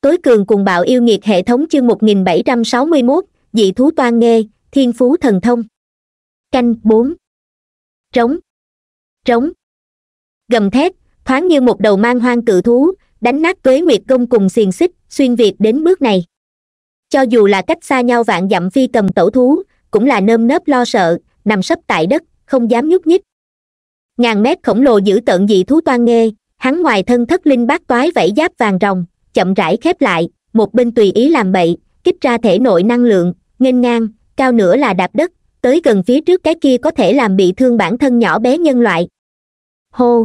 tối cường cùng bạo yêu nghiệt hệ thống chương 1761, dị thú toan nghe thiên phú thần thông canh 4. trống trống gầm thét thoáng như một đầu mang hoang cự thú đánh nát tuế nguyệt công cùng xiềng xích xuyên việt đến bước này cho dù là cách xa nhau vạn dặm phi cầm tẩu thú cũng là nơm nớp lo sợ nằm sấp tại đất không dám nhúc nhích ngàn mét khổng lồ giữ tận dị thú toan nghe hắn ngoài thân thất linh bát toái vẫy giáp vàng rồng chậm rãi khép lại một bên tùy ý làm bậy kích ra thể nội năng lượng nghênh ngang cao nữa là đạp đất tới gần phía trước cái kia có thể làm bị thương bản thân nhỏ bé nhân loại hô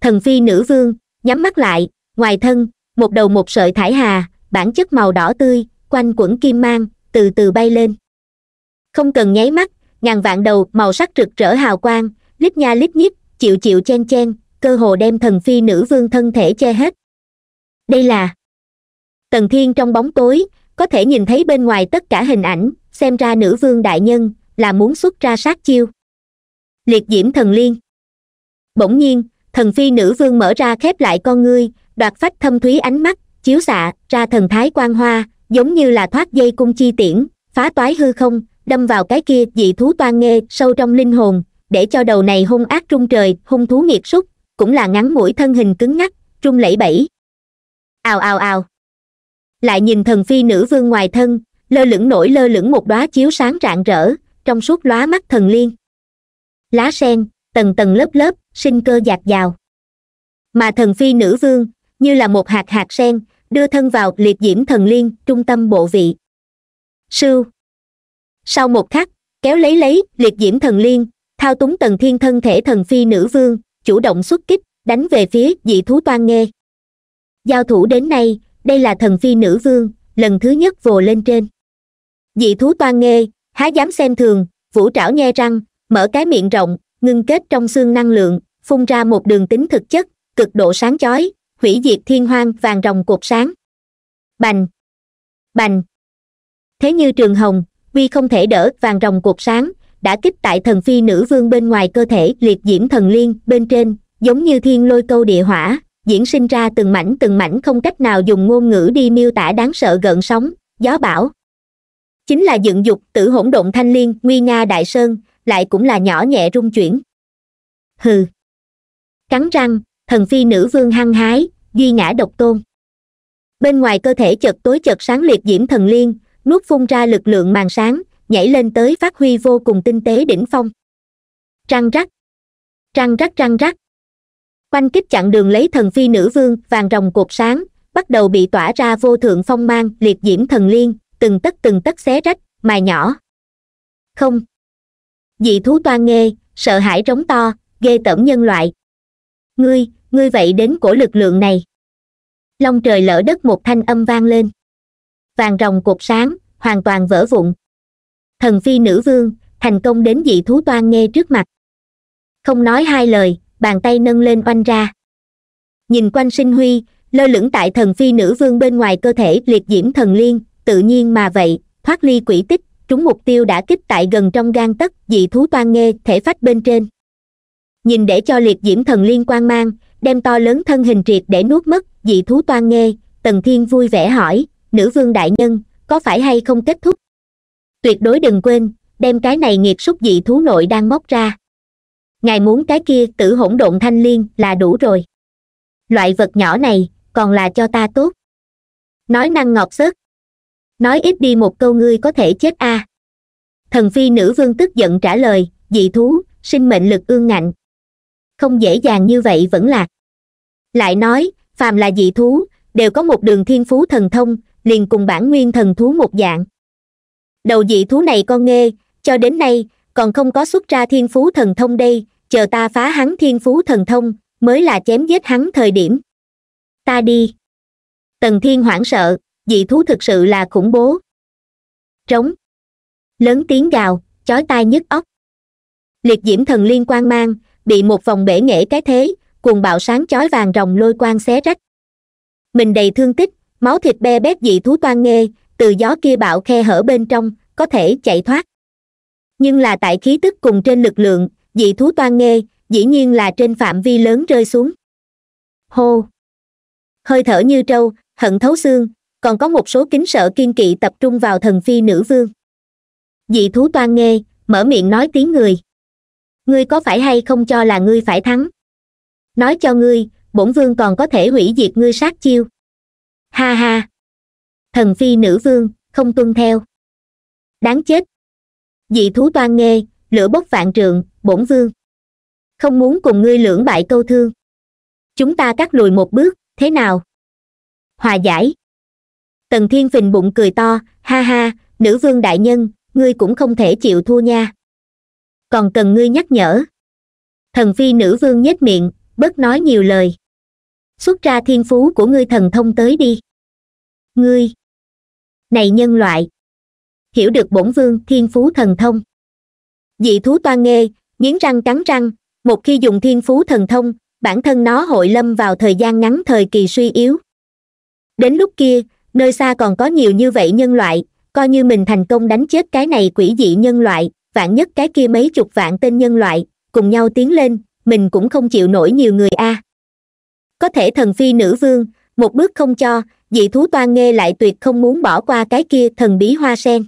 thần phi nữ vương nhắm mắt lại ngoài thân một đầu một sợi thải hà bản chất màu đỏ tươi quanh quẩn kim mang từ từ bay lên không cần nháy mắt ngàn vạn đầu màu sắc rực rỡ hào quang lít nha lít nhít chịu chịu chen chen cơ hồ đem thần phi nữ vương thân thể che hết đây là tần thiên trong bóng tối có thể nhìn thấy bên ngoài tất cả hình ảnh xem ra nữ vương đại nhân là muốn xuất ra sát chiêu liệt diễm thần liên bỗng nhiên thần phi nữ vương mở ra khép lại con ngươi đoạt phách thâm thúy ánh mắt chiếu xạ ra thần thái quang hoa giống như là thoát dây cung chi tiễn phá toái hư không đâm vào cái kia dị thú toan nghe sâu trong linh hồn để cho đầu này hung ác trung trời hung thú nghiệt súc cũng là ngắn mũi thân hình cứng ngắc trung lẫy bẫy ào ào ào lại nhìn thần phi nữ vương ngoài thân lơ lửng nổi lơ lửng một đóa chiếu sáng rạng rỡ trong suốt lóa mắt thần liên lá sen tầng tầng lớp lớp sinh cơ dạt dào mà thần phi nữ vương như là một hạt hạt sen đưa thân vào liệt diễm thần liên trung tâm bộ vị sư sau một khắc kéo lấy lấy liệt diễm thần liên thao túng tầng thiên thân thể thần phi nữ vương chủ động xuất kích đánh về phía dị thú toan nghe giao thủ đến nay đây là thần phi nữ vương lần thứ nhất vồ lên trên dị thú toan nghe há dám xem thường vũ trảo nghe răng mở cái miệng rộng ngưng kết trong xương năng lượng phun ra một đường tính thực chất cực độ sáng chói hủy diệt thiên hoang vàng rồng cột sáng bành bành thế như trường hồng vi không thể đỡ vàng rồng cột sáng đã kích tại thần phi nữ vương bên ngoài cơ thể liệt diễm thần liên bên trên giống như thiên lôi câu địa hỏa diễn sinh ra từng mảnh từng mảnh không cách nào dùng ngôn ngữ đi miêu tả đáng sợ gợn sóng gió bão chính là dựng dục tử hỗn độn thanh liên nguy nga đại sơn lại cũng là nhỏ nhẹ rung chuyển hừ cắn răng thần phi nữ vương hăng hái duy ngã độc tôn bên ngoài cơ thể chật tối chật sáng liệt diễm thần liên nuốt phun ra lực lượng màn sáng nhảy lên tới phát huy vô cùng tinh tế đỉnh phong trăng rắc trăng rắc trăng rắc quanh kích chặn đường lấy thần phi nữ vương vàng rồng cột sáng bắt đầu bị tỏa ra vô thượng phong mang liệt diễm thần liên từng tấc từng tấc xé rách mài nhỏ không dị thú toan nghe sợ hãi rống to ghê tởm nhân loại ngươi ngươi vậy đến cổ lực lượng này long trời lỡ đất một thanh âm vang lên vàng rồng cột sáng hoàn toàn vỡ vụn thần phi nữ vương thành công đến dị thú toan nghe trước mặt không nói hai lời bàn tay nâng lên oanh ra nhìn quanh sinh huy lơ lửng tại thần phi nữ vương bên ngoài cơ thể liệt diễm thần liên tự nhiên mà vậy thoát ly quỷ tích trúng mục tiêu đã kích tại gần trong gan tất dị thú toan nghe thể phách bên trên nhìn để cho liệt diễm thần liên quan mang đem to lớn thân hình triệt để nuốt mất dị thú toan nghe tần thiên vui vẻ hỏi nữ vương đại nhân có phải hay không kết thúc tuyệt đối đừng quên đem cái này nghiệt súc dị thú nội đang móc ra ngài muốn cái kia tử hỗn độn thanh liên là đủ rồi loại vật nhỏ này còn là cho ta tốt nói năng ngọt sớt nói ít đi một câu ngươi có thể chết a à. thần phi nữ vương tức giận trả lời dị thú sinh mệnh lực ương ngạnh không dễ dàng như vậy vẫn lạc lại nói phàm là dị thú đều có một đường thiên phú thần thông liền cùng bản nguyên thần thú một dạng đầu dị thú này con nghe, cho đến nay còn không có xuất ra thiên phú thần thông đây chờ ta phá hắn thiên phú thần thông mới là chém giết hắn thời điểm ta đi tần thiên hoảng sợ dị thú thực sự là khủng bố trống lớn tiếng gào chói tai nhức óc liệt diễm thần liên quan mang bị một vòng bể nghệ cái thế cuồng bạo sáng chói vàng rồng lôi quang xé rách mình đầy thương tích máu thịt be bét dị thú toan nghe từ gió kia bạo khe hở bên trong có thể chạy thoát nhưng là tại khí tức cùng trên lực lượng dị thú toan nghe dĩ nhiên là trên phạm vi lớn rơi xuống hô hơi thở như trâu hận thấu xương còn có một số kính sợ kiên kỵ tập trung vào thần phi nữ vương dị thú toan nghe mở miệng nói tiếng người ngươi có phải hay không cho là ngươi phải thắng nói cho ngươi bổn vương còn có thể hủy diệt ngươi sát chiêu ha ha thần phi nữ vương không tuân theo đáng chết dị thú toan nghe lửa bốc vạn trượng bổn vương không muốn cùng ngươi lưỡng bại câu thương chúng ta cắt lùi một bước thế nào hòa giải tần thiên phình bụng cười to ha ha nữ vương đại nhân ngươi cũng không thể chịu thua nha còn cần ngươi nhắc nhở thần phi nữ vương nhếch miệng bớt nói nhiều lời xuất ra thiên phú của ngươi thần thông tới đi ngươi này nhân loại hiểu được bổn vương thiên phú thần thông dị thú toan nghe nghiến răng cắn răng một khi dùng thiên phú thần thông bản thân nó hội lâm vào thời gian ngắn thời kỳ suy yếu đến lúc kia nơi xa còn có nhiều như vậy nhân loại coi như mình thành công đánh chết cái này quỷ dị nhân loại vạn nhất cái kia mấy chục vạn tên nhân loại cùng nhau tiến lên mình cũng không chịu nổi nhiều người a à. có thể thần phi nữ vương một bước không cho dị thú toan nghe lại tuyệt không muốn bỏ qua cái kia thần bí hoa sen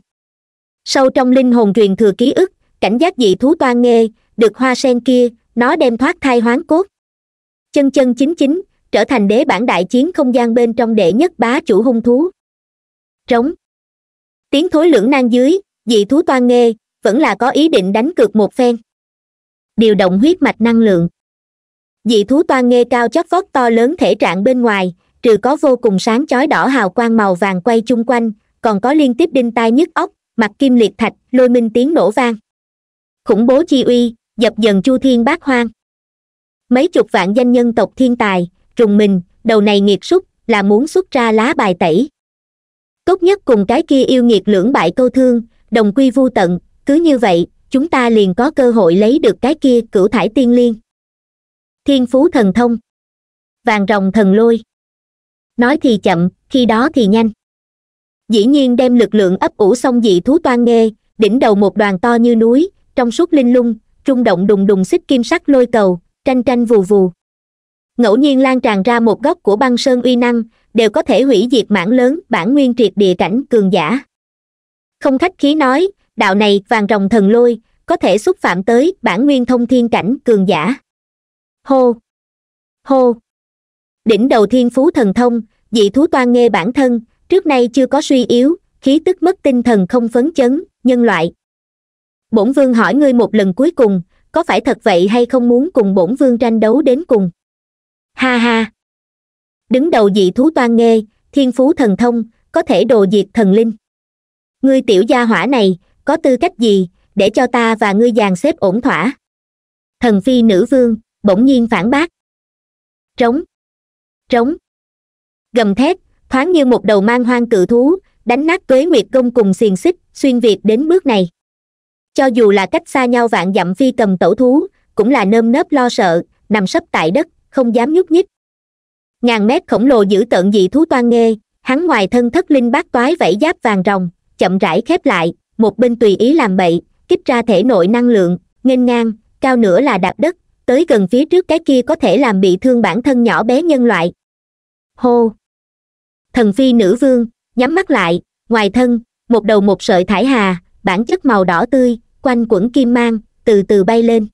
sâu trong linh hồn truyền thừa ký ức cảnh giác dị thú toan nghe được hoa sen kia nó đem thoát thai hoán cốt chân chân chính chính trở thành đế bản đại chiến không gian bên trong đệ nhất bá chủ hung thú trống tiếng thối lưỡng nan dưới dị thú toan nghe vẫn là có ý định đánh cược một phen điều động huyết mạch năng lượng dị thú toan nghe cao chót vót to lớn thể trạng bên ngoài trừ có vô cùng sáng chói đỏ hào quang màu vàng quay chung quanh còn có liên tiếp đinh tai nhức óc mặt kim liệt thạch lôi minh tiếng nổ vang khủng bố chi uy dập dần chu thiên bát hoang mấy chục vạn danh nhân tộc thiên tài trùng mình đầu này nghiệt súc là muốn xuất ra lá bài tẩy tốt nhất cùng cái kia yêu nghiệt lưỡng bại câu thương đồng quy vu tận cứ như vậy chúng ta liền có cơ hội lấy được cái kia cửu thải tiên liên thiên phú thần thông vàng rồng thần lôi nói thì chậm khi đó thì nhanh dĩ nhiên đem lực lượng ấp ủ xong dị thú toan nghê đỉnh đầu một đoàn to như núi trong suốt linh lung rung động đùng đùng xích kim sắc lôi cầu tranh tranh vù vù ngẫu nhiên lan tràn ra một góc của băng sơn uy năng đều có thể hủy diệt mảng lớn bản nguyên triệt địa cảnh cường giả không khách khí nói đạo này vàng rồng thần lôi có thể xúc phạm tới bản nguyên thông thiên cảnh cường giả hô hô đỉnh đầu thiên phú thần thông dị thú toan nghe bản thân trước nay chưa có suy yếu khí tức mất tinh thần không phấn chấn nhân loại bổn vương hỏi ngươi một lần cuối cùng có phải thật vậy hay không muốn cùng bổn vương tranh đấu đến cùng ha ha đứng đầu dị thú toan nghê thiên phú thần thông có thể đồ diệt thần linh ngươi tiểu gia hỏa này có tư cách gì để cho ta và ngươi dàn xếp ổn thỏa thần phi nữ vương bỗng nhiên phản bác trống trống gầm thét thoáng như một đầu mang hoang cự thú đánh nát tuế nguyệt công cùng xiềng xích xuyên việt đến bước này cho dù là cách xa nhau vạn dặm phi cầm tẩu thú cũng là nơm nớp lo sợ nằm sấp tại đất không dám nhúc nhích ngàn mét khổng lồ giữ tợn dị thú toan nghe hắn ngoài thân thất linh bát toái vẫy giáp vàng rồng chậm rãi khép lại một bên tùy ý làm bậy kích ra thể nội năng lượng nghênh ngang cao nữa là đạp đất tới gần phía trước cái kia có thể làm bị thương bản thân nhỏ bé nhân loại hô thần phi nữ vương nhắm mắt lại ngoài thân một đầu một sợi thải hà bản chất màu đỏ tươi quanh quẩn kim mang từ từ bay lên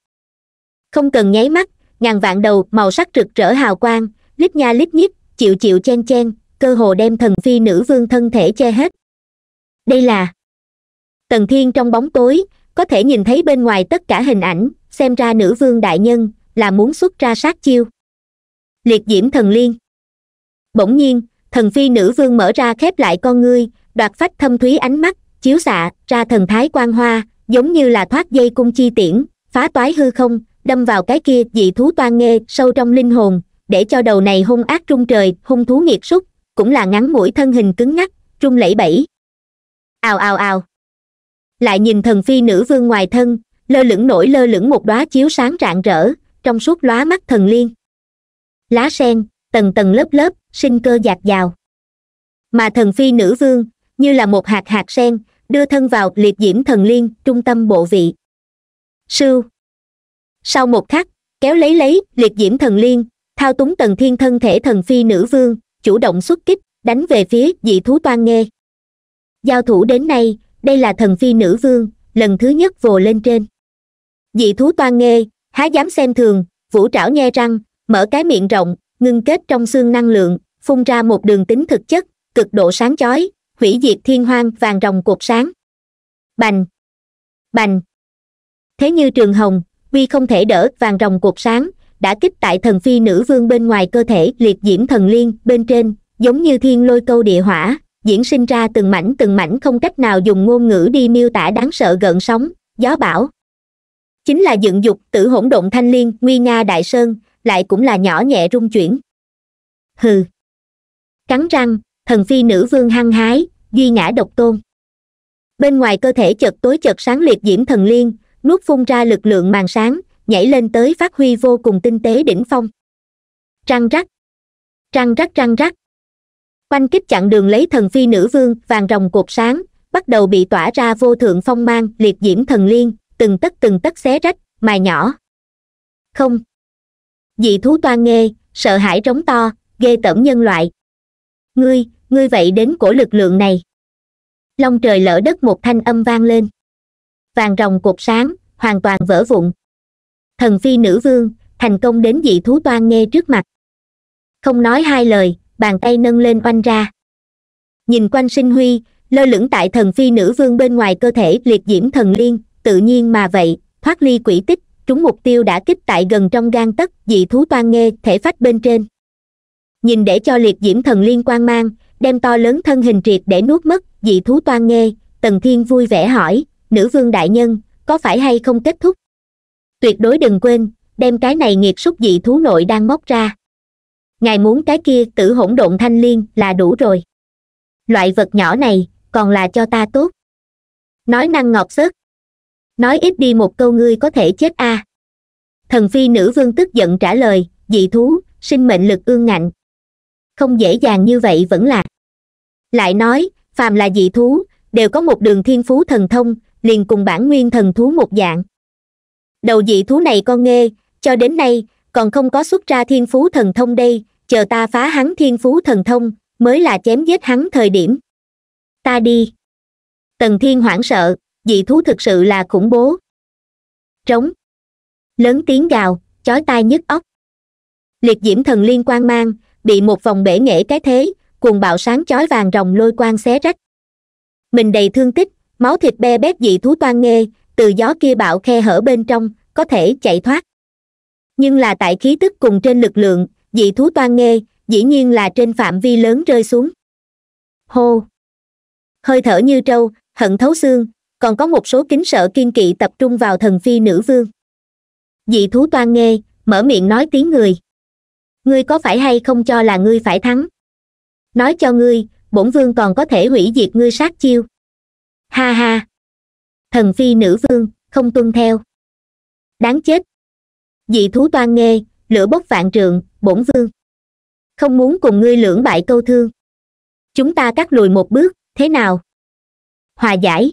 không cần nháy mắt ngàn vạn đầu màu sắc rực rỡ hào quang lít nha lít nhít chịu chịu chen chen cơ hồ đem thần phi nữ vương thân thể che hết đây là tần thiên trong bóng tối có thể nhìn thấy bên ngoài tất cả hình ảnh xem ra nữ vương đại nhân là muốn xuất ra sát chiêu liệt diễm thần liên bỗng nhiên thần phi nữ vương mở ra khép lại con ngươi đoạt phách thâm thúy ánh mắt chiếu xạ ra thần thái quang hoa giống như là thoát dây cung chi tiễn phá toái hư không đâm vào cái kia dị thú toan nghe sâu trong linh hồn để cho đầu này hung ác trung trời hung thú nghiệt súc cũng là ngắn mũi thân hình cứng ngắc trung lẫy bẫy ào ào ào lại nhìn thần phi nữ vương ngoài thân lơ lửng nổi lơ lửng một đóa chiếu sáng rạng rỡ trong suốt lóa mắt thần liên lá sen tầng tầng lớp lớp sinh cơ dạt dào mà thần phi nữ vương như là một hạt hạt sen đưa thân vào liệt diễm thần liên trung tâm bộ vị sư sau một khắc kéo lấy lấy liệt diễm thần liên thao túng tần thiên thân thể thần phi nữ vương chủ động xuất kích đánh về phía dị thú toan nghe giao thủ đến nay đây là thần phi nữ vương lần thứ nhất vồ lên trên dị thú toan nghe há dám xem thường vũ trảo nhe răng mở cái miệng rộng ngưng kết trong xương năng lượng phun ra một đường tính thực chất cực độ sáng chói hủy diệt thiên hoang vàng rồng cột sáng bành bành thế như trường hồng vi không thể đỡ vàng rồng cột sáng đã kích tại thần phi nữ vương bên ngoài cơ thể liệt diễm thần liên bên trên giống như thiên lôi câu địa hỏa diễn sinh ra từng mảnh từng mảnh không cách nào dùng ngôn ngữ đi miêu tả đáng sợ gợn sóng gió bão chính là dựng dục tử hỗn động thanh liên nguy nga đại sơn lại cũng là nhỏ nhẹ rung chuyển hừ cắn răng thần phi nữ vương hăng hái duy ngã độc tôn bên ngoài cơ thể chợt tối chợt sáng liệt diễm thần liên nuốt phun ra lực lượng màn sáng nhảy lên tới phát huy vô cùng tinh tế đỉnh phong trăng rắc trăng rắc trăng rắc quanh kích chặn đường lấy thần phi nữ vương vàng rồng cột sáng bắt đầu bị tỏa ra vô thượng phong mang liệt diễm thần liên từng tấc từng tấc xé rách mài nhỏ không dị thú toan nghe sợ hãi trống to ghê tẩm nhân loại ngươi ngươi vậy đến cổ lực lượng này long trời lỡ đất một thanh âm vang lên vàng rồng cột sáng hoàn toàn vỡ vụn thần phi nữ vương thành công đến dị thú toan nghe trước mặt không nói hai lời bàn tay nâng lên oanh ra nhìn quanh sinh huy lơ lửng tại thần phi nữ vương bên ngoài cơ thể liệt diễm thần liên tự nhiên mà vậy thoát ly quỷ tích trúng mục tiêu đã kích tại gần trong gan tất dị thú toan nghe thể phách bên trên nhìn để cho liệt diễm thần liên quan mang đem to lớn thân hình triệt để nuốt mất dị thú toan nghe tần thiên vui vẻ hỏi nữ vương đại nhân có phải hay không kết thúc tuyệt đối đừng quên đem cái này nghiệt súc dị thú nội đang móc ra ngài muốn cái kia tử hỗn độn thanh liên là đủ rồi loại vật nhỏ này còn là cho ta tốt nói năng ngọc xớt nói ít đi một câu ngươi có thể chết a à. thần phi nữ vương tức giận trả lời dị thú sinh mệnh lực ương ngạnh không dễ dàng như vậy vẫn là lại nói phàm là dị thú đều có một đường thiên phú thần thông liền cùng bản nguyên thần thú một dạng đầu dị thú này con nghe cho đến nay còn không có xuất ra thiên phú thần thông đây chờ ta phá hắn thiên phú thần thông mới là chém giết hắn thời điểm ta đi tần thiên hoảng sợ dị thú thực sự là khủng bố trống lớn tiếng gào chói tai nhức óc liệt diễm thần liên quan mang bị một vòng bể nghệ cái thế cuồng bạo sáng chói vàng rồng lôi quang xé rách mình đầy thương tích máu thịt be bét dị thú toan nghe từ gió kia bạo khe hở bên trong có thể chạy thoát nhưng là tại khí tức cùng trên lực lượng dị thú toan nghe dĩ nhiên là trên phạm vi lớn rơi xuống hô hơi thở như trâu hận thấu xương còn có một số kính sợ kiên kỵ tập trung vào thần phi nữ vương dị thú toan nghe mở miệng nói tiếng người ngươi có phải hay không cho là ngươi phải thắng nói cho ngươi bổn vương còn có thể hủy diệt ngươi sát chiêu ha ha thần phi nữ vương không tuân theo đáng chết dị thú toan nghe lửa bốc vạn trường bổn vương không muốn cùng ngươi lưỡng bại câu thương chúng ta cắt lùi một bước thế nào hòa giải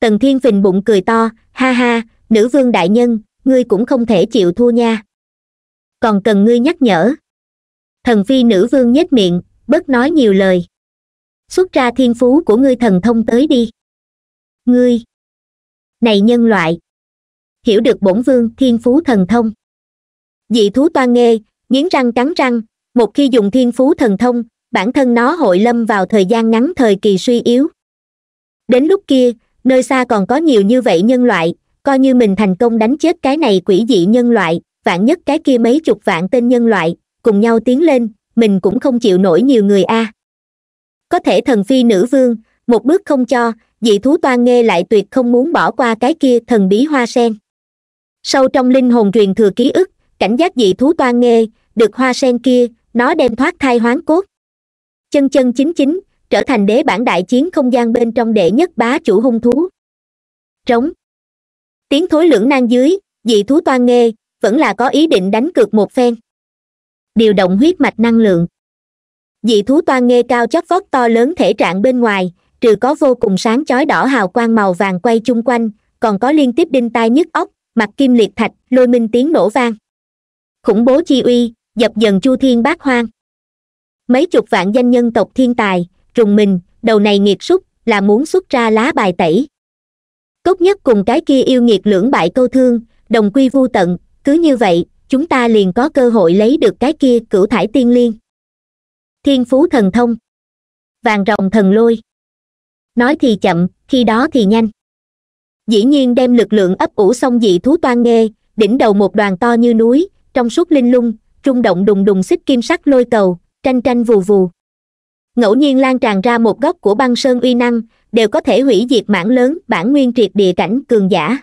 tần thiên phình bụng cười to ha ha nữ vương đại nhân ngươi cũng không thể chịu thua nha còn cần ngươi nhắc nhở thần phi nữ vương nhếch miệng bớt nói nhiều lời xuất ra thiên phú của ngươi thần thông tới đi ngươi này nhân loại hiểu được bổn vương thiên phú thần thông dị thú toan nghe nghiến răng cắn răng một khi dùng thiên phú thần thông bản thân nó hội lâm vào thời gian ngắn thời kỳ suy yếu đến lúc kia nơi xa còn có nhiều như vậy nhân loại coi như mình thành công đánh chết cái này quỷ dị nhân loại vạn nhất cái kia mấy chục vạn tên nhân loại cùng nhau tiến lên mình cũng không chịu nổi nhiều người a có thể thần phi nữ vương một bước không cho dị thú toan nghe lại tuyệt không muốn bỏ qua cái kia thần bí hoa sen sâu trong linh hồn truyền thừa ký ức cảnh giác dị thú toan nghe được hoa sen kia nó đem thoát thai hoán cốt chân chân chính chính trở thành đế bản đại chiến không gian bên trong đệ nhất bá chủ hung thú trống tiếng thối lưỡng nan dưới dị thú toan nghe vẫn là có ý định đánh cược một phen điều động huyết mạch năng lượng dị thú toan nghe cao chất vót to lớn thể trạng bên ngoài trừ có vô cùng sáng chói đỏ hào quang màu vàng quay chung quanh còn có liên tiếp đinh tai nhức óc mặt kim liệt thạch lôi minh tiếng nổ vang khủng bố chi uy dập dần chu thiên bát hoang mấy chục vạn danh nhân tộc thiên tài trùng mình đầu này nghiệt súc là muốn xuất ra lá bài tẩy cốc nhất cùng cái kia yêu nghiệt lưỡng bại câu thương đồng quy vu tận cứ như vậy chúng ta liền có cơ hội lấy được cái kia cửu thải tiên liên thiên phú thần thông vàng rồng thần lôi nói thì chậm khi đó thì nhanh dĩ nhiên đem lực lượng ấp ủ xong dị thú toan nghe đỉnh đầu một đoàn to như núi trong suốt linh lung trung động đùng đùng xích kim sắc lôi cầu tranh tranh vù vù ngẫu nhiên lan tràn ra một góc của băng sơn uy năng đều có thể hủy diệt mảng lớn bản nguyên triệt địa cảnh cường giả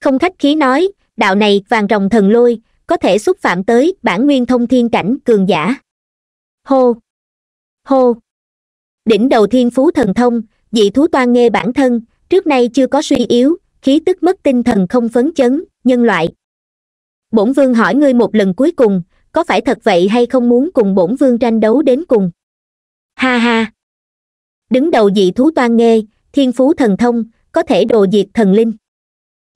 không khách khí nói đạo này vàng rồng thần lôi có thể xúc phạm tới bản nguyên thông thiên cảnh cường giả hô hô đỉnh đầu thiên phú thần thông dị thú toan nghe bản thân trước nay chưa có suy yếu khí tức mất tinh thần không phấn chấn nhân loại bổn vương hỏi ngươi một lần cuối cùng có phải thật vậy hay không muốn cùng bổn vương tranh đấu đến cùng ha ha đứng đầu dị thú toan nghe thiên phú thần thông có thể đồ diệt thần linh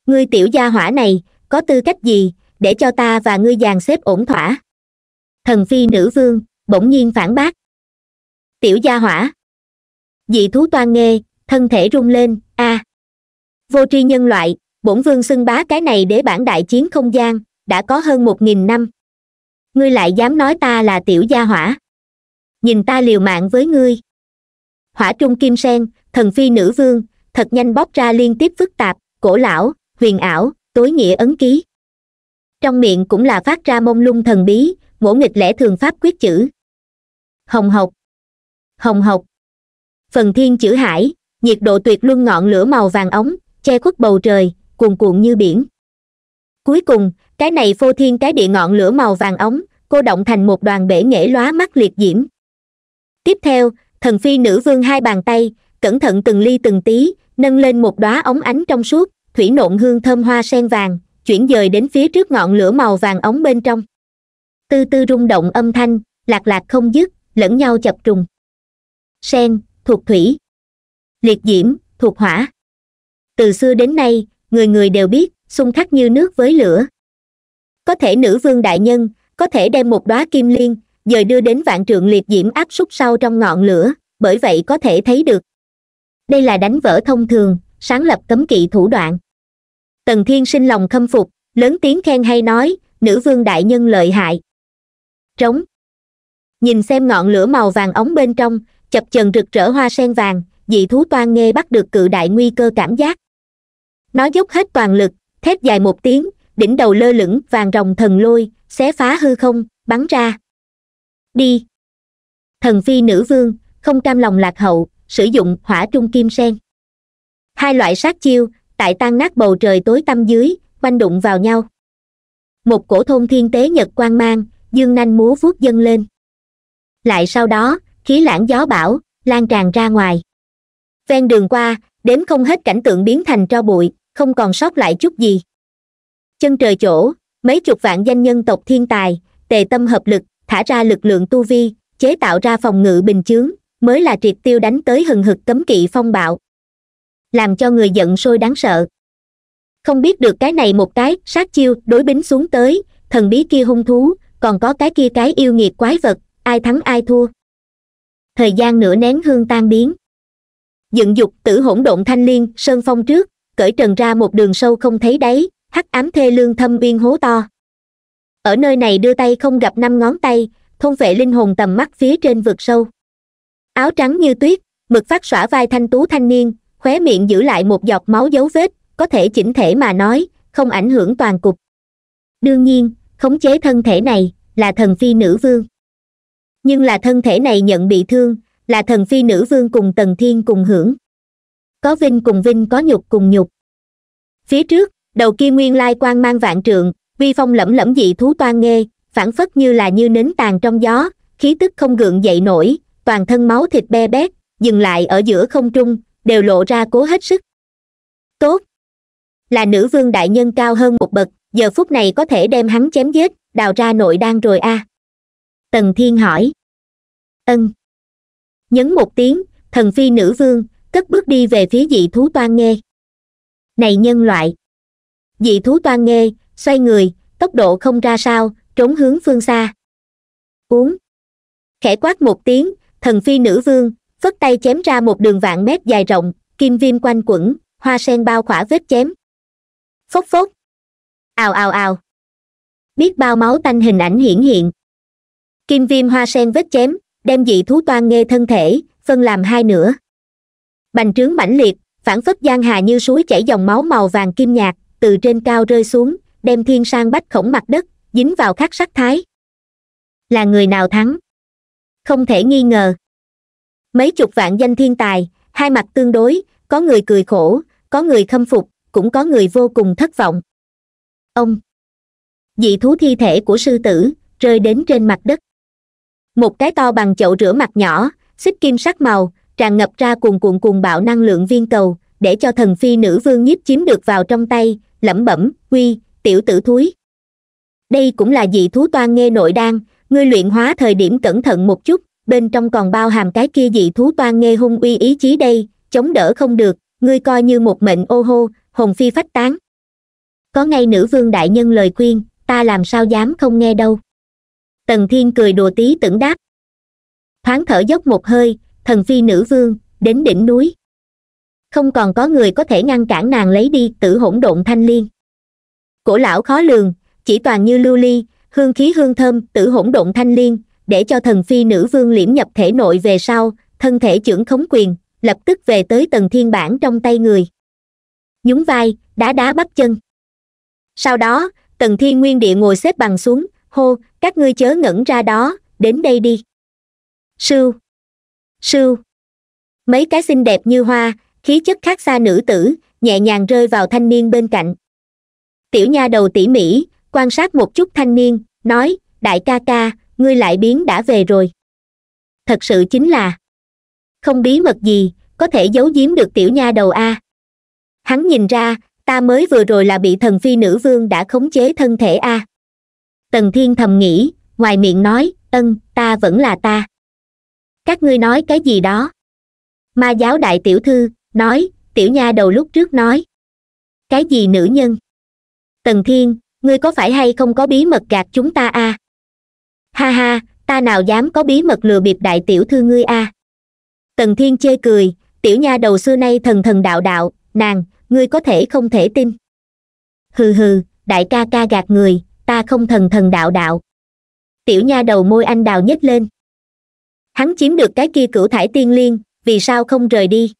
ngươi tiểu gia hỏa này có tư cách gì để cho ta và ngươi dàn xếp ổn thỏa thần phi nữ vương bỗng nhiên phản bác tiểu gia hỏa dị thú toan nghê thân thể rung lên a à. vô tri nhân loại bổn vương xưng bá cái này đế bản đại chiến không gian đã có hơn một nghìn năm ngươi lại dám nói ta là tiểu gia hỏa nhìn ta liều mạng với ngươi hỏa trung kim sen thần phi nữ vương thật nhanh bóp ra liên tiếp phức tạp cổ lão huyền ảo tối nghĩa ấn ký trong miệng cũng là phát ra mông lung thần bí ngỗ nghịch lẽ thường pháp quyết chữ hồng hộc hồng hộc phần thiên chữ hải nhiệt độ tuyệt luân ngọn lửa màu vàng ống che khuất bầu trời cuồn cuộn như biển cuối cùng cái này phô thiên cái địa ngọn lửa màu vàng ống cô động thành một đoàn bể nghệ lóa mắt liệt diễm tiếp theo thần phi nữ vương hai bàn tay cẩn thận từng ly từng tí nâng lên một đóa ống ánh trong suốt thủy nộn hương thơm hoa sen vàng chuyển dời đến phía trước ngọn lửa màu vàng ống bên trong tư tư rung động âm thanh lạc lạc không dứt lẫn nhau chập trùng sen thuộc thủy liệt diễm thuộc hỏa từ xưa đến nay người người đều biết xung khắc như nước với lửa có thể nữ vương đại nhân có thể đem một đóa kim liên dời đưa đến vạn trượng liệt diễm áp súc sau trong ngọn lửa bởi vậy có thể thấy được đây là đánh vỡ thông thường sáng lập cấm kỵ thủ đoạn tần thiên sinh lòng khâm phục lớn tiếng khen hay nói nữ vương đại nhân lợi hại trống nhìn xem ngọn lửa màu vàng ống bên trong chập chần rực rỡ hoa sen vàng dị thú toan nghe bắt được cự đại nguy cơ cảm giác nó dốc hết toàn lực thét dài một tiếng đỉnh đầu lơ lửng vàng rồng thần lôi xé phá hư không bắn ra đi thần phi nữ vương không cam lòng lạc hậu sử dụng hỏa trung kim sen hai loại sát chiêu tại tan nát bầu trời tối tăm dưới quanh đụng vào nhau một cổ thôn thiên tế nhật quang mang dương nanh múa vuốt dâng lên lại sau đó khí lãng gió bão lan tràn ra ngoài ven đường qua đếm không hết cảnh tượng biến thành tro bụi không còn sót lại chút gì chân trời chỗ mấy chục vạn danh nhân tộc thiên tài tề tâm hợp lực thả ra lực lượng tu vi chế tạo ra phòng ngự bình chướng mới là triệt tiêu đánh tới hừng hực cấm kỵ phong bạo làm cho người giận sôi đáng sợ không biết được cái này một cái sát chiêu đối bính xuống tới thần bí kia hung thú còn có cái kia cái yêu nghiệt quái vật ai thắng ai thua thời gian nửa nén hương tan biến dựng dục tử hỗn độn thanh liên sơn phong trước cởi trần ra một đường sâu không thấy đáy hắc ám thê lương thâm uyên hố to ở nơi này đưa tay không gặp năm ngón tay thôn vệ linh hồn tầm mắt phía trên vực sâu áo trắng như tuyết mực phát xõa vai thanh tú thanh niên khóe miệng giữ lại một giọt máu dấu vết có thể chỉnh thể mà nói không ảnh hưởng toàn cục đương nhiên khống chế thân thể này là thần phi nữ vương nhưng là thân thể này nhận bị thương là thần phi nữ vương cùng tần thiên cùng hưởng có vinh cùng vinh có nhục cùng nhục phía trước đầu kia nguyên lai quan mang vạn trượng vi phong lẫm lẫm dị thú toan nghe phản phất như là như nến tàn trong gió khí tức không gượng dậy nổi toàn thân máu thịt be bét dừng lại ở giữa không trung đều lộ ra cố hết sức tốt là nữ vương đại nhân cao hơn một bậc giờ phút này có thể đem hắn chém giết đào ra nội đan rồi a à? tần thiên hỏi ân nhấn một tiếng thần phi nữ vương cất bước đi về phía dị thú toan nghe này nhân loại dị thú toan nghe xoay người tốc độ không ra sao trốn hướng phương xa uống khẽ quát một tiếng thần phi nữ vương phất tay chém ra một đường vạn mét dài rộng kim viêm quanh quẩn hoa sen bao khỏa vết chém phốc phốc ào ào ào biết bao máu tanh hình ảnh hiển hiện kim viêm hoa sen vết chém đem dị thú toan nghe thân thể phân làm hai nửa bành trướng mãnh liệt phản phất giang hà như suối chảy dòng máu màu vàng kim nhạt từ trên cao rơi xuống đem thiên sang bách khổng mặt đất dính vào khắc sắc thái là người nào thắng không thể nghi ngờ mấy chục vạn danh thiên tài hai mặt tương đối có người cười khổ có người khâm phục cũng có người vô cùng thất vọng ông dị thú thi thể của sư tử rơi đến trên mặt đất một cái to bằng chậu rửa mặt nhỏ xích kim sắc màu tràn ngập ra cuồn cuộn cuồng bạo năng lượng viên cầu để cho thần phi nữ vương nhiếp chiếm được vào trong tay lẩm bẩm quy tiểu tử thúi đây cũng là dị thú toan nghe nội đan ngươi luyện hóa thời điểm cẩn thận một chút bên trong còn bao hàm cái kia dị thú toan nghe hung uy ý chí đây chống đỡ không được ngươi coi như một mệnh ô hô hồn phi phách tán có ngay nữ vương đại nhân lời khuyên ta làm sao dám không nghe đâu tần thiên cười đùa tí tưởng đáp thoáng thở dốc một hơi thần phi nữ vương đến đỉnh núi không còn có người có thể ngăn cản nàng lấy đi tử hỗn độn thanh liên cổ lão khó lường chỉ toàn như lưu ly hương khí hương thơm tử hỗn độn thanh liên để cho thần phi nữ vương liễm nhập thể nội về sau thân thể trưởng khống quyền lập tức về tới tầng thiên bản trong tay người nhún vai đá đá bắt chân sau đó tầng thiên nguyên địa ngồi xếp bằng xuống hô các ngươi chớ ngẩn ra đó đến đây đi sưu sưu mấy cái xinh đẹp như hoa khí chất khác xa nữ tử nhẹ nhàng rơi vào thanh niên bên cạnh tiểu nha đầu tỉ mỉ quan sát một chút thanh niên nói đại ca ca ngươi lại biến đã về rồi thật sự chính là không bí mật gì có thể giấu giếm được tiểu nha đầu a hắn nhìn ra ta mới vừa rồi là bị thần phi nữ vương đã khống chế thân thể a tần thiên thầm nghĩ ngoài miệng nói ân ta vẫn là ta các ngươi nói cái gì đó ma giáo đại tiểu thư nói tiểu nha đầu lúc trước nói cái gì nữ nhân tần thiên ngươi có phải hay không có bí mật gạt chúng ta a à? ha ha ta nào dám có bí mật lừa bịp đại tiểu thư ngươi a à? tần thiên chê cười tiểu nha đầu xưa nay thần thần đạo đạo nàng ngươi có thể không thể tin hừ hừ đại ca ca gạt người ta không thần thần đạo đạo tiểu nha đầu môi anh đào nhếch lên hắn chiếm được cái kia cửu thải tiên liên vì sao không rời đi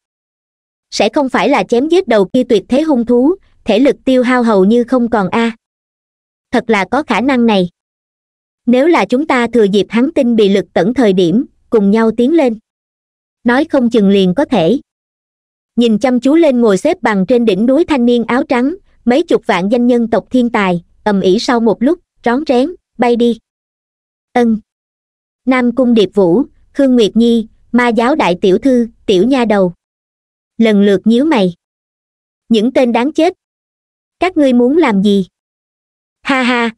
sẽ không phải là chém giết đầu kia tuyệt thế hung thú thể lực tiêu hao hầu như không còn a à. thật là có khả năng này nếu là chúng ta thừa dịp hắn tin bị lực tẩn thời điểm cùng nhau tiến lên nói không chừng liền có thể nhìn chăm chú lên ngồi xếp bằng trên đỉnh núi thanh niên áo trắng mấy chục vạn danh nhân tộc thiên tài ầm ĩ sau một lúc rón rén bay đi ân nam cung điệp vũ khương nguyệt nhi ma giáo đại tiểu thư tiểu nha đầu lần lượt nhíu mày những tên đáng chết các ngươi muốn làm gì ha ha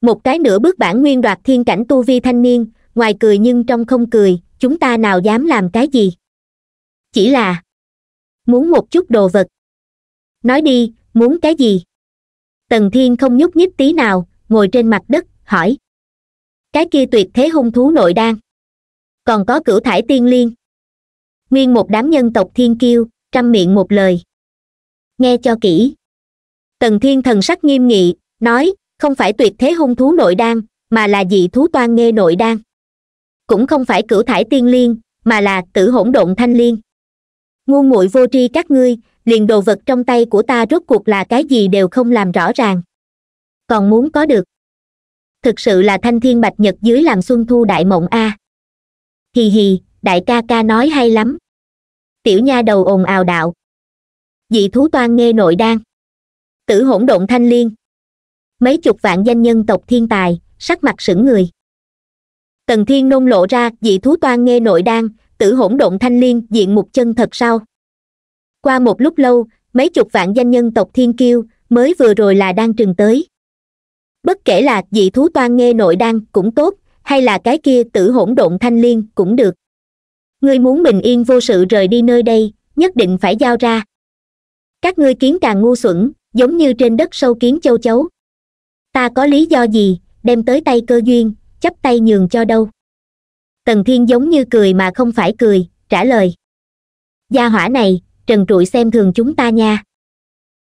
một cái nửa bước bản nguyên đoạt thiên cảnh tu vi thanh niên ngoài cười nhưng trong không cười chúng ta nào dám làm cái gì chỉ là muốn một chút đồ vật nói đi muốn cái gì tần thiên không nhúc nhích tí nào ngồi trên mặt đất hỏi cái kia tuyệt thế hung thú nội đan còn có cửu thải tiên liên nguyên một đám nhân tộc thiên kiêu trăm miệng một lời nghe cho kỹ tần thiên thần sắc nghiêm nghị nói không phải tuyệt thế hung thú nội đan mà là dị thú toan nghê nội đan cũng không phải cửu thải tiên liên mà là tử hỗn độn thanh liên ngu muội vô tri các ngươi liền đồ vật trong tay của ta rốt cuộc là cái gì đều không làm rõ ràng còn muốn có được thực sự là thanh thiên bạch nhật dưới làm xuân thu đại mộng a hì hì đại ca ca nói hay lắm tiểu nha đầu ồn ào đạo dị thú toan nghe nội đan tử hỗn độn thanh liên mấy chục vạn danh nhân tộc thiên tài sắc mặt sững người tần thiên nôn lộ ra dị thú toan nghe nội đan tử hỗn độn thanh liên diện một chân thật sau qua một lúc lâu mấy chục vạn danh nhân tộc thiên kiêu mới vừa rồi là đang trừng tới bất kể là dị thú toan nghe nội đan cũng tốt hay là cái kia tử hỗn độn thanh liên cũng được ngươi muốn bình yên vô sự rời đi nơi đây nhất định phải giao ra các ngươi kiến càng ngu xuẩn giống như trên đất sâu kiến châu chấu ta có lý do gì đem tới tay cơ duyên chấp tay nhường cho đâu tần thiên giống như cười mà không phải cười trả lời gia hỏa này trần trụi xem thường chúng ta nha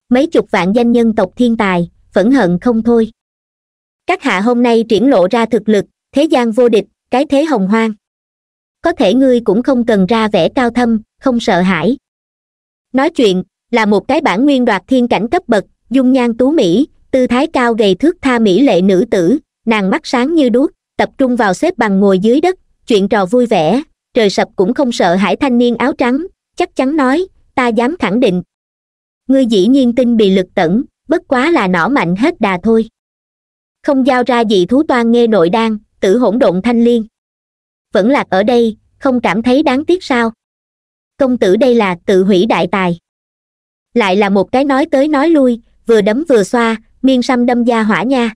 mấy chục vạn danh nhân tộc thiên tài phẫn hận không thôi các hạ hôm nay triển lộ ra thực lực thế gian vô địch cái thế hồng hoang có thể ngươi cũng không cần ra vẻ cao thâm không sợ hãi nói chuyện là một cái bản nguyên đoạt thiên cảnh cấp bậc dung nhan tú mỹ tư thái cao gầy thước tha mỹ lệ nữ tử nàng mắt sáng như đuốc tập trung vào xếp bằng ngồi dưới đất chuyện trò vui vẻ trời sập cũng không sợ hải thanh niên áo trắng chắc chắn nói ta dám khẳng định ngươi dĩ nhiên tin bị lực tẩn bất quá là nỏ mạnh hết đà thôi không giao ra gì thú toan nghe nội đan tử hỗn độn thanh liên vẫn lạc ở đây không cảm thấy đáng tiếc sao công tử đây là tự hủy đại tài lại là một cái nói tới nói lui vừa đấm vừa xoa miên sâm đâm gia hỏa nha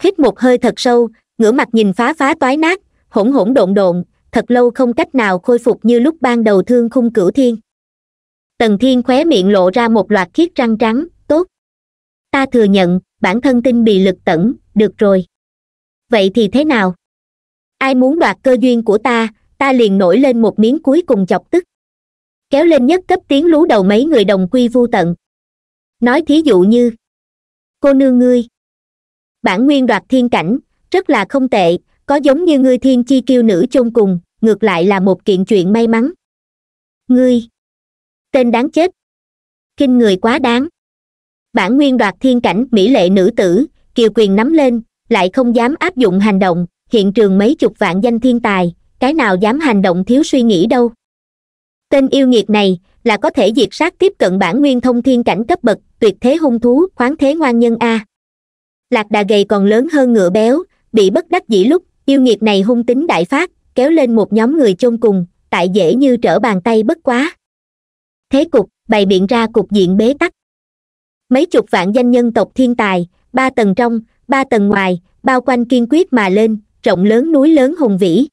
hít một hơi thật sâu ngửa mặt nhìn phá phá toái nát hỗn hỗn độn độn thật lâu không cách nào khôi phục như lúc ban đầu thương khung cửu thiên tần thiên khóe miệng lộ ra một loạt khiết răng trắng tốt ta thừa nhận bản thân tinh bị lực tẩn được rồi vậy thì thế nào ai muốn đoạt cơ duyên của ta ta liền nổi lên một miếng cuối cùng chọc tức kéo lên nhất cấp tiếng lú đầu mấy người đồng quy vu tận nói thí dụ như cô nương ngươi bản nguyên đoạt thiên cảnh rất là không tệ có giống như ngươi thiên chi kiêu nữ chôn cùng ngược lại là một kiện chuyện may mắn ngươi tên đáng chết kinh người quá đáng bản nguyên đoạt thiên cảnh mỹ lệ nữ tử kiều quyền nắm lên lại không dám áp dụng hành động hiện trường mấy chục vạn danh thiên tài cái nào dám hành động thiếu suy nghĩ đâu tên yêu nghiệt này là có thể diệt sát tiếp cận bản nguyên thông thiên cảnh cấp bậc tuyệt thế hung thú khoáng thế ngoan nhân a lạc đà gầy còn lớn hơn ngựa béo bị bất đắc dĩ lúc yêu nghiệt này hung tính đại phát kéo lên một nhóm người chôn cùng tại dễ như trở bàn tay bất quá thế cục bày biện ra cục diện bế tắc mấy chục vạn danh nhân tộc thiên tài ba tầng trong ba tầng ngoài bao quanh kiên quyết mà lên rộng lớn núi lớn hùng vĩ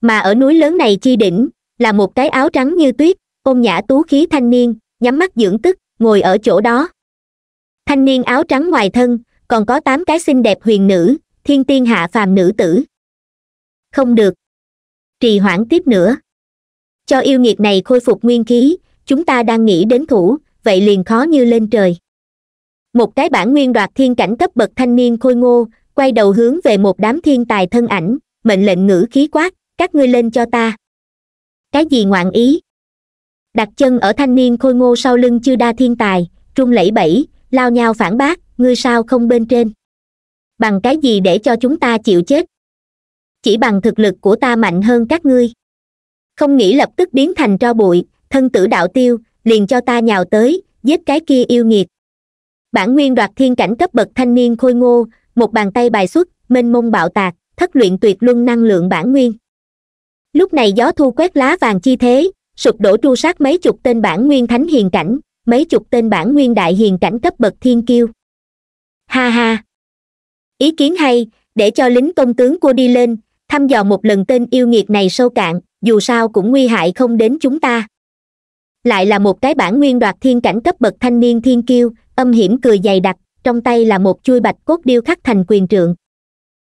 mà ở núi lớn này chi đỉnh là một cái áo trắng như tuyết ôn nhã tú khí thanh niên nhắm mắt dưỡng tức ngồi ở chỗ đó thanh niên áo trắng ngoài thân còn có tám cái xinh đẹp huyền nữ thiên tiên hạ phàm nữ tử không được trì hoãn tiếp nữa cho yêu nghiệt này khôi phục nguyên khí chúng ta đang nghĩ đến thủ vậy liền khó như lên trời một cái bản nguyên đoạt thiên cảnh cấp bậc thanh niên khôi ngô quay đầu hướng về một đám thiên tài thân ảnh mệnh lệnh ngữ khí quát các ngươi lên cho ta cái gì ngoạn ý đặt chân ở thanh niên khôi ngô sau lưng chư đa thiên tài trung lẫy bẫy lao nhau phản bác ngươi sao không bên trên bằng cái gì để cho chúng ta chịu chết chỉ bằng thực lực của ta mạnh hơn các ngươi không nghĩ lập tức biến thành tro bụi thân tử đạo tiêu liền cho ta nhào tới giết cái kia yêu nghiệt bản nguyên đoạt thiên cảnh cấp bậc thanh niên khôi ngô một bàn tay bài xuất mênh mông bạo tạc thất luyện tuyệt luân năng lượng bản nguyên lúc này gió thu quét lá vàng chi thế sụp đổ tru sát mấy chục tên bản nguyên thánh hiền cảnh mấy chục tên bản nguyên đại hiền cảnh cấp bậc thiên kiêu ha ha ý kiến hay để cho lính công tướng cô đi lên thăm dò một lần tên yêu nghiệt này sâu cạn dù sao cũng nguy hại không đến chúng ta lại là một cái bản nguyên đoạt thiên cảnh cấp bậc thanh niên thiên kiêu âm hiểm cười dày đặc trong tay là một chuôi bạch cốt điêu khắc thành quyền trượng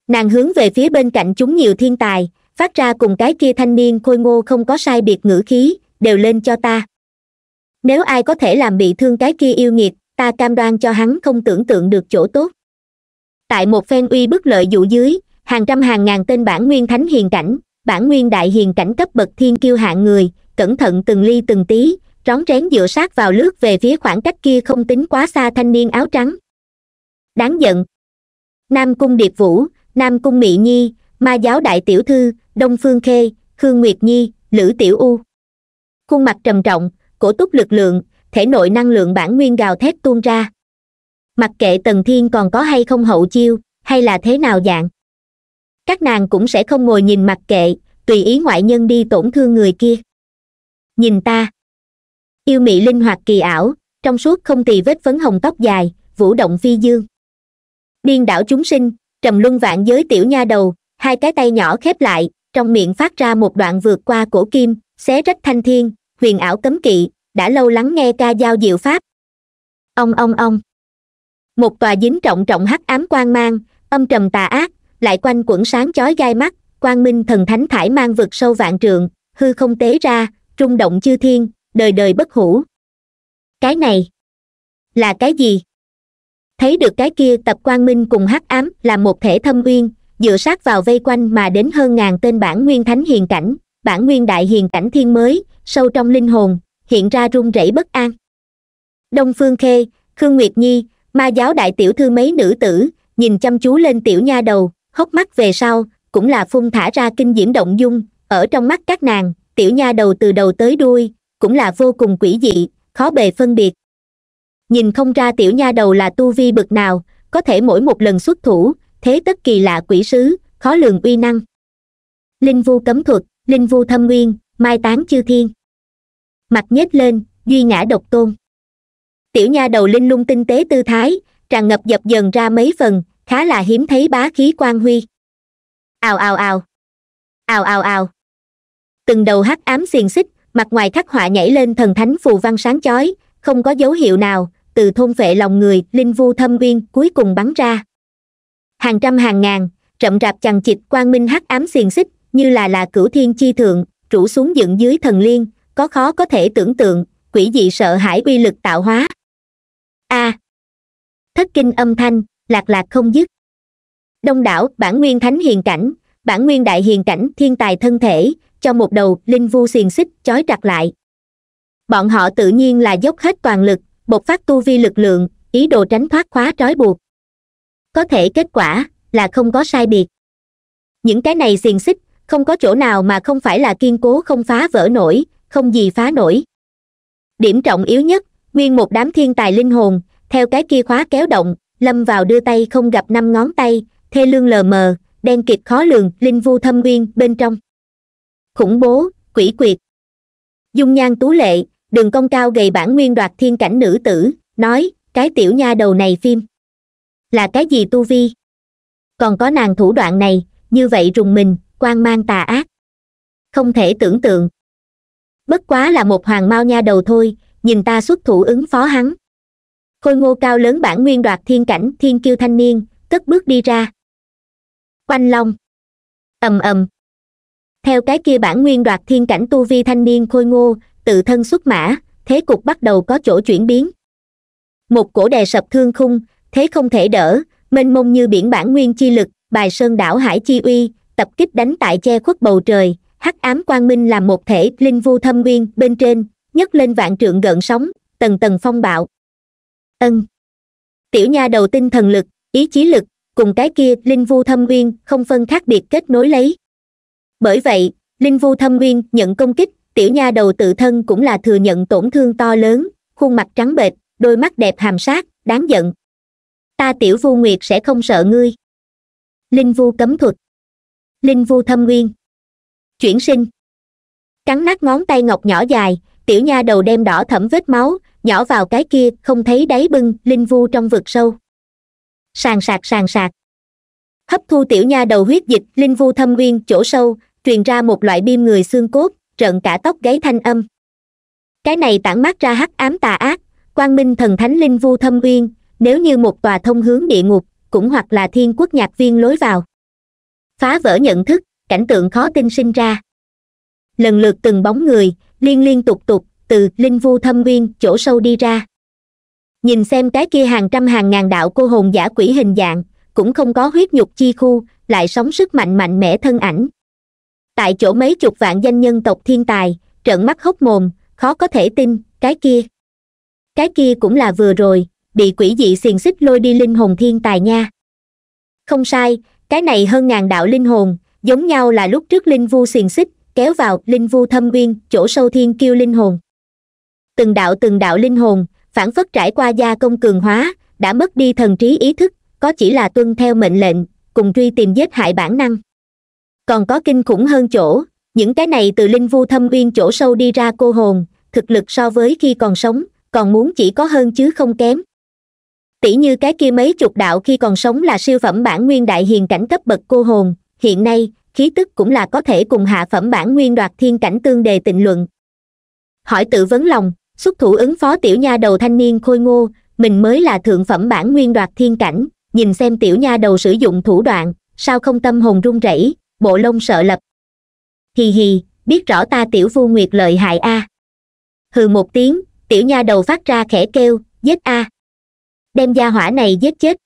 nàng hướng về phía bên cạnh chúng nhiều thiên tài phát ra cùng cái kia thanh niên khôi ngô không có sai biệt ngữ khí đều lên cho ta nếu ai có thể làm bị thương cái kia yêu nghiệt ta cam đoan cho hắn không tưởng tượng được chỗ tốt tại một phen uy bức lợi dụ dưới hàng trăm hàng ngàn tên bản nguyên thánh hiền cảnh bản nguyên đại hiền cảnh cấp bậc thiên kiêu hạng người cẩn thận từng ly từng tí rón rén dựa sát vào lướt về phía khoảng cách kia không tính quá xa thanh niên áo trắng đáng giận nam cung điệp vũ nam cung mỹ nhi ma giáo đại tiểu thư đông phương khê Hương nguyệt nhi lữ tiểu u khuôn mặt trầm trọng cổ túc lực lượng thể nội năng lượng bản nguyên gào thét tuôn ra mặc kệ tần thiên còn có hay không hậu chiêu hay là thế nào dạng các nàng cũng sẽ không ngồi nhìn mặc kệ tùy ý ngoại nhân đi tổn thương người kia nhìn ta yêu mị linh hoạt kỳ ảo trong suốt không tì vết phấn hồng tóc dài vũ động phi dương điên đảo chúng sinh trầm luân vạn giới tiểu nha đầu hai cái tay nhỏ khép lại trong miệng phát ra một đoạn vượt qua cổ kim xé rách thanh thiên huyền ảo cấm kỵ đã lâu lắng nghe ca giao diệu pháp ông ông ông một tòa dính trọng trọng hắc ám quang mang âm trầm tà ác lại quanh quẩn sáng chói gai mắt quang minh thần thánh thải mang vực sâu vạn trường hư không tế ra trung động chư thiên đời đời bất hủ cái này là cái gì thấy được cái kia tập quang minh cùng hắc ám là một thể thâm uyên dựa sát vào vây quanh mà đến hơn ngàn tên bản nguyên thánh hiền cảnh bản nguyên đại hiền cảnh thiên mới sâu trong linh hồn hiện ra run rẩy bất an đông phương khê khương nguyệt nhi ma giáo đại tiểu thư mấy nữ tử nhìn chăm chú lên tiểu nha đầu hốc mắt về sau cũng là phun thả ra kinh diễm động dung ở trong mắt các nàng tiểu nha đầu từ đầu tới đuôi cũng là vô cùng quỷ dị khó bề phân biệt nhìn không ra tiểu nha đầu là tu vi bực nào có thể mỗi một lần xuất thủ thế tất kỳ lạ quỷ sứ khó lường uy năng linh vu cấm thuật linh vu thâm nguyên mai tán chư thiên mặt nhếch lên duy ngã độc tôn tiểu nha đầu linh lung tinh tế tư thái tràn ngập dập dần ra mấy phần khá là hiếm thấy bá khí quan huy ào ào ào ào ào ào từng đầu hắc ám xiềng xích mặt ngoài khắc họa nhảy lên thần thánh phù văn sáng chói không có dấu hiệu nào từ thôn vệ lòng người linh vu thâm uyên cuối cùng bắn ra hàng trăm hàng ngàn rậm rạp chằng chịt quang minh hắc ám xiềng xích như là là cửu thiên chi thượng trụ xuống dựng dưới thần liên có khó có thể tưởng tượng quỷ dị sợ hãi uy lực tạo hóa a à, thất kinh âm thanh lạc lạc không dứt đông đảo bản nguyên thánh hiền cảnh bản nguyên đại hiền cảnh thiên tài thân thể cho một đầu linh vu xiềng xích chói chặt lại bọn họ tự nhiên là dốc hết toàn lực bộc phát tu vi lực lượng ý đồ tránh thoát khóa trói buộc có thể kết quả là không có sai biệt những cái này xiềng xích không có chỗ nào mà không phải là kiên cố không phá vỡ nổi không gì phá nổi điểm trọng yếu nhất nguyên một đám thiên tài linh hồn theo cái kia khóa kéo động lâm vào đưa tay không gặp năm ngón tay thê lương lờ mờ đen kịt khó lường linh vu thâm nguyên bên trong khủng bố quỷ quyệt dung nhan tú lệ đường công cao gầy bản nguyên đoạt thiên cảnh nữ tử nói cái tiểu nha đầu này phim là cái gì tu vi còn có nàng thủ đoạn này như vậy rùng mình quan mang tà ác không thể tưởng tượng bất quá là một hoàng mao nha đầu thôi nhìn ta xuất thủ ứng phó hắn khôi ngô cao lớn bản nguyên đoạt thiên cảnh thiên kiêu thanh niên cất bước đi ra quanh long ầm ầm theo cái kia bản nguyên đoạt thiên cảnh tu vi thanh niên khôi ngô tự thân xuất mã thế cục bắt đầu có chỗ chuyển biến một cổ đè sập thương khung thế không thể đỡ mênh mông như biển bản nguyên chi lực bài sơn đảo hải chi uy tập kích đánh tại che khuất bầu trời hắc ám quang minh làm một thể linh vu thâm nguyên bên trên nhấc lên vạn trượng gợn sóng tầng tầng phong bạo ân tiểu nha đầu tinh thần lực ý chí lực cùng cái kia linh vu thâm nguyên không phân khác biệt kết nối lấy bởi vậy linh vu thâm nguyên nhận công kích tiểu nha đầu tự thân cũng là thừa nhận tổn thương to lớn khuôn mặt trắng bệch đôi mắt đẹp hàm sát đáng giận ta tiểu vu nguyệt sẽ không sợ ngươi linh vu cấm thuật linh vu thâm nguyên chuyển sinh cắn nát ngón tay ngọc nhỏ dài tiểu nha đầu đem đỏ thẫm vết máu nhỏ vào cái kia không thấy đáy bưng linh vu trong vực sâu sàn sạc sàn sạc hấp thu tiểu nha đầu huyết dịch linh vu thâm nguyên chỗ sâu truyền ra một loại biêm người xương cốt trận cả tóc gáy thanh âm cái này tản mát ra hắc ám tà ác quang minh thần thánh linh vu thâm nguyên nếu như một tòa thông hướng địa ngục cũng hoặc là thiên quốc nhạc viên lối vào phá vỡ nhận thức cảnh tượng khó tin sinh ra lần lượt từng bóng người liên liên tục tục từ linh vu thâm nguyên chỗ sâu đi ra nhìn xem cái kia hàng trăm hàng ngàn đạo cô hồn giả quỷ hình dạng cũng không có huyết nhục chi khu lại sống sức mạnh mạnh mẽ thân ảnh tại chỗ mấy chục vạn danh nhân tộc thiên tài trợn mắt hốc mồm khó có thể tin cái kia cái kia cũng là vừa rồi bị quỷ dị xiềng xích lôi đi linh hồn thiên tài nha không sai cái này hơn ngàn đạo linh hồn giống nhau là lúc trước linh vu xiềng xích kéo vào linh vu thâm uyên chỗ sâu thiên kiêu linh hồn từng đạo từng đạo linh hồn phản phất trải qua gia công cường hóa đã mất đi thần trí ý thức có chỉ là tuân theo mệnh lệnh cùng truy tìm giết hại bản năng còn có kinh khủng hơn chỗ những cái này từ linh vu thâm uyên chỗ sâu đi ra cô hồn thực lực so với khi còn sống còn muốn chỉ có hơn chứ không kém tỷ như cái kia mấy chục đạo khi còn sống là siêu phẩm bản nguyên đại hiền cảnh cấp bậc cô hồn hiện nay khí tức cũng là có thể cùng hạ phẩm bản nguyên đoạt thiên cảnh tương đề tình luận hỏi tự vấn lòng xuất thủ ứng phó tiểu nha đầu thanh niên khôi ngô mình mới là thượng phẩm bản nguyên đoạt thiên cảnh nhìn xem tiểu nha đầu sử dụng thủ đoạn sao không tâm hồn run rẩy bộ lông sợ lập hì hì biết rõ ta tiểu phu nguyệt lợi hại a à. hừ một tiếng tiểu nha đầu phát ra khẽ kêu giết a à đem gia hỏa này giết chết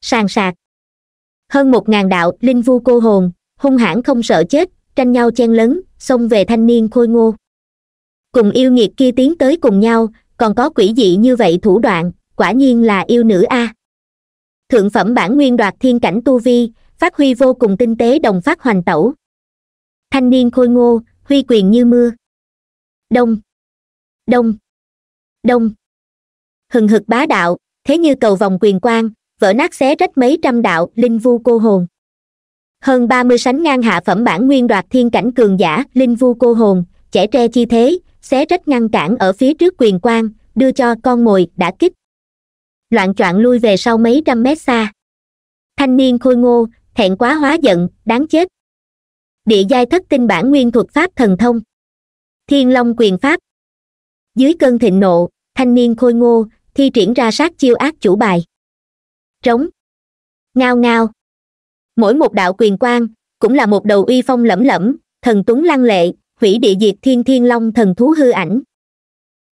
sàng sạc hơn một ngàn đạo linh vu cô hồn hung hãn không sợ chết tranh nhau chen lấn xông về thanh niên khôi ngô cùng yêu nghiệt kia tiến tới cùng nhau còn có quỷ dị như vậy thủ đoạn quả nhiên là yêu nữ a thượng phẩm bản nguyên đoạt thiên cảnh tu vi phát huy vô cùng tinh tế đồng phát hoành tẩu thanh niên khôi ngô huy quyền như mưa đông đông đông hừng hực bá đạo thế như cầu vòng quyền quang vỡ nát xé rách mấy trăm đạo linh vu cô hồn hơn ba mươi sánh ngang hạ phẩm bản nguyên đoạt thiên cảnh cường giả linh vu cô hồn chẻ tre chi thế xé rách ngăn cản ở phía trước quyền quang đưa cho con mồi đã kích loạn choạng lui về sau mấy trăm mét xa thanh niên khôi ngô thẹn quá hóa giận đáng chết địa giai thất tinh bản nguyên thuật pháp thần thông thiên long quyền pháp dưới cơn thịnh nộ thanh niên khôi ngô thi triển ra sát chiêu ác chủ bài trống ngao ngao mỗi một đạo quyền quang cũng là một đầu uy phong lẫm lẫm thần tuấn lăng lệ hủy địa diệt thiên thiên long thần thú hư ảnh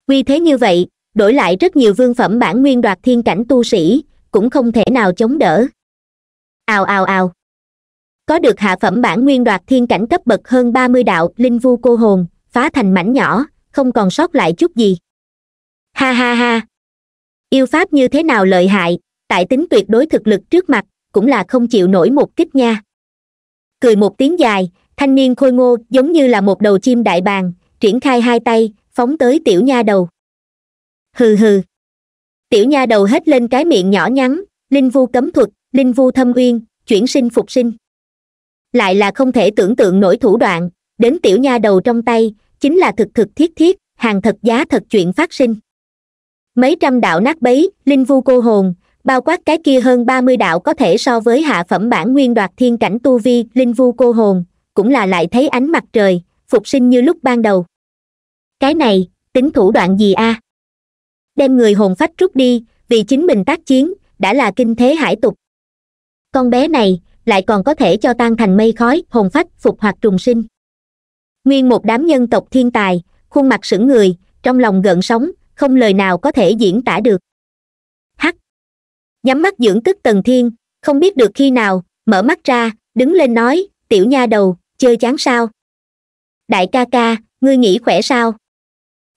uy thế như vậy đổi lại rất nhiều vương phẩm bản nguyên đoạt thiên cảnh tu sĩ cũng không thể nào chống đỡ ào ào ào có được hạ phẩm bản nguyên đoạt thiên cảnh cấp bậc hơn ba mươi đạo linh vu cô hồn phá thành mảnh nhỏ không còn sót lại chút gì ha ha ha yêu pháp như thế nào lợi hại tại tính tuyệt đối thực lực trước mặt cũng là không chịu nổi một kích nha cười một tiếng dài thanh niên khôi ngô giống như là một đầu chim đại bàng triển khai hai tay phóng tới tiểu nha đầu hừ hừ tiểu nha đầu hết lên cái miệng nhỏ nhắn linh vu cấm thuật linh vu thâm uyên chuyển sinh phục sinh lại là không thể tưởng tượng nổi thủ đoạn đến tiểu nha đầu trong tay chính là thực thực thiết thiết hàng thật giá thật chuyện phát sinh mấy trăm đạo nát bấy linh vu cô hồn bao quát cái kia hơn ba mươi đạo có thể so với hạ phẩm bản nguyên đoạt thiên cảnh tu vi linh vu cô hồn cũng là lại thấy ánh mặt trời phục sinh như lúc ban đầu cái này tính thủ đoạn gì a à? đem người hồn phách rút đi vì chính mình tác chiến đã là kinh thế hải tục con bé này lại còn có thể cho tan thành mây khói hồn phách phục hoặc trùng sinh nguyên một đám nhân tộc thiên tài khuôn mặt sững người trong lòng gợn sóng không lời nào có thể diễn tả được hắt nhắm mắt dưỡng tức tần thiên không biết được khi nào mở mắt ra đứng lên nói tiểu nha đầu chơi chán sao đại ca ca ngươi nghĩ khỏe sao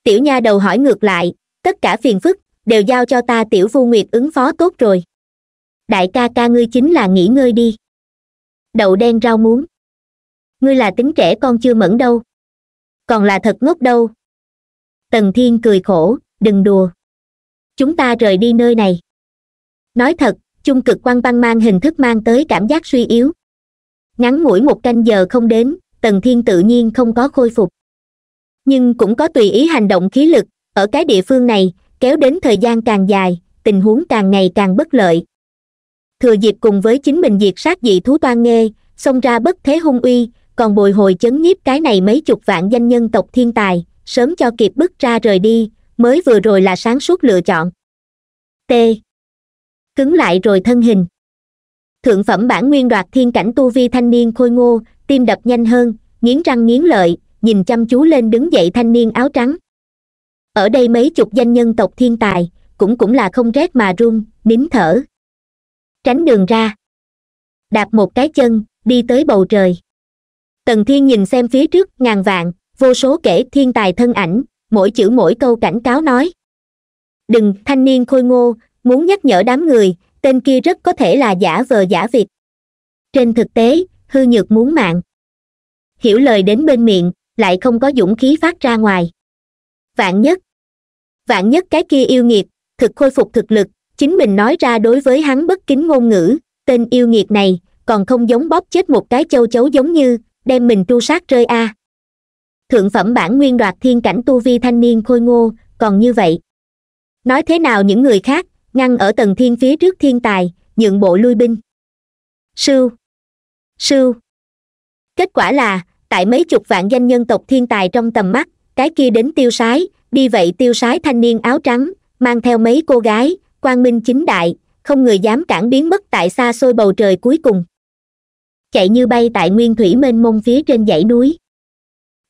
tiểu nha đầu hỏi ngược lại tất cả phiền phức đều giao cho ta tiểu vu nguyệt ứng phó tốt rồi đại ca ca ngươi chính là nghỉ ngơi đi đậu đen rau muống ngươi là tính trẻ con chưa mẫn đâu còn là thật ngốc đâu tần thiên cười khổ đừng đùa chúng ta rời đi nơi này nói thật chung cực quan băng mang hình thức mang tới cảm giác suy yếu ngắn ngủi một canh giờ không đến tần thiên tự nhiên không có khôi phục nhưng cũng có tùy ý hành động khí lực ở cái địa phương này kéo đến thời gian càng dài tình huống càng ngày càng bất lợi thừa dịp cùng với chính mình diệt sát dị thú toan nghe xông ra bất thế hung uy còn bồi hồi chấn nhiếp cái này mấy chục vạn danh nhân tộc thiên tài sớm cho kịp bước ra rời đi mới vừa rồi là sáng suốt lựa chọn t cứng lại rồi thân hình thượng phẩm bản nguyên đoạt thiên cảnh tu vi thanh niên khôi ngô tim đập nhanh hơn nghiến răng nghiến lợi nhìn chăm chú lên đứng dậy thanh niên áo trắng ở đây mấy chục danh nhân tộc thiên tài cũng cũng là không rét mà run nín thở tránh đường ra đạp một cái chân đi tới bầu trời tần thiên nhìn xem phía trước ngàn vạn vô số kể thiên tài thân ảnh mỗi chữ mỗi câu cảnh cáo nói đừng thanh niên khôi ngô muốn nhắc nhở đám người tên kia rất có thể là giả vờ giả vịt trên thực tế hư nhược muốn mạng hiểu lời đến bên miệng lại không có dũng khí phát ra ngoài vạn nhất vạn nhất cái kia yêu nghiệt thực khôi phục thực lực chính mình nói ra đối với hắn bất kính ngôn ngữ tên yêu nghiệt này còn không giống bóp chết một cái châu chấu giống như đem mình tru sát rơi a à thượng phẩm bản nguyên đoạt thiên cảnh tu vi thanh niên khôi ngô còn như vậy nói thế nào những người khác ngăn ở tầng thiên phía trước thiên tài nhượng bộ lui binh sưu sưu kết quả là tại mấy chục vạn danh nhân tộc thiên tài trong tầm mắt cái kia đến tiêu sái đi vậy tiêu sái thanh niên áo trắng mang theo mấy cô gái quang minh chính đại không người dám cản biến mất tại xa xôi bầu trời cuối cùng chạy như bay tại nguyên thủy mênh mông phía trên dãy núi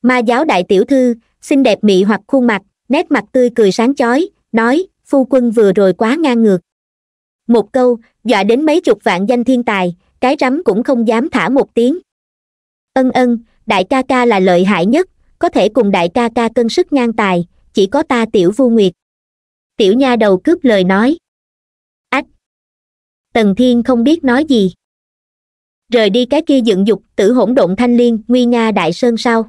ma giáo đại tiểu thư xinh đẹp mị hoặc khuôn mặt nét mặt tươi cười sáng chói nói phu quân vừa rồi quá ngang ngược một câu dọa đến mấy chục vạn danh thiên tài cái rắm cũng không dám thả một tiếng ân ân đại ca ca là lợi hại nhất có thể cùng đại ca ca cân sức ngang tài chỉ có ta tiểu vu nguyệt tiểu nha đầu cướp lời nói ách tần thiên không biết nói gì rời đi cái kia dựng dục tử hỗn độn thanh liên nguy nga đại sơn sau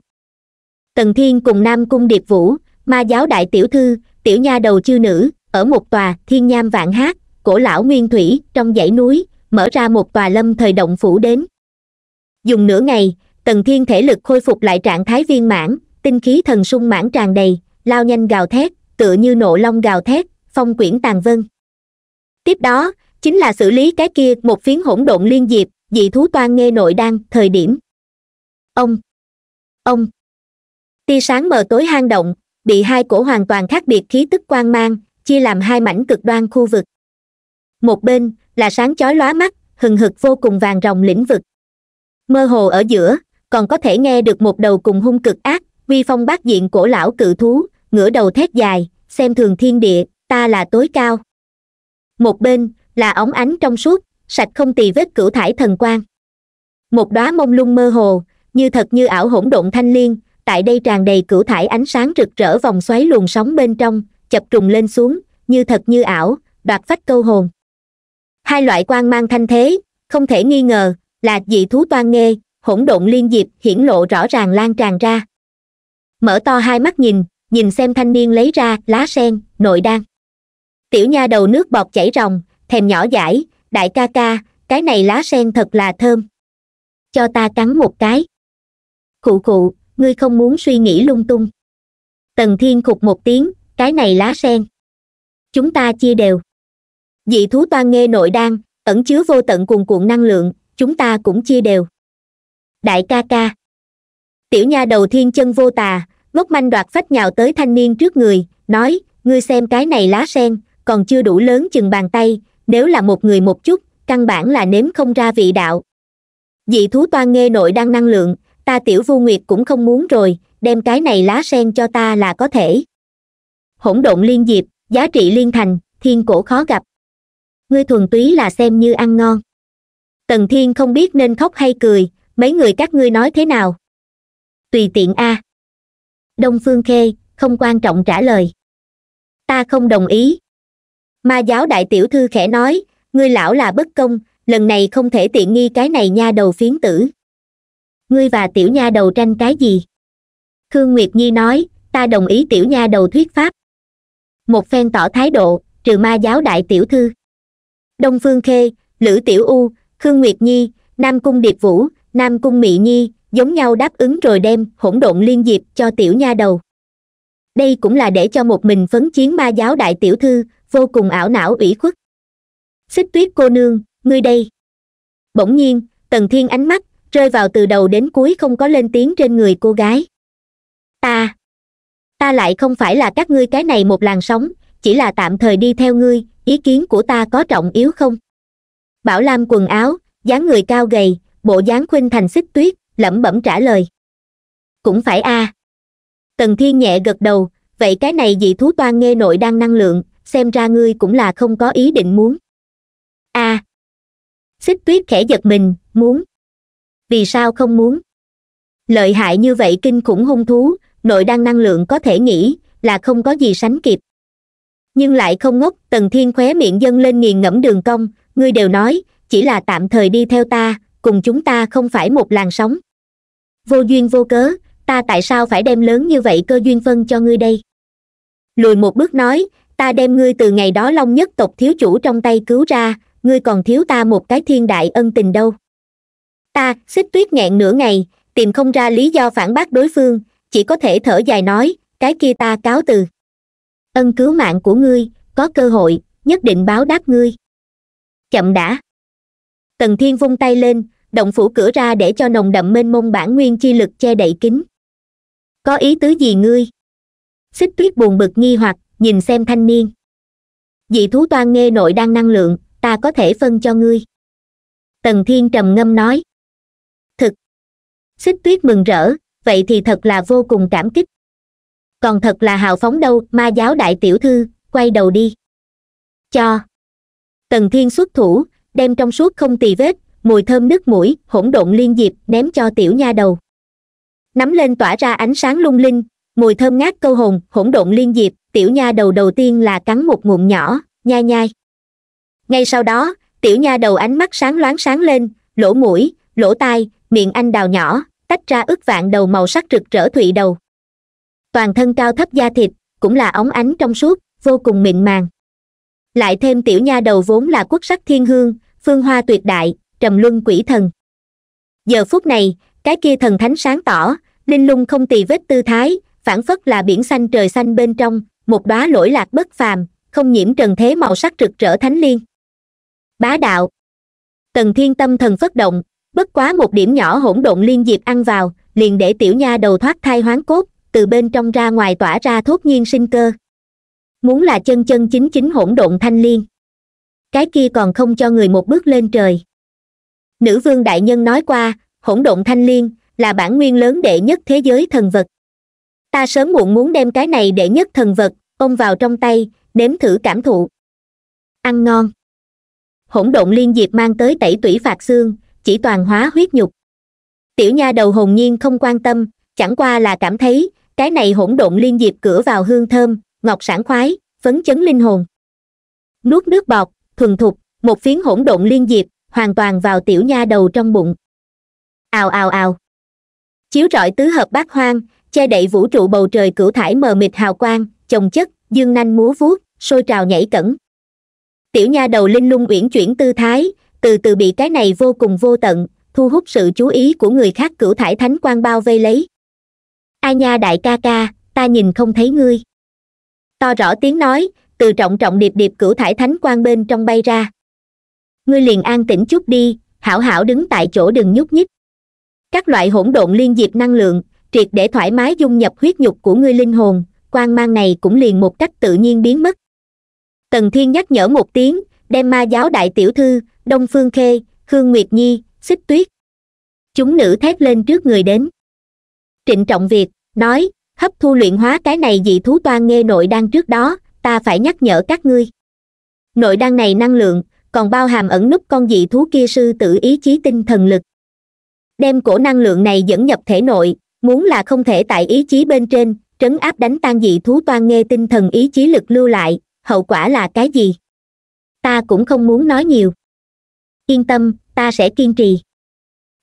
tần thiên cùng nam cung điệp vũ ma giáo đại tiểu thư tiểu nha đầu chư nữ ở một tòa thiên nham vạn hát cổ lão nguyên thủy trong dãy núi mở ra một tòa lâm thời động phủ đến dùng nửa ngày tần thiên thể lực khôi phục lại trạng thái viên mãn tinh khí thần sung mãn tràn đầy lao nhanh gào thét tựa như nộ long gào thét phong quyển tàn vân tiếp đó chính là xử lý cái kia một phiến hỗn độn liên diệp dị thú toan nghe nội đang thời điểm ông ông tia sáng mờ tối hang động bị hai cổ hoàn toàn khác biệt khí tức quang mang chia làm hai mảnh cực đoan khu vực một bên là sáng chói lóa mắt hừng hực vô cùng vàng rồng lĩnh vực mơ hồ ở giữa còn có thể nghe được một đầu cùng hung cực ác uy phong bát diện cổ lão cự thú ngửa đầu thét dài xem thường thiên địa ta là tối cao một bên là ống ánh trong suốt sạch không tì vết cửu thải thần quang một đóa mông lung mơ hồ như thật như ảo hỗn độn thanh liên tại đây tràn đầy cửu thải ánh sáng rực rỡ vòng xoáy luồng sóng bên trong chập trùng lên xuống như thật như ảo đoạt phách câu hồn hai loại quan mang thanh thế không thể nghi ngờ là dị thú toan nghe hỗn độn liên diệp hiển lộ rõ ràng lan tràn ra mở to hai mắt nhìn nhìn xem thanh niên lấy ra lá sen nội đan tiểu nha đầu nước bọt chảy ròng thèm nhỏ dãi đại ca ca cái này lá sen thật là thơm cho ta cắn một cái cụ cụ ngươi không muốn suy nghĩ lung tung tần thiên khục một tiếng cái này lá sen chúng ta chia đều dị thú toan nghe nội đan ẩn chứa vô tận cuồn cuộn năng lượng chúng ta cũng chia đều đại ca ca tiểu nha đầu thiên chân vô tà gốc manh đoạt phách nhào tới thanh niên trước người nói ngươi xem cái này lá sen còn chưa đủ lớn chừng bàn tay nếu là một người một chút căn bản là nếm không ra vị đạo dị thú toan nghe nội đang năng lượng ta tiểu vu nguyệt cũng không muốn rồi đem cái này lá sen cho ta là có thể hỗn độn liên diệp giá trị liên thành thiên cổ khó gặp ngươi thuần túy là xem như ăn ngon tần thiên không biết nên khóc hay cười mấy người các ngươi nói thế nào tùy tiện a à. đông phương khê không quan trọng trả lời ta không đồng ý ma giáo đại tiểu thư khẽ nói ngươi lão là bất công lần này không thể tiện nghi cái này nha đầu phiến tử ngươi và tiểu nha đầu tranh cái gì khương nguyệt nhi nói ta đồng ý tiểu nha đầu thuyết pháp một phen tỏ thái độ trừ ma giáo đại tiểu thư đông phương khê lữ tiểu u khương nguyệt nhi nam cung điệp vũ nam cung mị nhi giống nhau đáp ứng rồi đem hỗn độn liên diệp cho tiểu nha đầu đây cũng là để cho một mình phấn chiến ma giáo đại tiểu thư vô cùng ảo não ủy khuất xích tuyết cô nương ngươi đây bỗng nhiên tần thiên ánh mắt rơi vào từ đầu đến cuối không có lên tiếng trên người cô gái ta ta lại không phải là các ngươi cái này một làn sóng chỉ là tạm thời đi theo ngươi ý kiến của ta có trọng yếu không bảo lam quần áo dáng người cao gầy bộ dáng khuynh thành xích tuyết lẩm bẩm trả lời cũng phải a à. tần thiên nhẹ gật đầu vậy cái này dị thú toan nghe nội đang năng lượng xem ra ngươi cũng là không có ý định muốn a à. xích tuyết khẽ giật mình muốn vì sao không muốn lợi hại như vậy kinh khủng hung thú nội đang năng lượng có thể nghĩ là không có gì sánh kịp nhưng lại không ngốc tần thiên khóe miệng dâng lên nghiền ngẫm đường cong ngươi đều nói chỉ là tạm thời đi theo ta cùng chúng ta không phải một làn sóng vô duyên vô cớ ta tại sao phải đem lớn như vậy cơ duyên phân cho ngươi đây lùi một bước nói ta đem ngươi từ ngày đó long nhất tộc thiếu chủ trong tay cứu ra ngươi còn thiếu ta một cái thiên đại ân tình đâu ta xích tuyết nghẹn nửa ngày tìm không ra lý do phản bác đối phương chỉ có thể thở dài nói cái kia ta cáo từ ân cứu mạng của ngươi có cơ hội nhất định báo đáp ngươi chậm đã tần thiên vung tay lên động phủ cửa ra để cho nồng đậm mênh mông bản nguyên chi lực che đậy kín có ý tứ gì ngươi xích tuyết buồn bực nghi hoặc nhìn xem thanh niên dị thú toan nghe nội đang năng lượng ta có thể phân cho ngươi tần thiên trầm ngâm nói xích tuyết mừng rỡ vậy thì thật là vô cùng cảm kích còn thật là hào phóng đâu ma giáo đại tiểu thư quay đầu đi cho tần thiên xuất thủ đem trong suốt không tì vết mùi thơm nước mũi hỗn độn liên diệp ném cho tiểu nha đầu nắm lên tỏa ra ánh sáng lung linh mùi thơm ngát câu hồn hỗn độn liên diệp tiểu nha đầu đầu tiên là cắn một ngụm nhỏ nhai nhai ngay sau đó tiểu nha đầu ánh mắt sáng loáng sáng lên lỗ mũi lỗ tai miệng anh đào nhỏ tách ra ức vạn đầu màu sắc rực rỡ thụy đầu toàn thân cao thấp da thịt cũng là óng ánh trong suốt vô cùng mịn màng lại thêm tiểu nha đầu vốn là quốc sắc thiên hương phương hoa tuyệt đại trầm luân quỷ thần giờ phút này cái kia thần thánh sáng tỏ linh lung không tì vết tư thái phản phất là biển xanh trời xanh bên trong một đóa lỗi lạc bất phàm không nhiễm trần thế màu sắc rực rỡ thánh liên bá đạo tần thiên tâm thần phất động bất quá một điểm nhỏ hỗn độn liên diệp ăn vào liền để tiểu nha đầu thoát thai hoán cốt từ bên trong ra ngoài tỏa ra thốt nhiên sinh cơ muốn là chân chân chính chính hỗn độn thanh liên cái kia còn không cho người một bước lên trời nữ vương đại nhân nói qua hỗn độn thanh liên là bản nguyên lớn đệ nhất thế giới thần vật ta sớm muộn muốn đem cái này đệ nhất thần vật ôm vào trong tay nếm thử cảm thụ ăn ngon hỗn độn liên diệp mang tới tẩy tủy phạt xương chỉ toàn hóa huyết nhục tiểu nha đầu hồn nhiên không quan tâm chẳng qua là cảm thấy cái này hỗn độn liên diệp cửa vào hương thơm ngọc sảng khoái phấn chấn linh hồn nuốt nước bọt thuần thục một phiến hỗn độn liên diệp hoàn toàn vào tiểu nha đầu trong bụng ào ào ào chiếu rọi tứ hợp bát hoang che đậy vũ trụ bầu trời cửu thải mờ mịt hào quang chồng chất dương nanh múa vuốt sôi trào nhảy cẩn tiểu nha đầu linh lung uyển chuyển tư thái từ từ bị cái này vô cùng vô tận thu hút sự chú ý của người khác cửu thải thánh quan bao vây lấy a nha đại ca ca ta nhìn không thấy ngươi to rõ tiếng nói từ trọng trọng điệp điệp cửu thải thánh quan bên trong bay ra ngươi liền an tĩnh chút đi hảo hảo đứng tại chỗ đừng nhúc nhích các loại hỗn độn liên diệp năng lượng triệt để thoải mái dung nhập huyết nhục của ngươi linh hồn quan mang này cũng liền một cách tự nhiên biến mất tần thiên nhắc nhở một tiếng đem ma giáo đại tiểu thư đông phương khê hương nguyệt nhi xích tuyết chúng nữ thét lên trước người đến trịnh trọng việt nói hấp thu luyện hóa cái này dị thú toan nghe nội đan trước đó ta phải nhắc nhở các ngươi nội đan này năng lượng còn bao hàm ẩn nút con dị thú kia sư tự ý chí tinh thần lực đem cổ năng lượng này dẫn nhập thể nội muốn là không thể tại ý chí bên trên trấn áp đánh tan dị thú toan nghe tinh thần ý chí lực lưu lại hậu quả là cái gì ta cũng không muốn nói nhiều yên tâm ta sẽ kiên trì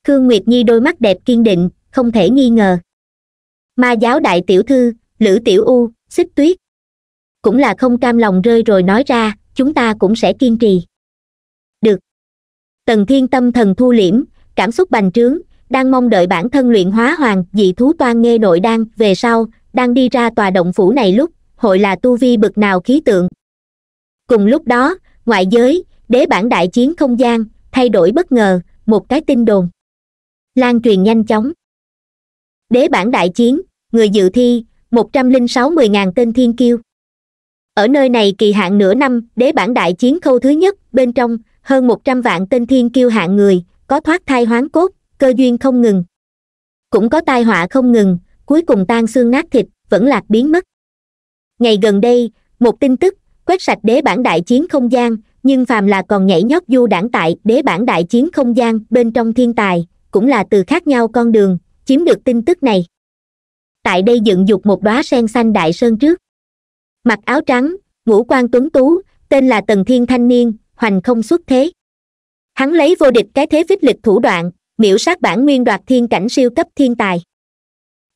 khương nguyệt nhi đôi mắt đẹp kiên định không thể nghi ngờ ma giáo đại tiểu thư lữ tiểu u xích tuyết cũng là không cam lòng rơi rồi nói ra chúng ta cũng sẽ kiên trì được tần thiên tâm thần thu liễm cảm xúc bành trướng đang mong đợi bản thân luyện hóa hoàng dị thú toan nghe nội đan về sau đang đi ra tòa động phủ này lúc hội là tu vi bực nào khí tượng cùng lúc đó ngoại giới đế bản đại chiến không gian thay đổi bất ngờ một cái tin đồn lan truyền nhanh chóng đế bản đại chiến người dự thi một trăm linh sáu mười ngàn tên thiên kiêu ở nơi này kỳ hạn nửa năm đế bản đại chiến khâu thứ nhất bên trong hơn một trăm vạn tên thiên kiêu hạng người có thoát thai hoán cốt cơ duyên không ngừng cũng có tai họa không ngừng cuối cùng tan xương nát thịt vẫn lạc biến mất ngày gần đây một tin tức quét sạch đế bản đại chiến không gian nhưng phàm là còn nhảy nhót du đảng tại đế bản đại chiến không gian bên trong thiên tài cũng là từ khác nhau con đường chiếm được tin tức này tại đây dựng dục một đóa sen xanh đại sơn trước mặc áo trắng ngũ quan tuấn tú tên là tần thiên thanh niên hoành không xuất thế hắn lấy vô địch cái thế vích lịch thủ đoạn miễu sát bản nguyên đoạt thiên cảnh siêu cấp thiên tài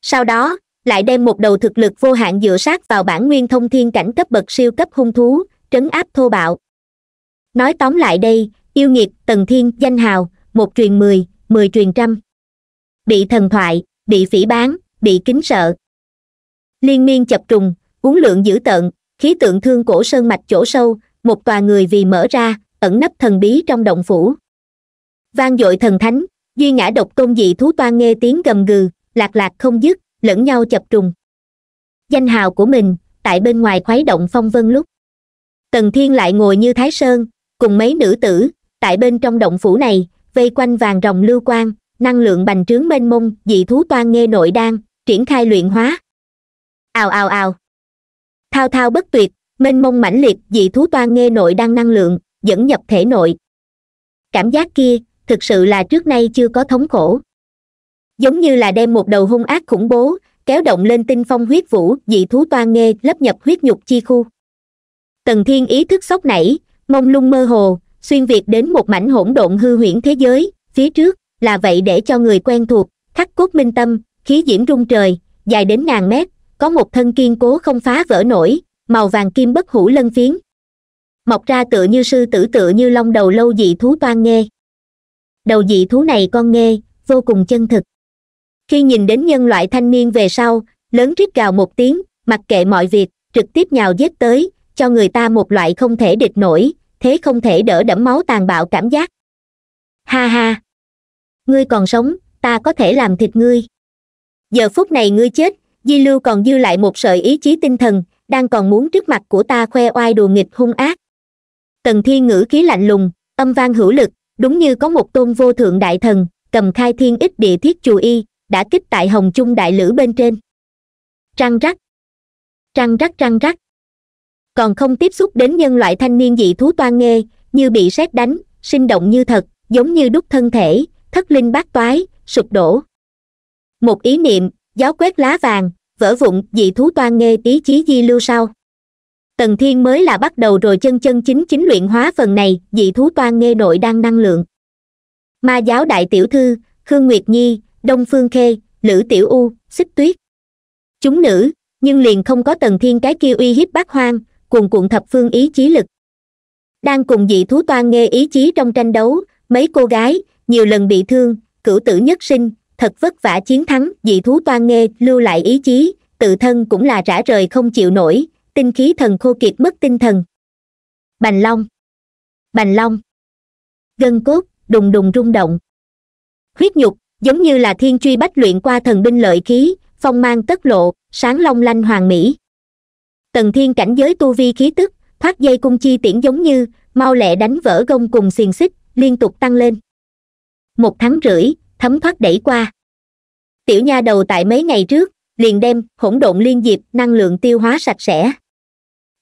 sau đó lại đem một đầu thực lực vô hạn dựa sát vào bản nguyên thông thiên cảnh cấp bậc siêu cấp hung thú trấn áp thô bạo nói tóm lại đây yêu nghiệt tần thiên danh hào một truyền mười mười truyền trăm bị thần thoại bị phỉ bán bị kính sợ liên miên chập trùng uống lượng dữ tận, khí tượng thương cổ sơn mạch chỗ sâu một tòa người vì mở ra ẩn nấp thần bí trong động phủ vang dội thần thánh duy ngã độc tôn dị thú toan nghe tiếng gầm gừ lạc lạc không dứt lẫn nhau chập trùng danh hào của mình tại bên ngoài khoái động phong vân lúc tần thiên lại ngồi như thái sơn cùng mấy nữ tử tại bên trong động phủ này vây quanh vàng rồng lưu quang năng lượng bành trướng mênh mông dị thú toan nghe nội đan triển khai luyện hóa ào ào ào thao thao bất tuyệt mênh mông mãnh liệt dị thú toan nghe nội đan năng lượng dẫn nhập thể nội cảm giác kia thực sự là trước nay chưa có thống khổ giống như là đem một đầu hung ác khủng bố kéo động lên tinh phong huyết vũ dị thú toan nghe lấp nhập huyết nhục chi khu tần thiên ý thức sốc nảy mông lung mơ hồ xuyên việt đến một mảnh hỗn độn hư huyễn thế giới phía trước là vậy để cho người quen thuộc khắc cốt minh tâm khí diễm rung trời dài đến ngàn mét có một thân kiên cố không phá vỡ nổi màu vàng kim bất hủ lân phiến mọc ra tựa như sư tử tựa như long đầu lâu dị thú toan nghe. đầu dị thú này con nghe vô cùng chân thực khi nhìn đến nhân loại thanh niên về sau lớn rít gào một tiếng mặc kệ mọi việc trực tiếp nhào dết tới cho người ta một loại không thể địch nổi thế không thể đỡ đẫm máu tàn bạo cảm giác ha ha ngươi còn sống ta có thể làm thịt ngươi giờ phút này ngươi chết di lưu còn dư lại một sợi ý chí tinh thần đang còn muốn trước mặt của ta khoe oai đùa nghịch hung ác tần thiên ngữ khí lạnh lùng âm vang hữu lực đúng như có một tôn vô thượng đại thần cầm khai thiên ích địa thiết chùa y đã kích tại hồng trung đại lữ bên trên trăng rắc trăng rắc trăng rắc còn không tiếp xúc đến nhân loại thanh niên dị thú toan nghê như bị sét đánh sinh động như thật giống như đúc thân thể thất linh bát toái sụp đổ một ý niệm giáo quét lá vàng vỡ vụn dị thú toan nghê ý chí di lưu sau tần thiên mới là bắt đầu rồi chân chân chính chính luyện hóa phần này dị thú toan nghê nội đang năng lượng ma giáo đại tiểu thư khương nguyệt nhi đông phương khê lữ tiểu u xích tuyết chúng nữ nhưng liền không có tần thiên cái kia uy hiếp bác hoang cuồn cuộn thập phương ý chí lực đang cùng dị thú toan nghe ý chí trong tranh đấu mấy cô gái nhiều lần bị thương cửu tử nhất sinh thật vất vả chiến thắng dị thú toan nghe lưu lại ý chí tự thân cũng là rã rời không chịu nổi tinh khí thần khô kiệt mất tinh thần bành long bành long gân cốt đùng đùng rung động huyết nhục giống như là thiên truy bách luyện qua thần binh lợi khí phong mang tất lộ sáng long lanh hoàng mỹ tần thiên cảnh giới tu vi khí tức thoát dây cung chi tiễn giống như mau lẹ đánh vỡ gông cùng xiềng xích liên tục tăng lên một tháng rưỡi thấm thoát đẩy qua tiểu nha đầu tại mấy ngày trước liền đem hỗn độn liên diệp năng lượng tiêu hóa sạch sẽ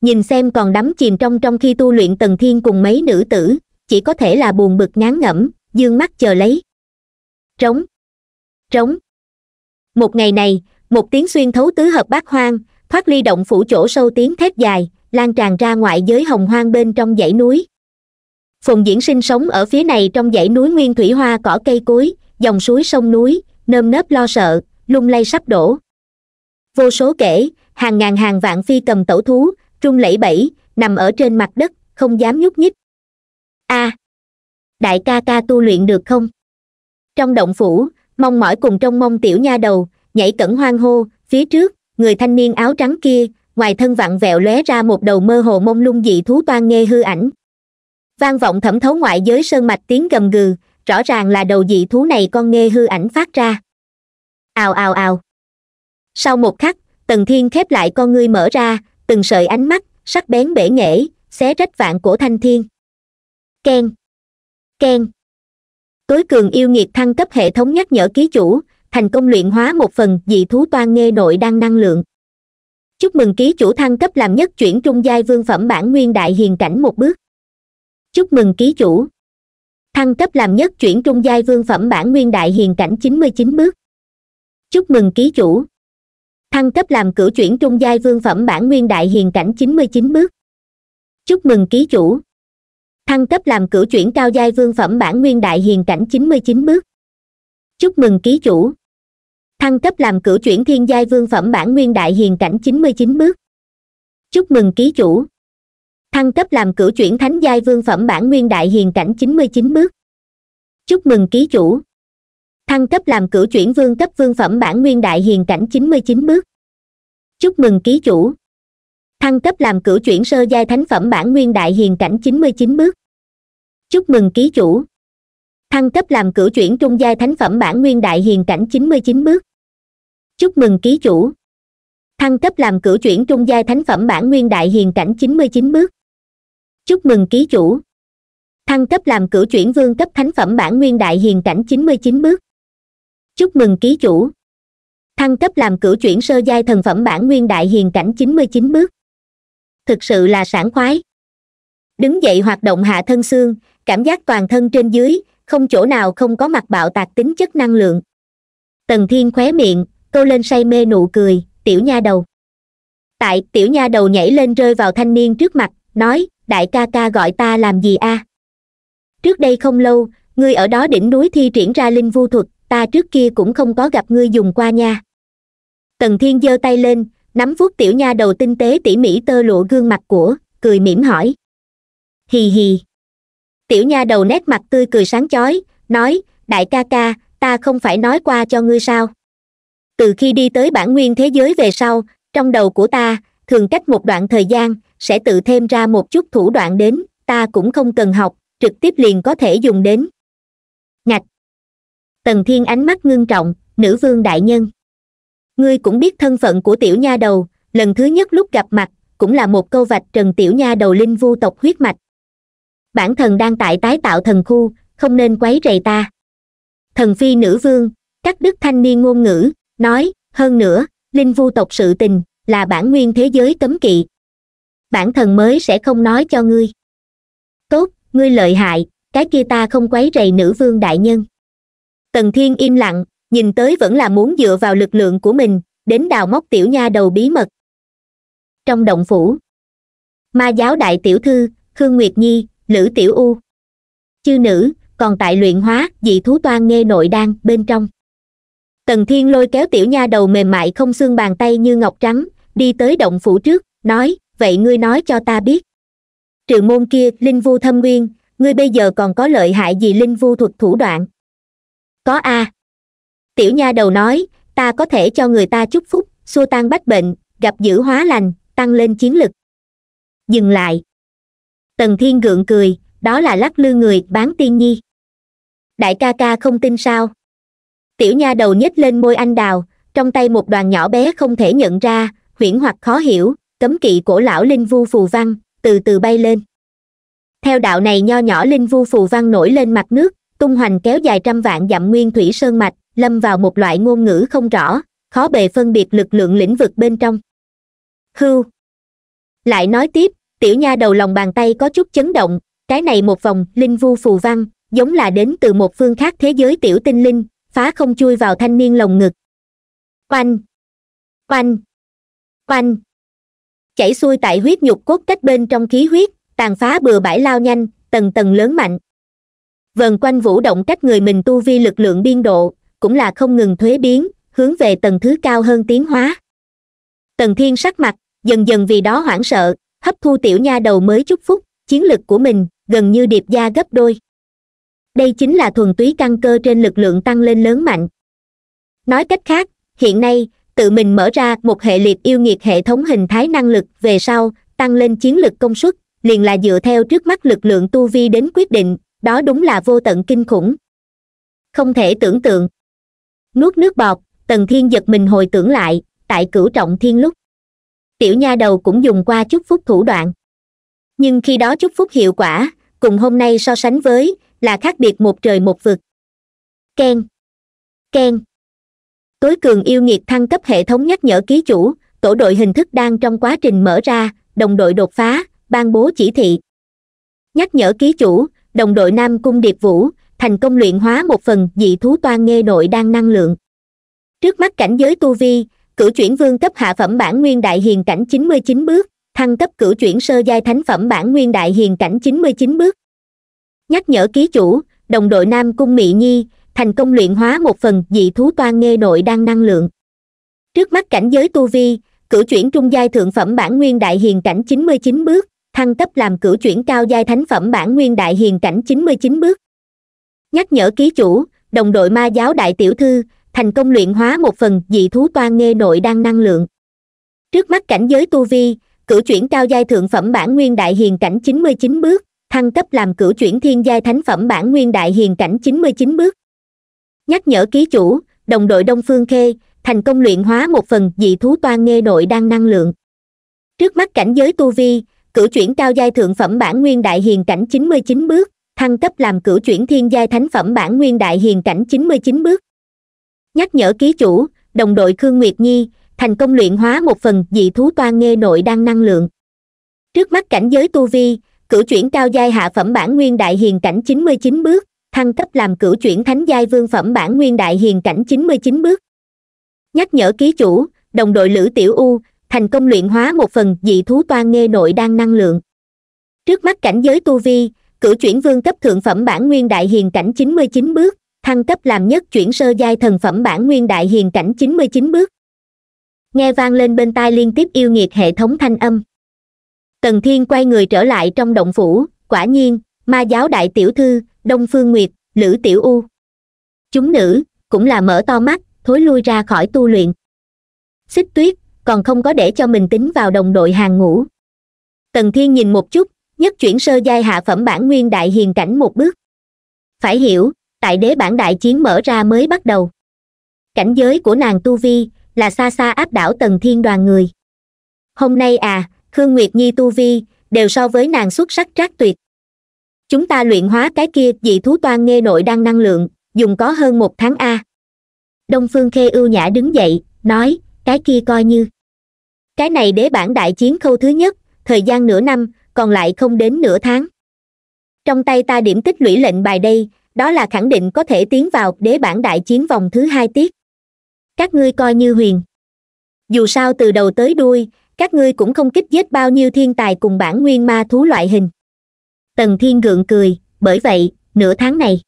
nhìn xem còn đắm chìm trong trong khi tu luyện tần thiên cùng mấy nữ tử chỉ có thể là buồn bực ngán ngẩm dương mắt chờ lấy trống trống một ngày này một tiếng xuyên thấu tứ hợp bát hoang thoát ly động phủ chỗ sâu tiếng thép dài lan tràn ra ngoại giới hồng hoang bên trong dãy núi phùng diễn sinh sống ở phía này trong dãy núi nguyên thủy hoa cỏ cây cối dòng suối sông núi nơm nớp lo sợ lung lay sắp đổ vô số kể hàng ngàn hàng vạn phi cầm tẩu thú trung lẫy bẫy nằm ở trên mặt đất không dám nhúc nhích a à, đại ca ca tu luyện được không trong động phủ mong mỏi cùng trong mong tiểu nha đầu nhảy cẩn hoang hô phía trước người thanh niên áo trắng kia ngoài thân vặn vẹo lóe ra một đầu mơ hồ mông lung dị thú toan nghe hư ảnh vang vọng thẩm thấu ngoại giới sơn mạch tiếng gầm gừ rõ ràng là đầu dị thú này con nghe hư ảnh phát ra ào ào ào sau một khắc tần thiên khép lại con ngươi mở ra từng sợi ánh mắt sắc bén bể nghễ xé rách vạn cổ thanh thiên keng keng tối cường yêu nghiệt thăng cấp hệ thống nhắc nhở ký chủ thành công luyện hóa một phần dị thú toan nghe nội đang năng lượng chúc mừng ký chủ thăng cấp làm nhất chuyển trung giai vương phẩm bản nguyên đại hiền cảnh một bước chúc mừng ký chủ thăng cấp làm nhất chuyển trung giai vương phẩm bản nguyên đại hiền cảnh chín mươi chín bước chúc mừng ký chủ thăng cấp làm cửu chuyển trung giai vương phẩm bản nguyên đại hiền cảnh chín mươi chín bước chúc mừng ký chủ thăng cấp làm cửu chuyển cao giai vương phẩm bản nguyên đại hiền cảnh chín mươi chín bước chúc mừng ký chủ thăng cấp làm cửu chuyển thiên giai vương phẩm bản nguyên đại hiền cảnh chín mươi chín bước chúc mừng ký chủ thăng cấp làm cửu chuyển thánh giai vương phẩm bản nguyên đại hiền cảnh chín mươi chín bước chúc mừng ký chủ thăng cấp làm cửu chuyển vương cấp vương phẩm bản nguyên đại hiền cảnh chín mươi chín bước chúc mừng ký chủ thăng cấp làm cửu chuyển sơ giai thánh phẩm bản nguyên đại hiền cảnh chín mươi chín bước chúc mừng ký chủ thăng cấp làm cửu chuyển trung giai thánh phẩm bản nguyên đại hiền cảnh chín mươi chín bước chúc mừng ký chủ thăng cấp làm cửu chuyển trung giai thánh phẩm bản nguyên đại hiền cảnh chín mươi chín bước chúc mừng ký chủ thăng cấp làm cửu chuyển vương cấp thánh phẩm bản nguyên đại hiền cảnh chín mươi chín bước chúc mừng ký chủ thăng cấp làm cửu chuyển sơ giai thần phẩm bản nguyên đại hiền cảnh chín mươi chín bước thực sự là sảng khoái đứng dậy hoạt động hạ thân xương cảm giác toàn thân trên dưới không chỗ nào không có mặt bạo tạc tính chất năng lượng tần thiên khóe miệng câu lên say mê nụ cười tiểu nha đầu tại tiểu nha đầu nhảy lên rơi vào thanh niên trước mặt nói đại ca ca gọi ta làm gì a à? trước đây không lâu ngươi ở đó đỉnh núi thi triển ra linh vu thuật ta trước kia cũng không có gặp ngươi dùng qua nha tần thiên giơ tay lên nắm vuốt tiểu nha đầu tinh tế tỉ mỉ tơ lụa gương mặt của cười mỉm hỏi hì hì tiểu nha đầu nét mặt tươi cười sáng chói nói đại ca ca ta không phải nói qua cho ngươi sao từ khi đi tới bản nguyên thế giới về sau trong đầu của ta thường cách một đoạn thời gian sẽ tự thêm ra một chút thủ đoạn đến ta cũng không cần học trực tiếp liền có thể dùng đến ngạch tần thiên ánh mắt ngưng trọng nữ vương đại nhân ngươi cũng biết thân phận của tiểu nha đầu lần thứ nhất lúc gặp mặt cũng là một câu vạch trần tiểu nha đầu linh vu tộc huyết mạch bản thần đang tại tái tạo thần khu không nên quấy rầy ta thần phi nữ vương cắt đứt thanh niên ngôn ngữ nói hơn nữa linh vu tộc sự tình là bản nguyên thế giới cấm kỵ bản thần mới sẽ không nói cho ngươi tốt ngươi lợi hại cái kia ta không quấy rầy nữ vương đại nhân tần thiên im lặng nhìn tới vẫn là muốn dựa vào lực lượng của mình đến đào móc tiểu nha đầu bí mật trong động phủ ma giáo đại tiểu thư khương nguyệt nhi lữ tiểu u chư nữ còn tại luyện hóa dị thú toan nghe nội đan bên trong tần thiên lôi kéo tiểu nha đầu mềm mại không xương bàn tay như ngọc trắng đi tới động phủ trước nói vậy ngươi nói cho ta biết trừ môn kia linh vu thâm nguyên ngươi bây giờ còn có lợi hại gì linh vu thuật thủ đoạn có a à. tiểu nha đầu nói ta có thể cho người ta chúc phúc xua tan bách bệnh gặp dữ hóa lành tăng lên chiến lực dừng lại tần thiên gượng cười đó là lắc lư người bán tiên nhi đại ca ca không tin sao tiểu nha đầu nhếch lên môi anh đào trong tay một đoàn nhỏ bé không thể nhận ra huyễn hoặc khó hiểu cấm kỵ cổ lão linh vu phù văn từ từ bay lên theo đạo này nho nhỏ linh vu phù văn nổi lên mặt nước tung hoành kéo dài trăm vạn dặm nguyên thủy sơn mạch lâm vào một loại ngôn ngữ không rõ khó bề phân biệt lực lượng lĩnh vực bên trong hưu lại nói tiếp tiểu nha đầu lòng bàn tay có chút chấn động cái này một vòng linh vu phù văn giống là đến từ một phương khác thế giới tiểu tinh linh phá không chui vào thanh niên lồng ngực oanh oanh oanh chảy xuôi tại huyết nhục cốt cách bên trong khí huyết tàn phá bừa bãi lao nhanh tầng tầng lớn mạnh vần quanh vũ động cách người mình tu vi lực lượng biên độ cũng là không ngừng thuế biến hướng về tầng thứ cao hơn tiến hóa tần thiên sắc mặt dần dần vì đó hoảng sợ hấp thu tiểu nha đầu mới chúc phúc chiến lực của mình gần như điệp gia gấp đôi đây chính là thuần túy căn cơ trên lực lượng tăng lên lớn mạnh nói cách khác hiện nay tự mình mở ra một hệ liệt yêu nghiệt hệ thống hình thái năng lực về sau tăng lên chiến lực công suất liền là dựa theo trước mắt lực lượng tu vi đến quyết định đó đúng là vô tận kinh khủng không thể tưởng tượng nuốt nước bọt tần thiên giật mình hồi tưởng lại tại cửu trọng thiên lúc tiểu nha đầu cũng dùng qua chút phúc thủ đoạn nhưng khi đó chút phúc hiệu quả cùng hôm nay so sánh với là khác biệt một trời một vực Ken, Ken, tối cường yêu nghiệt thăng cấp hệ thống nhắc nhở ký chủ tổ đội hình thức đang trong quá trình mở ra đồng đội đột phá ban bố chỉ thị nhắc nhở ký chủ đồng đội nam cung điệp vũ thành công luyện hóa một phần dị thú toan nghe nội đang năng lượng trước mắt cảnh giới tu vi cử chuyển vương cấp hạ phẩm bản nguyên đại hiền cảnh 99 bước thăng cấp cử chuyển sơ giai thánh phẩm bản nguyên đại hiền cảnh 99 bước nhắc nhở ký chủ đồng đội nam cung mị nhi thành công luyện hóa một phần dị thú toan nghe nội đang năng lượng trước mắt cảnh giới tu vi cử chuyển trung giai thượng phẩm bản nguyên đại hiền cảnh 99 bước thăng cấp làm cử chuyển cao giai thánh phẩm bản nguyên đại hiền cảnh 99 bước nhắc nhở ký chủ đồng đội ma giáo đại tiểu thư thành công luyện hóa một phần dị thú toan nghe nội đang năng lượng trước mắt cảnh giới tu vi cử chuyển cao giai thượng phẩm bản nguyên đại hiền cảnh 99 bước thăng cấp làm cửu chuyển thiên giai thánh phẩm bản nguyên đại hiền cảnh 99 bước nhắc nhở ký chủ đồng đội đông phương khê thành công luyện hóa một phần dị thú toan nghe nội đang năng lượng trước mắt cảnh giới tu vi cửu chuyển cao giai thượng phẩm bản nguyên đại hiền cảnh 99 bước thăng cấp làm cửu chuyển thiên giai thánh phẩm bản nguyên đại hiền cảnh 99 bước nhắc nhở ký chủ đồng đội khương nguyệt nhi thành công luyện hóa một phần dị thú toan nghe nội đang năng lượng trước mắt cảnh giới tu vi cửu chuyển cao giai hạ phẩm bản nguyên đại hiền cảnh chín mươi chín bước thăng cấp làm cửu chuyển thánh giai vương phẩm bản nguyên đại hiền cảnh chín mươi chín bước nhắc nhở ký chủ đồng đội lữ tiểu u thành công luyện hóa một phần dị thú toan nghe nội đang năng lượng trước mắt cảnh giới tu vi cửu chuyển vương cấp thượng phẩm bản nguyên đại hiền cảnh chín mươi chín bước thăng cấp làm nhất chuyển sơ giai thần phẩm bản nguyên đại hiền cảnh chín mươi chín bước nghe vang lên bên tai liên tiếp yêu nghiệt hệ thống thanh âm tần thiên quay người trở lại trong động phủ quả nhiên ma giáo đại tiểu thư đông phương nguyệt lữ tiểu u chúng nữ cũng là mở to mắt thối lui ra khỏi tu luyện xích tuyết còn không có để cho mình tính vào đồng đội hàng ngũ tần thiên nhìn một chút nhất chuyển sơ giai hạ phẩm bản nguyên đại hiền cảnh một bước phải hiểu tại đế bản đại chiến mở ra mới bắt đầu cảnh giới của nàng tu vi là xa xa áp đảo tần thiên đoàn người hôm nay à khương nguyệt nhi tu vi đều so với nàng xuất sắc trác tuyệt chúng ta luyện hóa cái kia dị thú toan nghe nội đang năng lượng dùng có hơn một tháng a đông phương khê ưu nhã đứng dậy nói cái kia coi như cái này đế bản đại chiến khâu thứ nhất thời gian nửa năm còn lại không đến nửa tháng trong tay ta điểm tích lũy lệnh bài đây đó là khẳng định có thể tiến vào đế bản đại chiến vòng thứ hai tiết các ngươi coi như huyền dù sao từ đầu tới đuôi các ngươi cũng không kích giết bao nhiêu thiên tài cùng bản nguyên ma thú loại hình tần thiên gượng cười bởi vậy nửa tháng này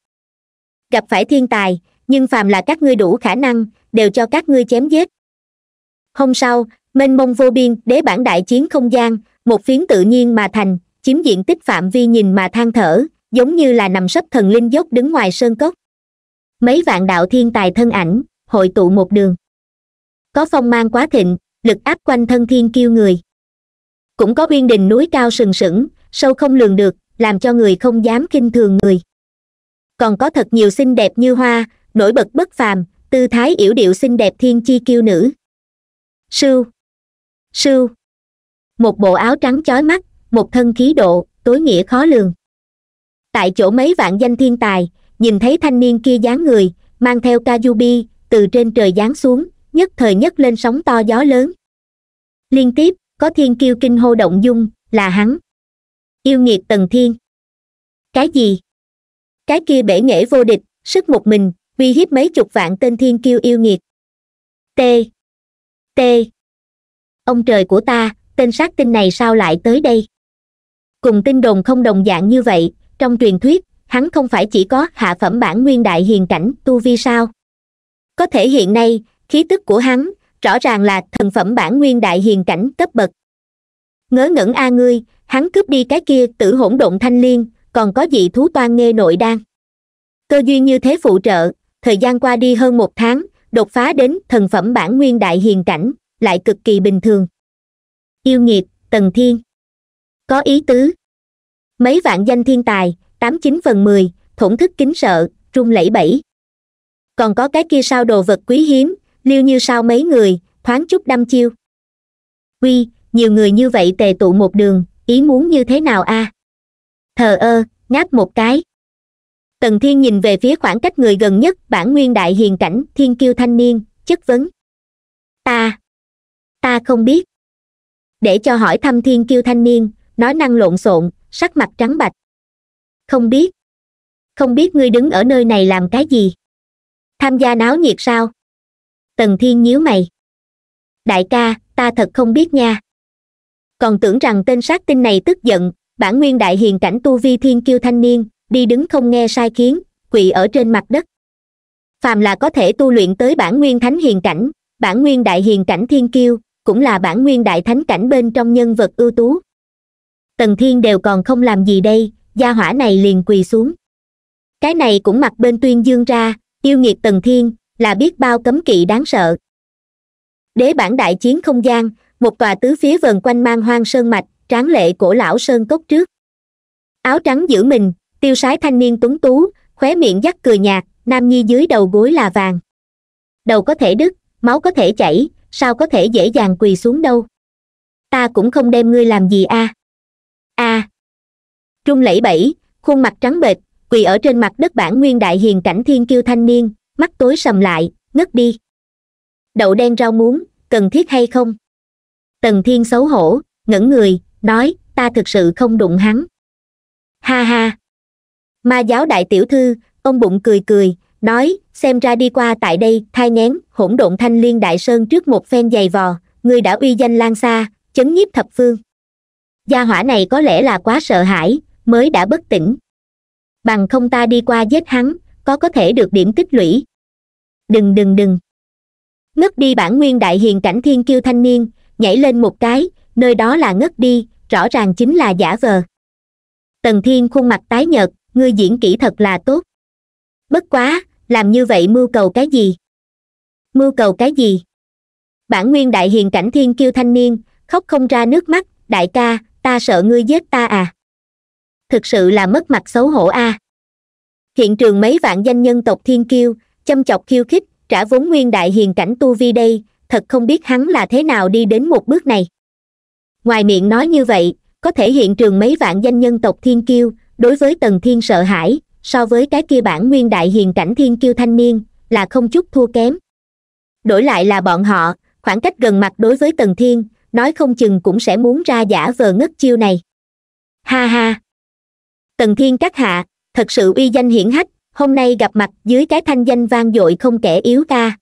gặp phải thiên tài nhưng phàm là các ngươi đủ khả năng đều cho các ngươi chém giết hôm sau mênh mông vô biên đế bản đại chiến không gian một phiến tự nhiên mà thành chiếm diện tích phạm vi nhìn mà than thở giống như là nằm sấp thần linh dốc đứng ngoài sơn cốc mấy vạn đạo thiên tài thân ảnh hội tụ một đường có phong mang quá thịnh lực áp quanh thân thiên kiêu người cũng có uyên đình núi cao sừng sững sâu không lường được làm cho người không dám kinh thường người còn có thật nhiều xinh đẹp như hoa nổi bật bất phàm tư thái yểu điệu xinh đẹp thiên chi kiêu nữ sưu sưu một bộ áo trắng chói mắt một thân khí độ tối nghĩa khó lường tại chỗ mấy vạn danh thiên tài nhìn thấy thanh niên kia dáng người mang theo ca bi từ trên trời giáng xuống nhất thời nhất lên sóng to gió lớn liên tiếp có thiên kiêu kinh hô động dung là hắn yêu nghiệt tần thiên cái gì cái kia bể nghệ vô địch sức một mình uy hiếp mấy chục vạn tên thiên kiêu yêu nghiệt t t ông trời của ta tên sát tinh này sao lại tới đây cùng tin đồn không đồng dạng như vậy trong truyền thuyết hắn không phải chỉ có hạ phẩm bản nguyên đại hiền cảnh tu vi sao có thể hiện nay khí tức của hắn rõ ràng là thần phẩm bản nguyên đại hiền cảnh cấp bậc ngớ ngẩn a ngươi hắn cướp đi cái kia tử hỗn độn thanh liên còn có dị thú toan nghe nội đan cơ duyên như thế phụ trợ thời gian qua đi hơn một tháng đột phá đến thần phẩm bản nguyên đại hiền cảnh lại cực kỳ bình thường yêu nghiệt tần thiên có ý tứ mấy vạn danh thiên tài tám chín phần mười thổn thức kính sợ trung lẫy bẫy còn có cái kia sao đồ vật quý hiếm liêu như sao mấy người thoáng chút đâm chiêu uy nhiều người như vậy tề tụ một đường ý muốn như thế nào a à? thờ ơ ngáp một cái tần thiên nhìn về phía khoảng cách người gần nhất bản nguyên đại hiền cảnh thiên kiêu thanh niên chất vấn ta ta không biết để cho hỏi thăm thiên kiêu thanh niên nói năng lộn xộn sắc mặt trắng bạch không biết không biết ngươi đứng ở nơi này làm cái gì tham gia náo nhiệt sao tần thiên nhíu mày đại ca ta thật không biết nha còn tưởng rằng tên sát tinh này tức giận bản nguyên đại hiền cảnh tu vi thiên kiêu thanh niên đi đứng không nghe sai khiến quỵ ở trên mặt đất phàm là có thể tu luyện tới bản nguyên thánh hiền cảnh bản nguyên đại hiền cảnh thiên kiêu cũng là bản nguyên đại thánh cảnh bên trong nhân vật ưu tú tần thiên đều còn không làm gì đây gia hỏa này liền quỳ xuống cái này cũng mặc bên tuyên dương ra yêu nghiệt tần thiên là biết bao cấm kỵ đáng sợ đế bản đại chiến không gian một tòa tứ phía vần quanh mang hoang sơn mạch tráng lệ cổ lão sơn cốc trước áo trắng giữ mình tiêu sái thanh niên tuấn tú khóe miệng dắt cười nhạt nam nhi dưới đầu gối là vàng đầu có thể đứt máu có thể chảy sao có thể dễ dàng quỳ xuống đâu ta cũng không đem ngươi làm gì a a trung lẫy bẫy khuôn mặt trắng bệch quỳ ở trên mặt đất bản nguyên đại hiền cảnh thiên kiêu thanh niên mắt tối sầm lại ngất đi đậu đen rau muống cần thiết hay không tần thiên xấu hổ ngẩn người nói ta thực sự không đụng hắn ha ha ma giáo đại tiểu thư ông bụng cười cười nói xem ra đi qua tại đây thai ngén hỗn độn thanh liên đại sơn trước một phen giày vò người đã uy danh lan xa chấn nhiếp thập phương gia hỏa này có lẽ là quá sợ hãi mới đã bất tỉnh bằng không ta đi qua giết hắn có có thể được điểm tích lũy đừng đừng đừng ngất đi bản nguyên đại hiền cảnh thiên kiêu thanh niên nhảy lên một cái nơi đó là ngất đi rõ ràng chính là giả vờ tần thiên khuôn mặt tái nhợt ngươi diễn kỹ thật là tốt bất quá làm như vậy mưu cầu cái gì mưu cầu cái gì bản nguyên đại hiền cảnh thiên kiêu thanh niên khóc không ra nước mắt đại ca ta sợ ngươi giết ta à thực sự là mất mặt xấu hổ a à hiện trường mấy vạn danh nhân tộc thiên kiêu châm chọc khiêu khích trả vốn nguyên đại hiền cảnh tu vi đây thật không biết hắn là thế nào đi đến một bước này ngoài miệng nói như vậy có thể hiện trường mấy vạn danh nhân tộc thiên kiêu đối với tần thiên sợ hãi so với cái kia bản nguyên đại hiền cảnh thiên kiêu thanh niên là không chút thua kém đổi lại là bọn họ khoảng cách gần mặt đối với tần thiên nói không chừng cũng sẽ muốn ra giả vờ ngất chiêu này ha ha tần thiên các hạ thật sự uy danh hiển hách hôm nay gặp mặt dưới cái thanh danh vang dội không kẻ yếu ta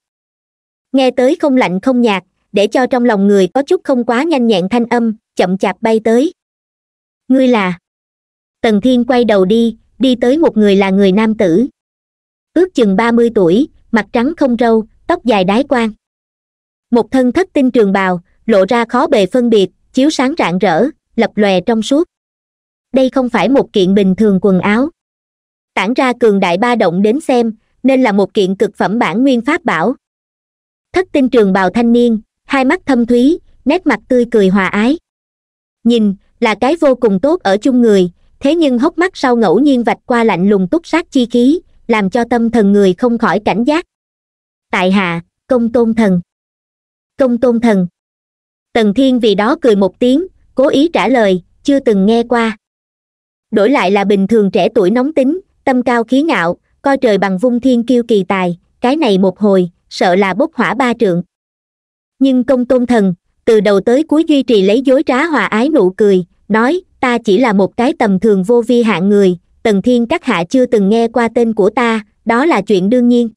nghe tới không lạnh không nhạt để cho trong lòng người có chút không quá nhanh nhẹn thanh âm chậm chạp bay tới ngươi là tần thiên quay đầu đi đi tới một người là người nam tử ước chừng ba mươi tuổi mặt trắng không râu tóc dài đái quan một thân thất tinh trường bào lộ ra khó bề phân biệt chiếu sáng rạng rỡ lập lòe trong suốt đây không phải một kiện bình thường quần áo tản ra cường đại ba động đến xem nên là một kiện cực phẩm bản nguyên pháp bảo thất tinh trường bào thanh niên hai mắt thâm thúy nét mặt tươi cười hòa ái nhìn là cái vô cùng tốt ở chung người thế nhưng hốc mắt sau ngẫu nhiên vạch qua lạnh lùng túc sát chi khí làm cho tâm thần người không khỏi cảnh giác tại hạ công tôn thần công tôn thần tần thiên vì đó cười một tiếng cố ý trả lời chưa từng nghe qua đổi lại là bình thường trẻ tuổi nóng tính tâm cao khí ngạo coi trời bằng vung thiên kiêu kỳ tài cái này một hồi sợ là bốc hỏa ba trượng nhưng công tôn thần từ đầu tới cuối duy trì lấy dối trá hòa ái nụ cười nói ta chỉ là một cái tầm thường vô vi hạng người tần thiên các hạ chưa từng nghe qua tên của ta đó là chuyện đương nhiên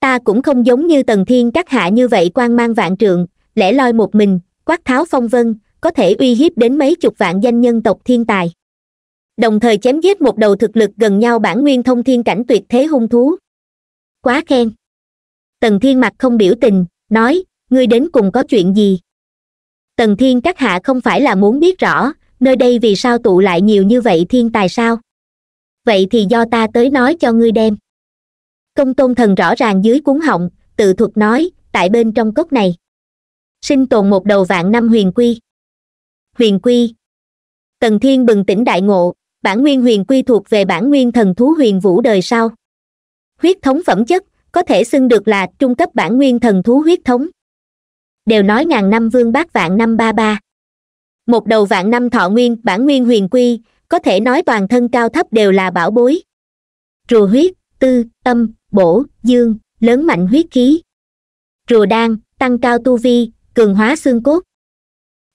ta cũng không giống như tần thiên các hạ như vậy quan mang vạn trượng lẽ loi một mình quát tháo phong vân có thể uy hiếp đến mấy chục vạn danh nhân tộc thiên tài đồng thời chém giết một đầu thực lực gần nhau bản nguyên thông thiên cảnh tuyệt thế hung thú quá khen tần thiên mặt không biểu tình nói ngươi đến cùng có chuyện gì tần thiên các hạ không phải là muốn biết rõ nơi đây vì sao tụ lại nhiều như vậy thiên tài sao vậy thì do ta tới nói cho ngươi đem công tôn thần rõ ràng dưới cuốn họng tự thuật nói tại bên trong cốc này sinh tồn một đầu vạn năm huyền quy huyền quy tần thiên bừng tỉnh đại ngộ bản nguyên huyền quy thuộc về bản nguyên thần thú huyền vũ đời sau huyết thống phẩm chất có thể xưng được là trung cấp bản nguyên thần thú huyết thống đều nói ngàn năm vương bát vạn năm ba ba một đầu vạn năm thọ nguyên bản nguyên huyền quy có thể nói toàn thân cao thấp đều là bảo bối rùa huyết tư âm bổ dương lớn mạnh huyết khí rùa đan tăng cao tu vi cường hóa xương cốt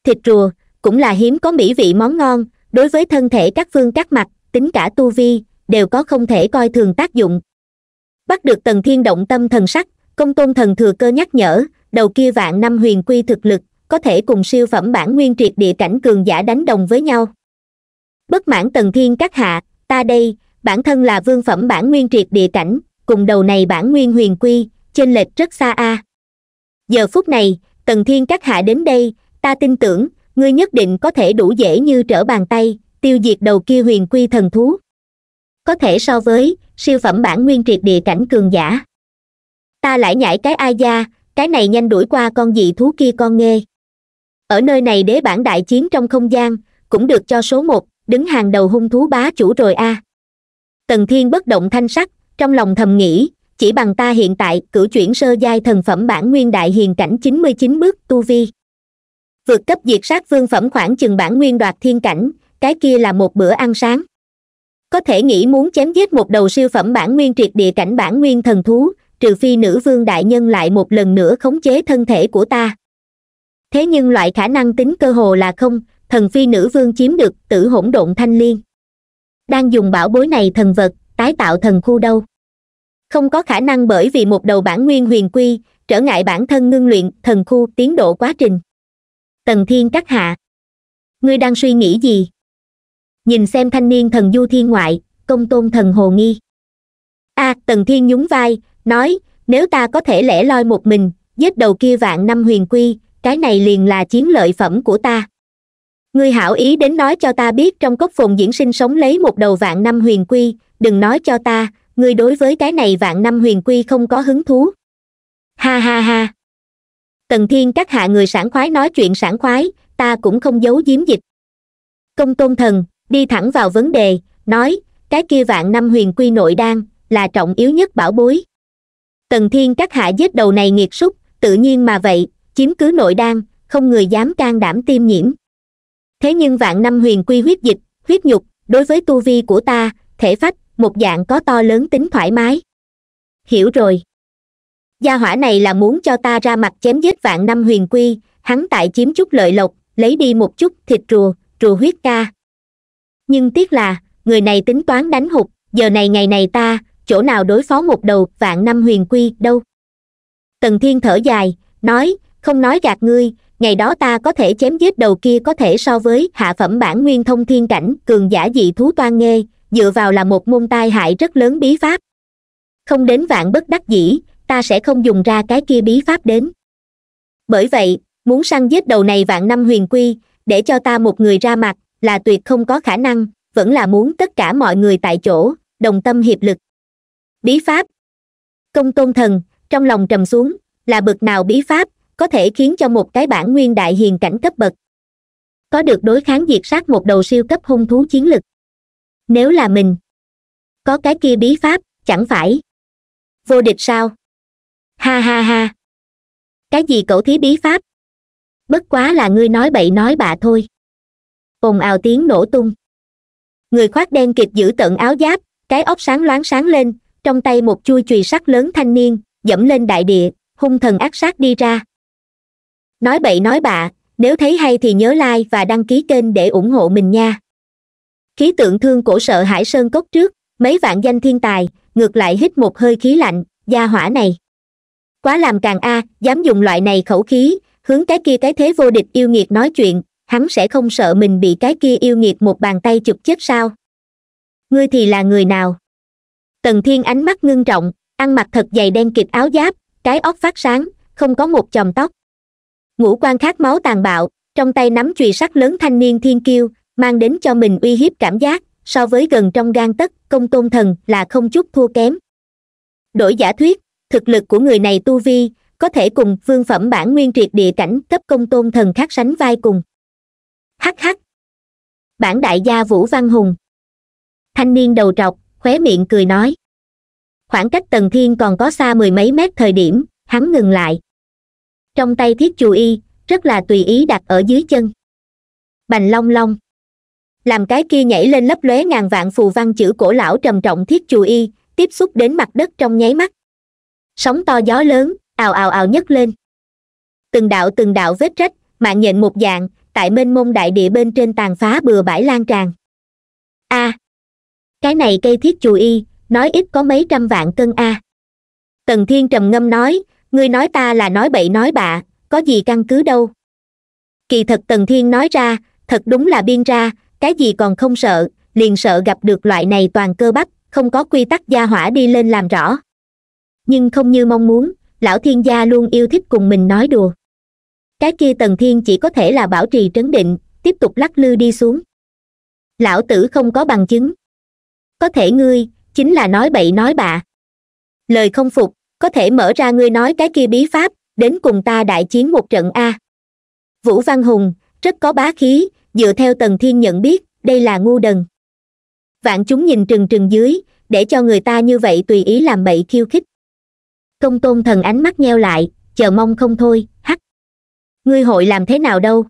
thịt rùa cũng là hiếm có mỹ vị món ngon đối với thân thể các phương các mặt tính cả tu vi đều có không thể coi thường tác dụng bắt được tần thiên động tâm thần sắc công tôn thần thừa cơ nhắc nhở đầu kia vạn năm huyền quy thực lực có thể cùng siêu phẩm bản nguyên triệt địa cảnh cường giả đánh đồng với nhau bất mãn tần thiên các hạ ta đây bản thân là vương phẩm bản nguyên triệt địa cảnh cùng đầu này bản nguyên huyền quy chênh lệch rất xa a à. giờ phút này tần thiên các hạ đến đây ta tin tưởng ngươi nhất định có thể đủ dễ như trở bàn tay tiêu diệt đầu kia huyền quy thần thú có thể so với siêu phẩm bản nguyên triệt địa cảnh cường giả ta lại nhảy cái ai da cái này nhanh đuổi qua con dị thú kia con nghe ở nơi này đế bản đại chiến trong không gian cũng được cho số một đứng hàng đầu hung thú bá chủ rồi a à. tần thiên bất động thanh sắc trong lòng thầm nghĩ chỉ bằng ta hiện tại cử chuyển sơ giai thần phẩm bản nguyên đại hiền cảnh chín mươi chín bước tu vi vượt cấp diệt sát vương phẩm khoảng chừng bản nguyên đoạt thiên cảnh cái kia là một bữa ăn sáng có thể nghĩ muốn chém giết một đầu siêu phẩm bản nguyên tuyệt địa cảnh bản nguyên thần thú trừ phi nữ vương đại nhân lại một lần nữa khống chế thân thể của ta thế nhưng loại khả năng tính cơ hồ là không thần phi nữ vương chiếm được tử hỗn độn thanh liên đang dùng bảo bối này thần vật tái tạo thần khu đâu không có khả năng bởi vì một đầu bản nguyên huyền quy trở ngại bản thân ngưng luyện thần khu tiến độ quá trình tần thiên các hạ ngươi đang suy nghĩ gì nhìn xem thanh niên thần du thiên ngoại công tôn thần hồ nghi a à, tần thiên nhún vai nói nếu ta có thể lẻ loi một mình giết đầu kia vạn năm huyền quy cái này liền là chiến lợi phẩm của ta ngươi hảo ý đến nói cho ta biết trong cốc phùng diễn sinh sống lấy một đầu vạn năm huyền quy đừng nói cho ta ngươi đối với cái này vạn năm huyền quy không có hứng thú ha ha ha tần thiên các hạ người sảng khoái nói chuyện sảng khoái ta cũng không giấu giếm dịch công tôn thần đi thẳng vào vấn đề nói cái kia vạn năm huyền quy nội đan là trọng yếu nhất bảo bối tần thiên các hạ giết đầu này nghiệt súc tự nhiên mà vậy chiếm cứ nội đan không người dám can đảm tiêm nhiễm thế nhưng vạn năm huyền quy huyết dịch huyết nhục đối với tu vi của ta thể phách một dạng có to lớn tính thoải mái hiểu rồi gia hỏa này là muốn cho ta ra mặt chém giết vạn năm huyền quy hắn tại chiếm chút lợi lộc lấy đi một chút thịt rùa rùa huyết ca nhưng tiếc là người này tính toán đánh hụt giờ này ngày này ta chỗ nào đối phó một đầu vạn năm huyền quy đâu tần thiên thở dài nói không nói gạt ngươi ngày đó ta có thể chém giết đầu kia có thể so với hạ phẩm bản nguyên thông thiên cảnh cường giả dị thú toan nghê dựa vào là một môn tai hại rất lớn bí pháp không đến vạn bất đắc dĩ ta sẽ không dùng ra cái kia bí pháp đến bởi vậy muốn săn giết đầu này vạn năm huyền quy để cho ta một người ra mặt là tuyệt không có khả năng vẫn là muốn tất cả mọi người tại chỗ đồng tâm hiệp lực bí pháp công tôn thần trong lòng trầm xuống là bực nào bí pháp có thể khiến cho một cái bản nguyên đại hiền cảnh cấp bậc có được đối kháng diệt sát một đầu siêu cấp hung thú chiến lực nếu là mình có cái kia bí pháp chẳng phải vô địch sao ha ha ha cái gì cậu thí bí pháp bất quá là ngươi nói bậy nói bạ thôi ồn ào tiếng nổ tung người khoác đen kịp giữ tận áo giáp cái óc sáng loáng sáng lên trong tay một chui chùy sắt lớn thanh niên dẫm lên đại địa hung thần ác sát đi ra nói bậy nói bạ nếu thấy hay thì nhớ like và đăng ký kênh để ủng hộ mình nha khí tượng thương cổ sợ hải sơn cốc trước mấy vạn danh thiên tài ngược lại hít một hơi khí lạnh gia hỏa này quá làm càng a à, dám dùng loại này khẩu khí hướng cái kia cái thế vô địch yêu nghiệt nói chuyện hắn sẽ không sợ mình bị cái kia yêu nghiệt một bàn tay chụp chết sao ngươi thì là người nào tần thiên ánh mắt ngưng trọng ăn mặc thật dày đen kịt áo giáp cái óc phát sáng không có một chòm tóc ngũ quan khát máu tàn bạo trong tay nắm chùy sắt lớn thanh niên thiên kiêu mang đến cho mình uy hiếp cảm giác so với gần trong gan tất công tôn thần là không chút thua kém đổi giả thuyết thực lực của người này tu vi có thể cùng vương phẩm bản nguyên triệt địa cảnh cấp công tôn thần khác sánh vai cùng hắc hắc bản đại gia vũ văn hùng thanh niên đầu trọc khóe miệng cười nói khoảng cách tầng thiên còn có xa mười mấy mét thời điểm hắn ngừng lại trong tay thiết chù y rất là tùy ý đặt ở dưới chân bành long long làm cái kia nhảy lên lấp lóe ngàn vạn phù văn chữ cổ lão trầm trọng thiết chù y tiếp xúc đến mặt đất trong nháy mắt sóng to gió lớn ào ào ào nhấc lên từng đạo từng đạo vết rách mạng nhện một dạng tại mênh mông đại địa bên trên tàn phá bừa bãi lan tràn a à, cái này cây thiết chùi y nói ít có mấy trăm vạn cân a à. tần thiên trầm ngâm nói ngươi nói ta là nói bậy nói bạ có gì căn cứ đâu kỳ thật tần thiên nói ra thật đúng là biên ra cái gì còn không sợ liền sợ gặp được loại này toàn cơ bắp không có quy tắc gia hỏa đi lên làm rõ nhưng không như mong muốn lão thiên gia luôn yêu thích cùng mình nói đùa cái kia tần thiên chỉ có thể là bảo trì trấn định tiếp tục lắc lư đi xuống lão tử không có bằng chứng có thể ngươi chính là nói bậy nói bạ lời không phục có thể mở ra ngươi nói cái kia bí pháp đến cùng ta đại chiến một trận a vũ văn hùng rất có bá khí dựa theo tần thiên nhận biết đây là ngu đần vạn chúng nhìn trừng trừng dưới để cho người ta như vậy tùy ý làm bậy khiêu khích công tôn thần ánh mắt nheo lại chờ mong không thôi hắc ngươi hội làm thế nào đâu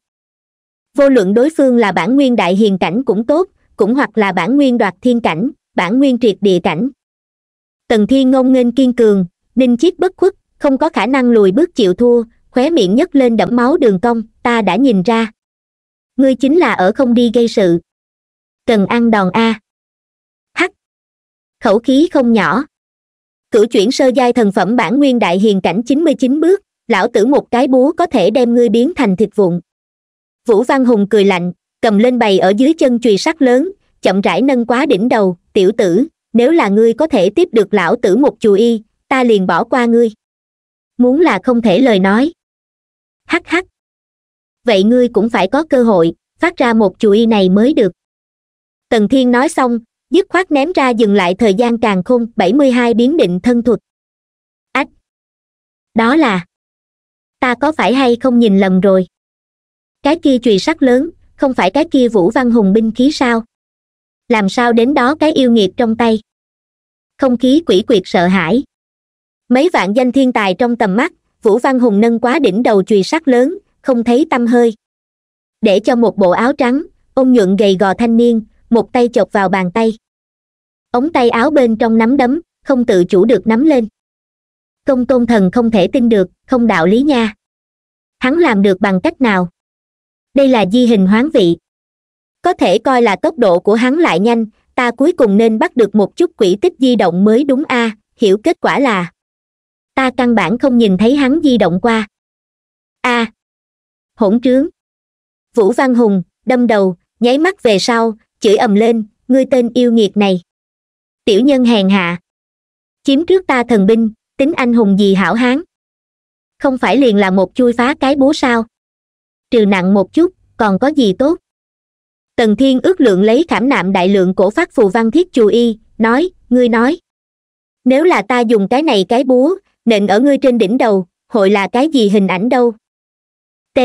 vô luận đối phương là bản nguyên đại hiền cảnh cũng tốt cũng hoặc là bản nguyên đoạt thiên cảnh bản nguyên triệt địa cảnh tần thiên ngông nghênh kiên cường ninh chiết bất khuất không có khả năng lùi bước chịu thua khóe miệng nhấc lên đẫm máu đường cong ta đã nhìn ra ngươi chính là ở không đi gây sự cần ăn đòn a hắc khẩu khí không nhỏ cửu chuyển sơ giai thần phẩm bản nguyên đại hiền cảnh chín mươi chín bước lão tử một cái búa có thể đem ngươi biến thành thịt vụn vũ văn hùng cười lạnh cầm lên bày ở dưới chân chùy sắt lớn chậm rãi nâng quá đỉnh đầu tiểu tử nếu là ngươi có thể tiếp được lão tử một chù y ta liền bỏ qua ngươi muốn là không thể lời nói hắc hắc vậy ngươi cũng phải có cơ hội phát ra một chù y này mới được tần thiên nói xong dứt khoát ném ra dừng lại thời gian càng khôn bảy mươi hai biến định thân thuật ách đó là ta có phải hay không nhìn lầm rồi cái kia chùy sắt lớn không phải cái kia vũ văn hùng binh khí sao làm sao đến đó cái yêu nghiệt trong tay không khí quỷ quyệt sợ hãi mấy vạn danh thiên tài trong tầm mắt vũ văn hùng nâng quá đỉnh đầu chùy sắt lớn không thấy tâm hơi để cho một bộ áo trắng ông nhuận gầy gò thanh niên một tay chọc vào bàn tay ống tay áo bên trong nắm đấm không tự chủ được nắm lên công tôn thần không thể tin được không đạo lý nha hắn làm được bằng cách nào đây là di hình hoán vị có thể coi là tốc độ của hắn lại nhanh ta cuối cùng nên bắt được một chút quỷ tích di động mới đúng a à, hiểu kết quả là ta căn bản không nhìn thấy hắn di động qua a à, hỗn trướng vũ văn hùng đâm đầu nháy mắt về sau chửi ầm lên ngươi tên yêu nghiệt này tiểu nhân hèn hạ chiếm trước ta thần binh tính anh hùng gì hảo hán không phải liền là một chui phá cái búa sao trừ nặng một chút còn có gì tốt tần thiên ước lượng lấy khảm nạm đại lượng cổ phát phù văn thiết chù y nói ngươi nói nếu là ta dùng cái này cái búa nện ở ngươi trên đỉnh đầu hội là cái gì hình ảnh đâu t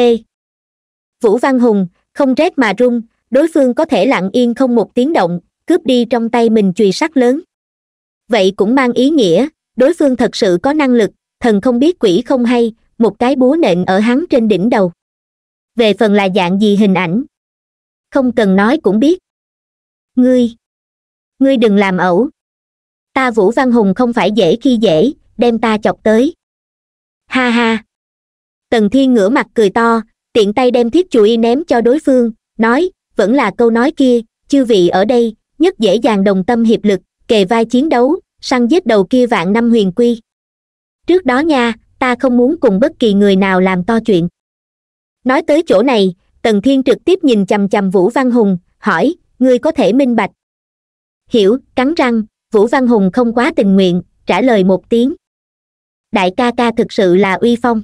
vũ văn hùng không rét mà run đối phương có thể lặng yên không một tiếng động cướp đi trong tay mình chùy sắt lớn vậy cũng mang ý nghĩa đối phương thật sự có năng lực thần không biết quỷ không hay một cái búa nện ở hắn trên đỉnh đầu về phần là dạng gì hình ảnh không cần nói cũng biết ngươi ngươi đừng làm ẩu ta vũ văn hùng không phải dễ khi dễ đem ta chọc tới ha ha tần thiên ngửa mặt cười to tiện tay đem thiết chùi ném cho đối phương nói vẫn là câu nói kia chư vị ở đây nhất dễ dàng đồng tâm hiệp lực kề vai chiến đấu săn giết đầu kia vạn năm huyền quy trước đó nha ta không muốn cùng bất kỳ người nào làm to chuyện nói tới chỗ này tần thiên trực tiếp nhìn chằm chằm vũ văn hùng hỏi ngươi có thể minh bạch hiểu cắn răng vũ văn hùng không quá tình nguyện trả lời một tiếng đại ca ca thực sự là uy phong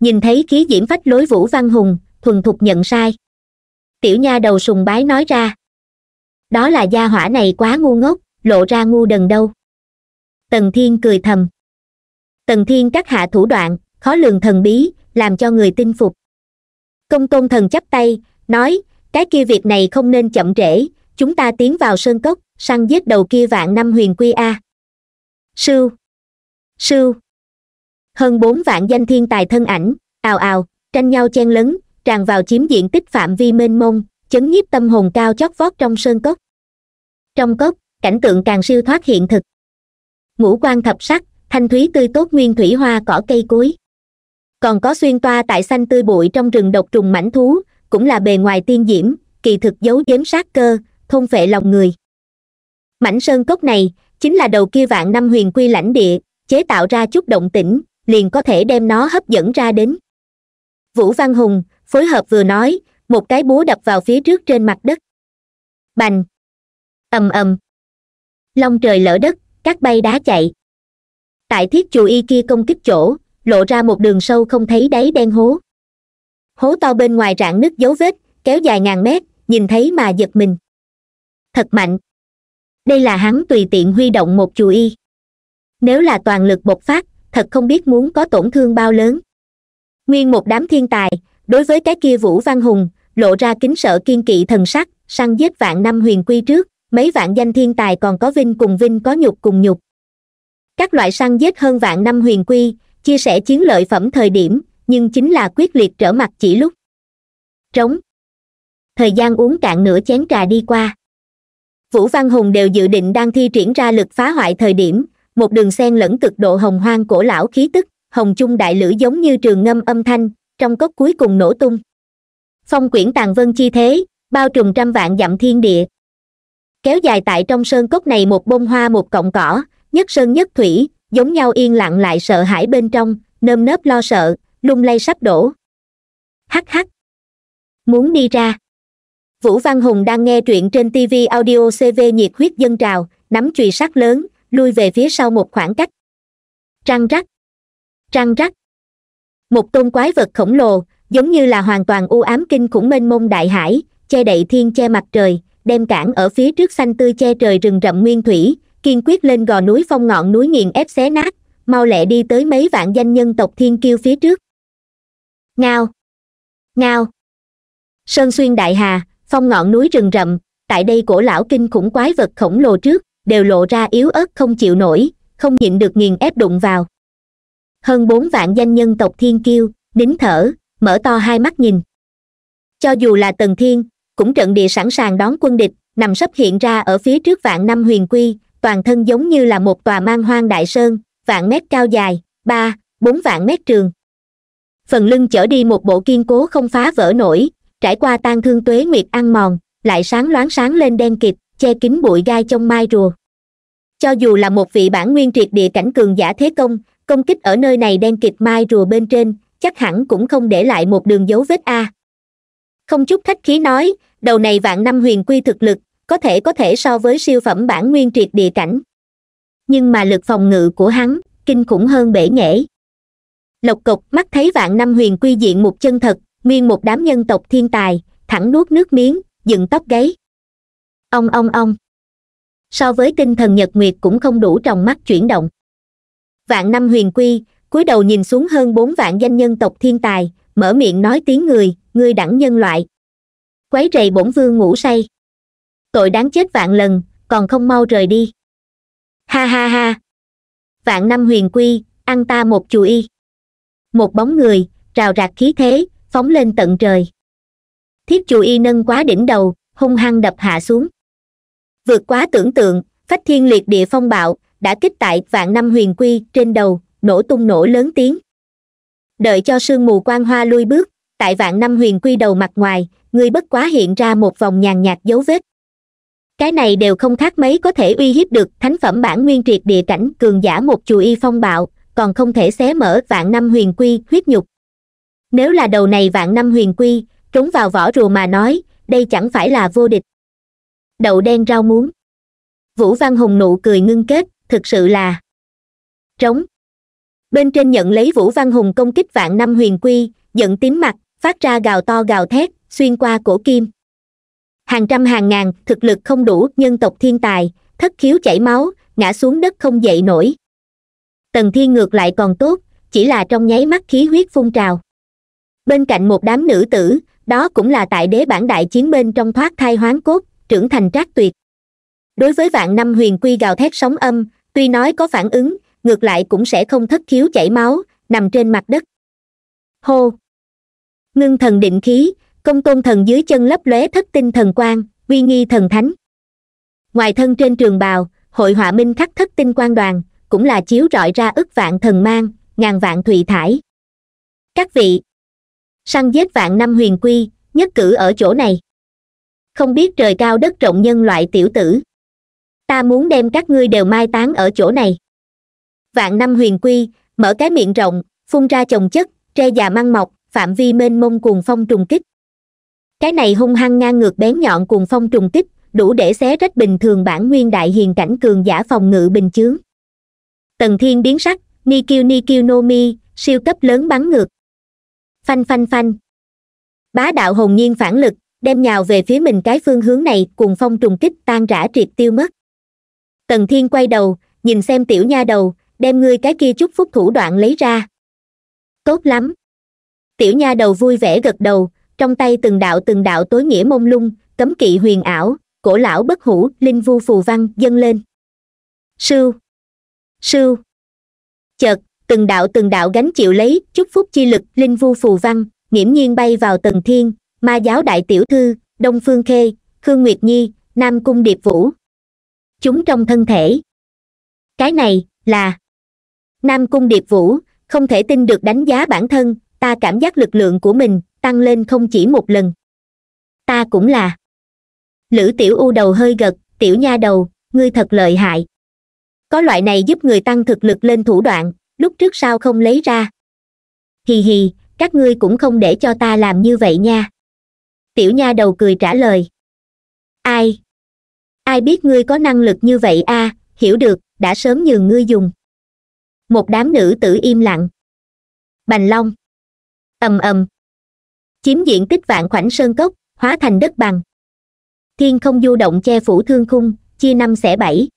nhìn thấy khí diễm phách lối vũ văn hùng thuần thục nhận sai tiểu nha đầu sùng bái nói ra đó là gia hỏa này quá ngu ngốc lộ ra ngu đần đâu tần thiên cười thầm tần thiên các hạ thủ đoạn khó lường thần bí làm cho người tin phục công tôn thần chắp tay nói cái kia việc này không nên chậm trễ chúng ta tiến vào sơn cốc săn giết đầu kia vạn năm huyền quy a Sư, sư, hơn bốn vạn danh thiên tài thân ảnh ào ào tranh nhau chen lấn tràn vào chiếm diện tích phạm vi mênh mông chấn nhiếp tâm hồn cao chót vót trong sơn cốc trong cốc cảnh tượng càng siêu thoát hiện thực ngũ quan thập sắc thanh thúy tươi tốt nguyên thủy hoa cỏ cây cối còn có xuyên toa tại xanh tươi bụi trong rừng độc trùng mảnh thú cũng là bề ngoài tiên diễm kỳ thực giấu giếm sát cơ thôn phệ lòng người mảnh sơn cốc này chính là đầu kia vạn năm huyền quy lãnh địa chế tạo ra chút động tĩnh liền có thể đem nó hấp dẫn ra đến vũ văn hùng phối hợp vừa nói một cái búa đập vào phía trước trên mặt đất bành ầm ầm long trời lở đất các bay đá chạy tại thiết chù y kia công kích chỗ lộ ra một đường sâu không thấy đáy đen hố hố to bên ngoài rạn nứt dấu vết kéo dài ngàn mét nhìn thấy mà giật mình thật mạnh đây là hắn tùy tiện huy động một chù y nếu là toàn lực bộc phát thật không biết muốn có tổn thương bao lớn nguyên một đám thiên tài đối với cái kia vũ văn hùng lộ ra kính sợ kiên kỵ thần sắc săn giết vạn năm huyền quy trước mấy vạn danh thiên tài còn có vinh cùng vinh có nhục cùng nhục các loại săn giết hơn vạn năm huyền quy chia sẻ chiến lợi phẩm thời điểm nhưng chính là quyết liệt trở mặt chỉ lúc trống thời gian uống cạn nửa chén trà đi qua vũ văn hùng đều dự định đang thi triển ra lực phá hoại thời điểm một đường sen lẫn cực độ hồng hoang cổ lão khí tức hồng chung đại lữ giống như trường ngâm âm thanh trong cốc cuối cùng nổ tung phong quyển tàn vân chi thế bao trùm trăm vạn dặm thiên địa kéo dài tại trong sơn cốc này một bông hoa một cọng cỏ nhất sơn nhất thủy giống nhau yên lặng lại sợ hãi bên trong nơm nớp lo sợ lung lay sắp đổ hắc hắc muốn đi ra vũ văn hùng đang nghe truyện trên tv audio cv nhiệt huyết dân trào nắm chùy sắt lớn lui về phía sau một khoảng cách trăng rắc trăng rắc một tôn quái vật khổng lồ giống như là hoàn toàn u ám kinh khủng mênh mông đại hải che đậy thiên che mặt trời đem cản ở phía trước xanh tươi che trời rừng rậm nguyên thủy kiên quyết lên gò núi phong ngọn núi nghiền ép xé nát mau lẹ đi tới mấy vạn danh nhân tộc thiên kiêu phía trước ngao ngao sơn xuyên đại hà phong ngọn núi rừng rậm tại đây cổ lão kinh khủng quái vật khổng lồ trước đều lộ ra yếu ớt không chịu nổi không nhịn được nghiền ép đụng vào hơn bốn vạn danh nhân tộc thiên kiêu nín thở mở to hai mắt nhìn cho dù là tần thiên cũng trận địa sẵn sàng đón quân địch nằm sấp hiện ra ở phía trước vạn năm huyền quy toàn thân giống như là một tòa mang hoang đại sơn vạn mét cao dài ba bốn vạn mét trường phần lưng chở đi một bộ kiên cố không phá vỡ nổi trải qua tan thương tuế nguyệt ăn mòn lại sáng loáng sáng lên đen kịt che kín bụi gai trong mai rùa cho dù là một vị bản nguyên triệt địa cảnh cường giả thế công công kích ở nơi này đen kịt mai rùa bên trên chắc hẳn cũng không để lại một đường dấu vết a không chút khách khí nói đầu này vạn năm huyền quy thực lực có thể có thể so với siêu phẩm bản nguyên triệt địa cảnh nhưng mà lực phòng ngự của hắn kinh khủng hơn bể nghễ lộc cục mắt thấy vạn năm huyền quy diện một chân thật nguyên một đám nhân tộc thiên tài thẳng nuốt nước miếng dựng tóc gáy ông ông ông so với tinh thần nhật nguyệt cũng không đủ trong mắt chuyển động vạn năm huyền quy cúi đầu nhìn xuống hơn bốn vạn danh nhân tộc thiên tài mở miệng nói tiếng người người đẳng nhân loại quấy rầy bổn vương ngủ say tội đáng chết vạn lần còn không mau rời đi ha ha ha vạn năm huyền quy ăn ta một chù y một bóng người rào rạc khí thế phóng lên tận trời thiết chù y nâng quá đỉnh đầu hung hăng đập hạ xuống vượt quá tưởng tượng phách thiên liệt địa phong bạo đã kích tại vạn năm huyền quy trên đầu nổ tung nổ lớn tiếng đợi cho sương mù quan hoa lui bước tại vạn năm huyền quy đầu mặt ngoài người bất quá hiện ra một vòng nhàn nhạt dấu vết cái này đều không khác mấy có thể uy hiếp được thánh phẩm bản nguyên triệt địa cảnh cường giả một chù y phong bạo còn không thể xé mở vạn năm huyền quy huyết nhục nếu là đầu này vạn năm huyền quy trốn vào vỏ rùa mà nói đây chẳng phải là vô địch đậu đen rau muống vũ văn hùng nụ cười ngưng kết thực sự là trống bên trên nhận lấy vũ văn hùng công kích vạn năm huyền quy giận tím mặt phát ra gào to gào thét xuyên qua cổ kim hàng trăm hàng ngàn thực lực không đủ nhân tộc thiên tài thất khiếu chảy máu ngã xuống đất không dậy nổi tần thiên ngược lại còn tốt chỉ là trong nháy mắt khí huyết phun trào bên cạnh một đám nữ tử đó cũng là tại đế bản đại chiến bên trong thoát thai hoán cốt trưởng thành trác tuyệt đối với vạn năm huyền quy gào thét sóng âm tuy nói có phản ứng ngược lại cũng sẽ không thất khiếu chảy máu nằm trên mặt đất hô ngưng thần định khí công tôn thần dưới chân lấp lóe thất tinh thần quan uy nghi thần thánh ngoài thân trên trường bào hội họa minh khắc thất tinh quan đoàn cũng là chiếu rọi ra ức vạn thần mang ngàn vạn thụy thải các vị săn giết vạn năm huyền quy nhất cử ở chỗ này không biết trời cao đất rộng nhân loại tiểu tử ta muốn đem các ngươi đều mai táng ở chỗ này vạn năm huyền quy mở cái miệng rộng phun ra chồng chất tre già măng mọc phạm vi mênh mông cuồng phong trùng kích cái này hung hăng ngang ngược bén nhọn cuồng phong trùng kích đủ để xé rách bình thường bản nguyên đại hiền cảnh cường giả phòng ngự bình chướng tần thiên biến sắc nikio nikio nomi siêu cấp lớn bắn ngược phanh phanh phanh bá đạo hồn nhiên phản lực đem nhào về phía mình cái phương hướng này cuồng phong trùng kích tan rã triệt tiêu mất tần thiên quay đầu nhìn xem tiểu nha đầu đem ngươi cái kia chút phúc thủ đoạn lấy ra tốt lắm tiểu nha đầu vui vẻ gật đầu trong tay từng đạo từng đạo tối nghĩa mông lung cấm kỵ huyền ảo cổ lão bất hủ linh vu phù văn dâng lên Sư, sư, chợt từng đạo từng đạo gánh chịu lấy chúc phúc chi lực linh vu phù văn nghiễm nhiên bay vào tần thiên ma giáo đại tiểu thư đông phương khê khương nguyệt nhi nam cung điệp vũ chúng trong thân thể cái này là nam cung điệp vũ không thể tin được đánh giá bản thân ta cảm giác lực lượng của mình tăng lên không chỉ một lần ta cũng là lữ tiểu u đầu hơi gật tiểu nha đầu ngươi thật lợi hại có loại này giúp người tăng thực lực lên thủ đoạn lúc trước sao không lấy ra hì hì các ngươi cũng không để cho ta làm như vậy nha tiểu nha đầu cười trả lời ai ai biết ngươi có năng lực như vậy a à, hiểu được đã sớm nhường ngươi dùng một đám nữ tử im lặng bành long ầm ầm chiếm diện tích vạn khoảnh sơn cốc hóa thành đất bằng thiên không du động che phủ thương khung chia năm xẻ bảy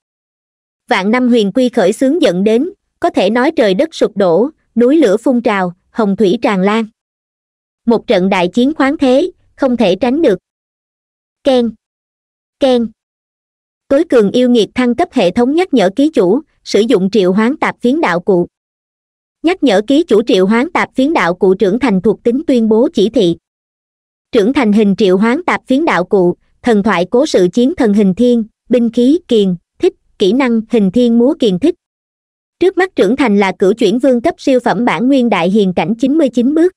vạn năm huyền quy khởi xướng dẫn đến có thể nói trời đất sụp đổ núi lửa phun trào hồng thủy tràn lan một trận đại chiến khoáng thế không thể tránh được Ken, ken tối cường yêu nghiệt thăng cấp hệ thống nhắc nhở ký chủ sử dụng triệu hoán tạp phiến đạo cụ nhắc nhở ký chủ triệu hoán tạp phiến đạo cụ trưởng thành thuộc tính tuyên bố chỉ thị trưởng thành hình triệu hoán tạp phiến đạo cụ thần thoại cố sự chiến thần hình thiên binh khí kiền thích kỹ năng hình thiên múa kiền thích trước mắt trưởng thành là cử chuyển vương cấp siêu phẩm bản nguyên đại hiền cảnh 99 bước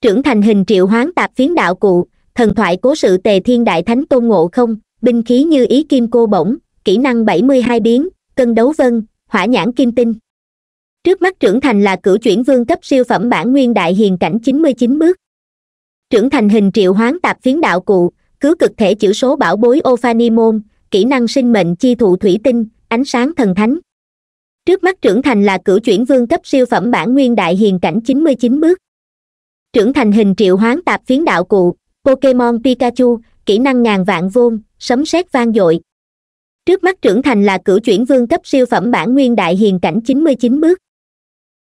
trưởng thành hình triệu hoán tạp phiến đạo cụ thần thoại cố sự tề thiên đại thánh tôn ngộ không binh khí như ý kim cô bổng kỹ năng bảy mươi hai biến cân đấu vân hỏa nhãn kim tinh trước mắt trưởng thành là cửu chuyển vương cấp siêu phẩm bản nguyên đại hiền cảnh chín mươi chín bước trưởng thành hình triệu hoán tạp phiến đạo cụ cứu cực thể chữ số bảo bối ophanimôn kỹ năng sinh mệnh chi thụ thủy tinh ánh sáng thần thánh trước mắt trưởng thành là cửu chuyển vương cấp siêu phẩm bản nguyên đại hiền cảnh chín mươi chín bước trưởng thành hình triệu hoán tạp phiến đạo cụ pokemon pikachu kỹ năng ngàn vạn vôn sấm sét vang dội trước mắt trưởng thành là cửu chuyển vương cấp siêu phẩm bản nguyên đại hiền cảnh chín mươi chín bước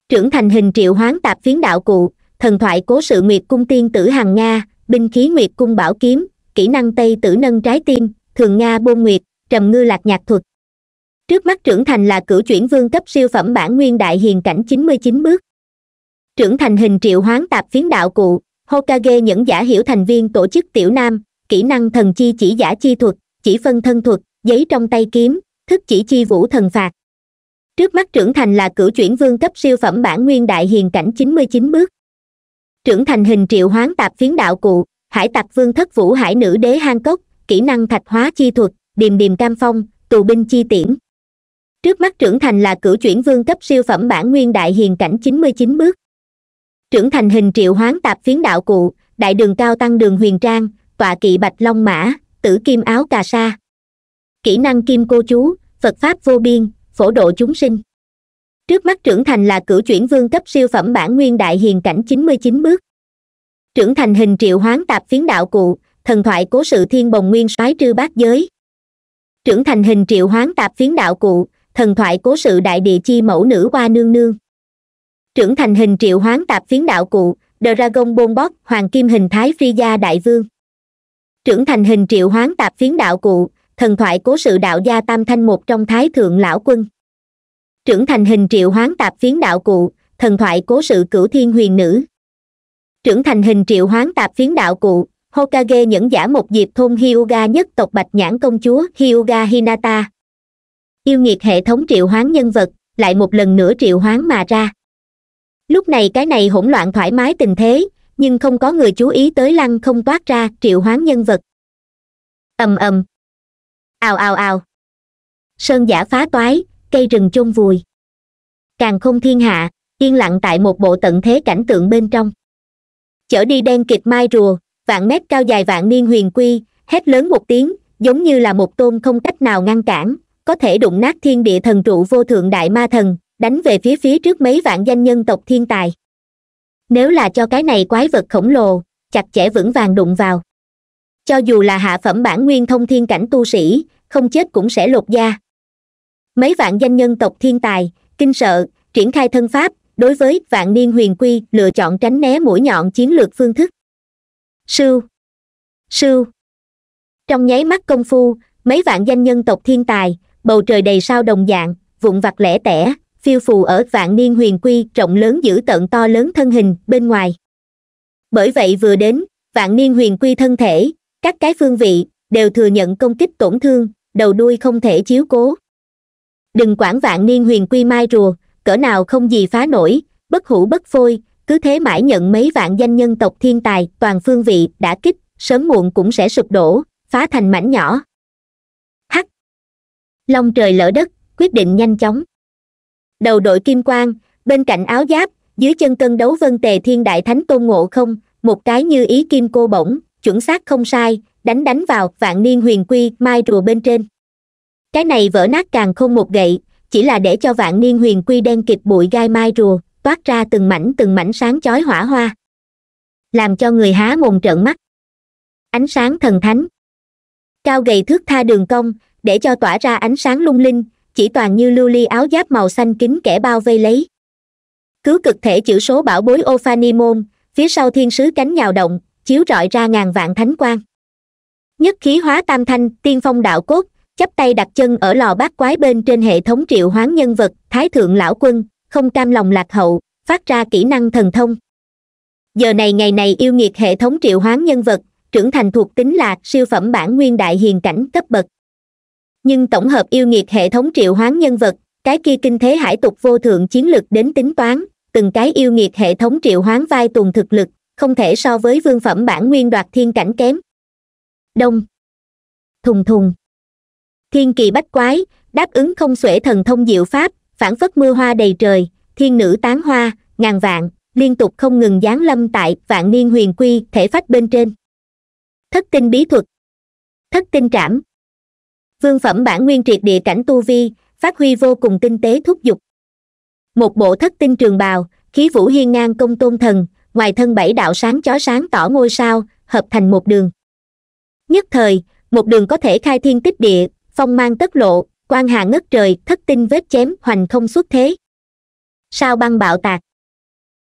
trưởng thành hình triệu hoán tạp phiến đạo cụ thần thoại cố sự nguyệt cung tiên tử hàng nga binh khí nguyệt cung bảo kiếm kỹ năng tây tử nâng trái tim thường nga bôn nguyệt trầm ngư lạc nhạc thuật trước mắt trưởng thành là cửu chuyển vương cấp siêu phẩm bản nguyên đại hiền cảnh chín mươi chín bước trưởng thành hình triệu hoán tạp phiến đạo cụ hokage những giả hiểu thành viên tổ chức tiểu nam kỹ năng thần chi chỉ giả chi thuật chỉ phân thân thuật giấy trong tay kiếm thức chỉ chi vũ thần phạt trước mắt trưởng thành là cửu chuyển vương cấp siêu phẩm bản nguyên đại hiền cảnh chín mươi chín bước trưởng thành hình triệu hoán tạp phiến đạo cụ hải tặc vương thất vũ hải nữ đế hang cốc kỹ năng thạch hóa chi thuật điềm điềm cam phong tù binh chi tiễn trước mắt trưởng thành là cửu chuyển vương cấp siêu phẩm bản nguyên đại hiền cảnh chín mươi chín bước trưởng thành hình triệu hoán tạp phiến đạo cụ đại đường cao tăng đường huyền trang tọa kỵ bạch long mã tử kim áo cà sa kỹ năng kim cô chú phật pháp vô biên phổ độ chúng sinh trước mắt trưởng thành là cửu chuyển vương cấp siêu phẩm bản nguyên đại hiền cảnh 99 bước trưởng thành hình triệu hoán tạp phiến đạo cụ thần thoại cố sự thiên bồng nguyên soái trư bát giới trưởng thành hình triệu hoán tạp phiến đạo cụ thần thoại cố sự đại địa chi mẫu nữ hoa nương nương trưởng thành hình triệu hoán tạp phiến đạo cụ dragon bót hoàng kim hình thái phi gia đại vương trưởng thành hình triệu hoán tạp phiến đạo cụ thần thoại cố sự đạo gia tam thanh một trong thái thượng lão quân trưởng thành hình triệu hoán tạp phiến đạo cụ thần thoại cố sự cửu thiên huyền nữ trưởng thành hình triệu hoán tạp phiến đạo cụ hokage nhẫn giả một diệp thôn hyuga nhất tộc bạch nhãn công chúa hyuga hinata yêu nghiệt hệ thống triệu hoán nhân vật lại một lần nữa triệu hoán mà ra lúc này cái này hỗn loạn thoải mái tình thế nhưng không có người chú ý tới lăng không toát ra triệu hoán nhân vật ầm ầm ào ào ào sơn giả phá toái cây rừng chôn vùi càng không thiên hạ yên lặng tại một bộ tận thế cảnh tượng bên trong chở đi đen kịt mai rùa vạn mét cao dài vạn niên huyền quy hét lớn một tiếng giống như là một tôn không cách nào ngăn cản có thể đụng nát thiên địa thần trụ vô thượng đại ma thần đánh về phía phía trước mấy vạn danh nhân tộc thiên tài nếu là cho cái này quái vật khổng lồ chặt chẽ vững vàng đụng vào cho dù là hạ phẩm bản nguyên thông thiên cảnh tu sĩ không chết cũng sẽ lột da mấy vạn danh nhân tộc thiên tài kinh sợ triển khai thân pháp đối với vạn niên huyền quy lựa chọn tránh né mũi nhọn chiến lược phương thức sưu sưu trong nháy mắt công phu mấy vạn danh nhân tộc thiên tài bầu trời đầy sao đồng dạng vụn vặt lẻ tẻ phiêu phù ở vạn niên huyền quy rộng lớn giữ tận to lớn thân hình bên ngoài bởi vậy vừa đến vạn niên huyền quy thân thể các cái phương vị đều thừa nhận công kích tổn thương đầu đuôi không thể chiếu cố đừng quản vạn niên huyền quy mai rùa cỡ nào không gì phá nổi bất hủ bất phôi cứ thế mãi nhận mấy vạn danh nhân tộc thiên tài toàn phương vị đã kích sớm muộn cũng sẽ sụp đổ phá thành mảnh nhỏ hắc long trời lỡ đất quyết định nhanh chóng đầu đội kim quang bên cạnh áo giáp dưới chân cân đấu vân tề thiên đại thánh tôn ngộ không một cái như ý kim cô bổng chuẩn xác không sai đánh đánh vào vạn niên huyền quy mai rùa bên trên cái này vỡ nát càng không một gậy chỉ là để cho vạn niên huyền quy đen kịp bụi gai mai rùa toát ra từng mảnh từng mảnh sáng chói hỏa hoa làm cho người há mồm trợn mắt ánh sáng thần thánh cao gầy thước tha đường cong để cho tỏa ra ánh sáng lung linh chỉ toàn như lưu ly áo giáp màu xanh kín kẻ bao vây lấy cứu cực thể chữ số bảo bối ophanimon phía sau thiên sứ cánh nhào động chiếu rọi ra ngàn vạn thánh quang nhất khí hóa tam thanh tiên phong đạo cốt chắp tay đặt chân ở lò bát quái bên trên hệ thống triệu hoán nhân vật thái thượng lão quân không cam lòng lạc hậu phát ra kỹ năng thần thông giờ này ngày này yêu nghiệt hệ thống triệu hoán nhân vật trưởng thành thuộc tính là siêu phẩm bản nguyên đại hiền cảnh cấp bậc nhưng tổng hợp yêu nghiệt hệ thống triệu hoán nhân vật cái kia kinh thế hải tục vô thượng chiến lực đến tính toán từng cái yêu nghiệt hệ thống triệu hoán vai tuần thực lực không thể so với vương phẩm bản nguyên đoạt thiên cảnh kém đông thùng thùng thiên kỳ bách quái đáp ứng không xuể thần thông diệu pháp phản phất mưa hoa đầy trời thiên nữ tán hoa ngàn vạn liên tục không ngừng giáng lâm tại vạn niên huyền quy thể phách bên trên thất tinh bí thuật thất tinh trảm vương phẩm bản nguyên triệt địa cảnh tu vi phát huy vô cùng tinh tế thúc giục một bộ thất tinh trường bào khí vũ hiên ngang công tôn thần ngoài thân bảy đạo sáng chói sáng tỏ ngôi sao hợp thành một đường nhất thời một đường có thể khai thiên tích địa phong mang tất lộ quan hà ngất trời thất tinh vết chém hoành không xuất thế sao băng bạo tạc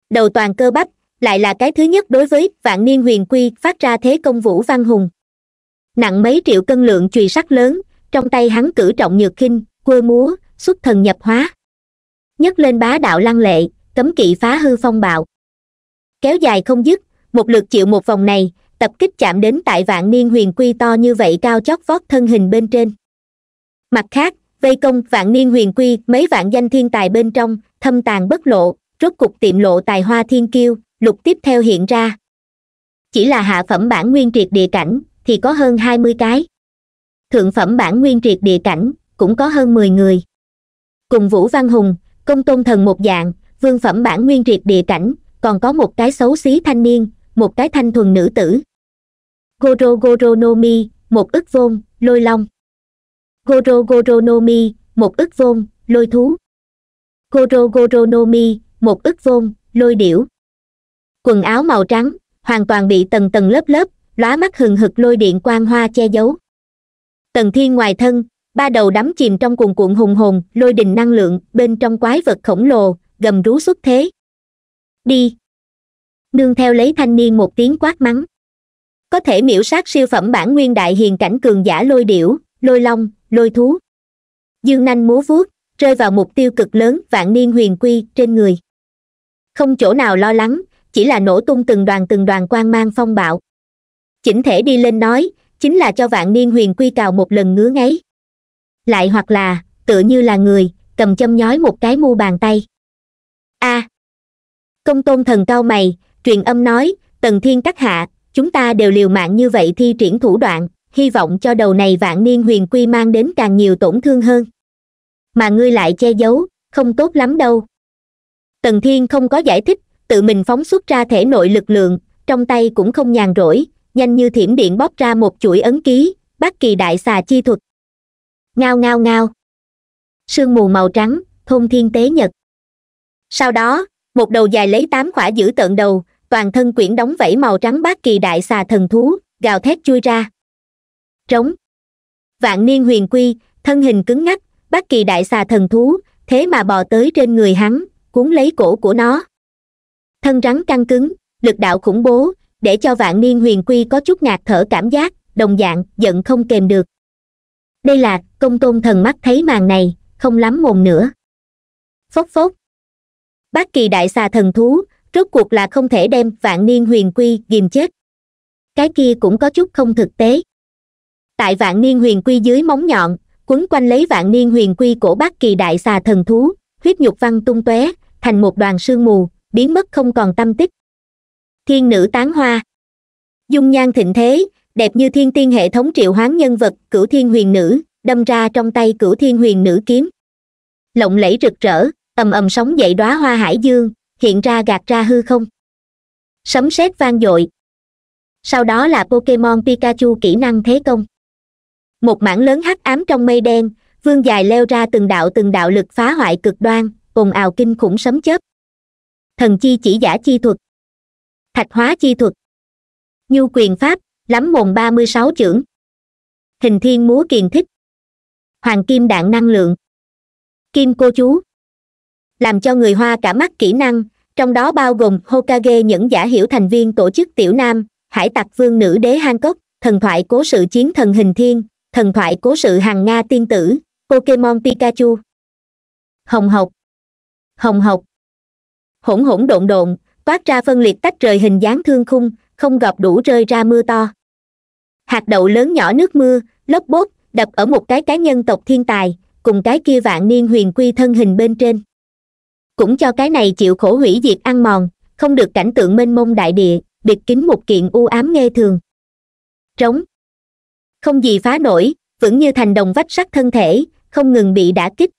đầu toàn cơ bắp lại là cái thứ nhất đối với vạn niên huyền quy phát ra thế công vũ văn hùng nặng mấy triệu cân lượng chùy sắt lớn trong tay hắn cử trọng nhược khinh quơ múa xuất thần nhập hóa nhấc lên bá đạo lăng lệ cấm kỵ phá hư phong bạo kéo dài không dứt một lượt chịu một vòng này tập kích chạm đến tại vạn niên huyền quy to như vậy cao chót vót thân hình bên trên mặt khác vây công vạn niên huyền quy mấy vạn danh thiên tài bên trong thâm tàn bất lộ rốt cục tiệm lộ tài hoa thiên kiêu lục tiếp theo hiện ra chỉ là hạ phẩm bản nguyên triệt địa cảnh thì có hơn hai mươi cái thượng phẩm bản nguyên triệt địa cảnh cũng có hơn mười người cùng vũ văn hùng công tôn thần một dạng vương phẩm bản nguyên triệt địa cảnh còn có một cái xấu xí thanh niên một cái thanh thuần nữ tử goro goro no một ức vôn lôi long goro goro no một ức vôn lôi thú goro goro no một ức vôn lôi điểu quần áo màu trắng hoàn toàn bị tầng tầng lớp lớp lóa mắt hừng hực lôi điện quang hoa che giấu tần thiên ngoài thân ba đầu đắm chìm trong cuồn cuộn hùng hồn lôi đình năng lượng bên trong quái vật khổng lồ gầm rú xuất thế đi nương theo lấy thanh niên một tiếng quát mắng có thể miễu sát siêu phẩm bản nguyên đại hiền cảnh cường giả lôi điểu lôi long lôi thú dương nanh múa vuốt rơi vào mục tiêu cực lớn vạn niên huyền quy trên người không chỗ nào lo lắng chỉ là nổ tung từng đoàn từng đoàn quang mang phong bạo chỉnh thể đi lên nói chính là cho vạn niên huyền quy cào một lần ngứa ngáy lại hoặc là tựa như là người cầm châm nhói một cái mu bàn tay a à, công tôn thần cao mày truyền âm nói tần thiên các hạ chúng ta đều liều mạng như vậy thi triển thủ đoạn hy vọng cho đầu này vạn niên huyền quy mang đến càng nhiều tổn thương hơn mà ngươi lại che giấu không tốt lắm đâu tần thiên không có giải thích tự mình phóng xuất ra thể nội lực lượng trong tay cũng không nhàn rỗi nhanh như thiểm điện bóp ra một chuỗi ấn ký bắc kỳ đại xà chi thuật ngao ngao ngao sương mù màu trắng thôn thiên tế nhật sau đó một đầu dài lấy tám khỏa giữ tợn đầu toàn thân quyển đóng vẫy màu trắng bát kỳ đại xà thần thú gào thét chui ra trống vạn niên huyền quy thân hình cứng ngắc bát kỳ đại xà thần thú thế mà bò tới trên người hắn cuốn lấy cổ của nó thân rắn căng cứng lực đạo khủng bố để cho vạn niên huyền quy có chút ngạt thở cảm giác đồng dạng giận không kềm được đây là công tôn thần mắt thấy màn này không lắm mồm nữa phốc phốc bác kỳ đại xà thần thú rốt cuộc là không thể đem vạn niên huyền quy ghìm chết cái kia cũng có chút không thực tế tại vạn niên huyền quy dưới móng nhọn quấn quanh lấy vạn niên huyền quy của bác kỳ đại xà thần thú huyết nhục văn tung tóe thành một đoàn sương mù biến mất không còn tâm tích thiên nữ tán hoa dung nhan thịnh thế đẹp như thiên tiên hệ thống triệu hoán nhân vật cửu thiên huyền nữ đâm ra trong tay cửu thiên huyền nữ kiếm lộng lẫy rực rỡ ầm ầm sóng dậy đóa hoa hải dương hiện ra gạt ra hư không sấm sét vang dội sau đó là pokemon pikachu kỹ năng thế công một mảng lớn hắc ám trong mây đen vương dài leo ra từng đạo từng đạo lực phá hoại cực đoan ồn ào kinh khủng sấm chớp thần chi chỉ giả chi thuật thạch hóa chi thuật nhu quyền pháp lắm mồm ba mươi sáu chưởng hình thiên múa kiền thích hoàng kim đạn năng lượng kim cô chú làm cho người hoa cả mắt kỹ năng trong đó bao gồm hokage những giả hiểu thành viên tổ chức tiểu nam hải tặc vương nữ đế hàn cốc thần thoại cố sự chiến thần hình thiên thần thoại cố sự hàng nga tiên tử pokemon pikachu hồng hộc hồng hộc hỗn hỗn độn độn toát ra phân liệt tách rời hình dáng thương khung không gọp đủ rơi ra mưa to hạt đậu lớn nhỏ nước mưa lốc bốt đập ở một cái cá nhân tộc thiên tài cùng cái kia vạn niên huyền quy thân hình bên trên cũng cho cái này chịu khổ hủy diệt ăn mòn không được cảnh tượng mênh mông đại địa bịt kín một kiện u ám nghe thường trống không gì phá nổi vững như thành đồng vách sắt thân thể không ngừng bị đả kích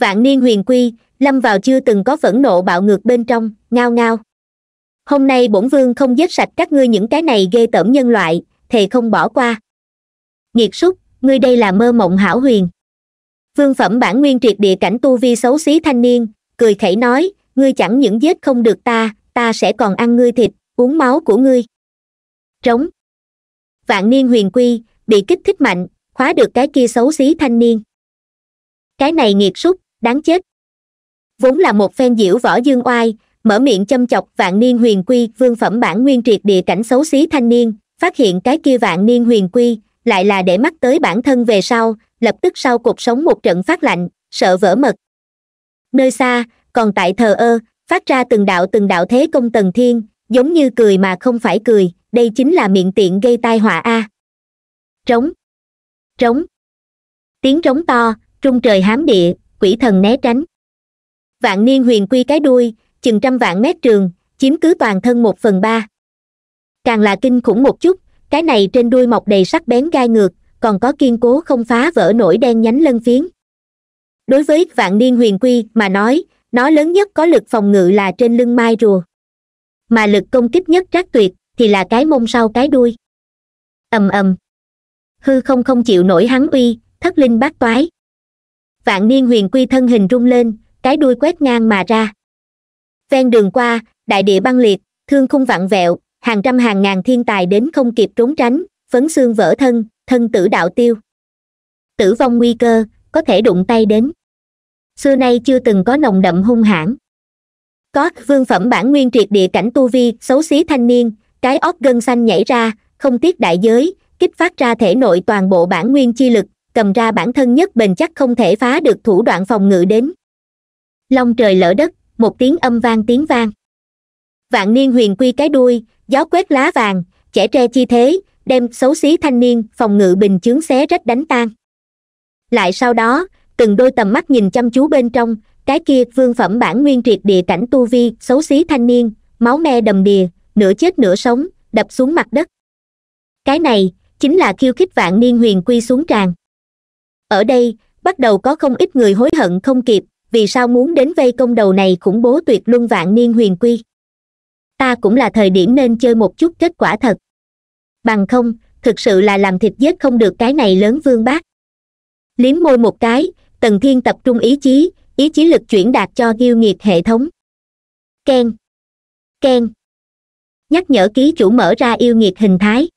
vạn niên huyền quy lâm vào chưa từng có phẫn nộ bạo ngược bên trong ngao ngao hôm nay bổn vương không giết sạch các ngươi những cái này ghê tởm nhân loại thề không bỏ qua nghiệt súc ngươi đây là mơ mộng hảo huyền vương phẩm bản nguyên triệt địa cảnh tu vi xấu xí thanh niên cười khẩy nói ngươi chẳng những giết không được ta ta sẽ còn ăn ngươi thịt uống máu của ngươi trống vạn niên huyền quy bị kích thích mạnh khóa được cái kia xấu xí thanh niên cái này nghiệt súc đáng chết vốn là một phen diễu võ dương oai mở miệng châm chọc vạn niên huyền quy vương phẩm bản nguyên triệt địa cảnh xấu xí thanh niên phát hiện cái kia vạn niên huyền quy lại là để mắt tới bản thân về sau lập tức sau cuộc sống một trận phát lạnh sợ vỡ mật nơi xa còn tại thờ ơ phát ra từng đạo từng đạo thế công tầng thiên giống như cười mà không phải cười đây chính là miệng tiện gây tai họa a trống trống tiếng trống to trung trời hám địa quỷ thần né tránh vạn niên huyền quy cái đuôi chừng trăm vạn mét trường chiếm cứ toàn thân một phần ba càng là kinh khủng một chút cái này trên đuôi mọc đầy sắc bén gai ngược còn có kiên cố không phá vỡ nổi đen nhánh lân phiến đối với vạn niên huyền quy mà nói nó lớn nhất có lực phòng ngự là trên lưng mai rùa mà lực công kích nhất trác tuyệt thì là cái mông sau cái đuôi ầm ầm hư không không chịu nổi hắn uy thất linh bát toái vạn niên huyền quy thân hình rung lên cái đuôi quét ngang mà ra ven đường qua đại địa băng liệt thương khung vặn vẹo hàng trăm hàng ngàn thiên tài đến không kịp trốn tránh phấn xương vỡ thân thân tử đạo tiêu tử vong nguy cơ có thể đụng tay đến xưa nay chưa từng có nồng đậm hung hãn có vương phẩm bản nguyên triệt địa cảnh tu vi xấu xí thanh niên cái óc gân xanh nhảy ra không tiếc đại giới kích phát ra thể nội toàn bộ bản nguyên chi lực cầm ra bản thân nhất bền chắc không thể phá được thủ đoạn phòng ngự đến long trời lỡ đất một tiếng âm vang tiếng vang vạn niên huyền quy cái đuôi gió quét lá vàng trẻ tre chi thế đem xấu xí thanh niên phòng ngự bình chướng xé rách đánh tan lại sau đó từng đôi tầm mắt nhìn chăm chú bên trong cái kia vương phẩm bản nguyên triệt địa cảnh tu vi xấu xí thanh niên máu me đầm đìa nửa chết nửa sống đập xuống mặt đất cái này chính là khiêu khích vạn niên huyền quy xuống tràng ở đây bắt đầu có không ít người hối hận không kịp vì sao muốn đến vây công đầu này khủng bố tuyệt luân vạn niên huyền quy ta cũng là thời điểm nên chơi một chút kết quả thật bằng không thực sự là làm thịt giết không được cái này lớn vương bác liếm môi một cái tần thiên tập trung ý chí ý chí lực chuyển đạt cho ghiêu nghiệt hệ thống ken ken nhắc nhở ký chủ mở ra yêu nghiệt hình thái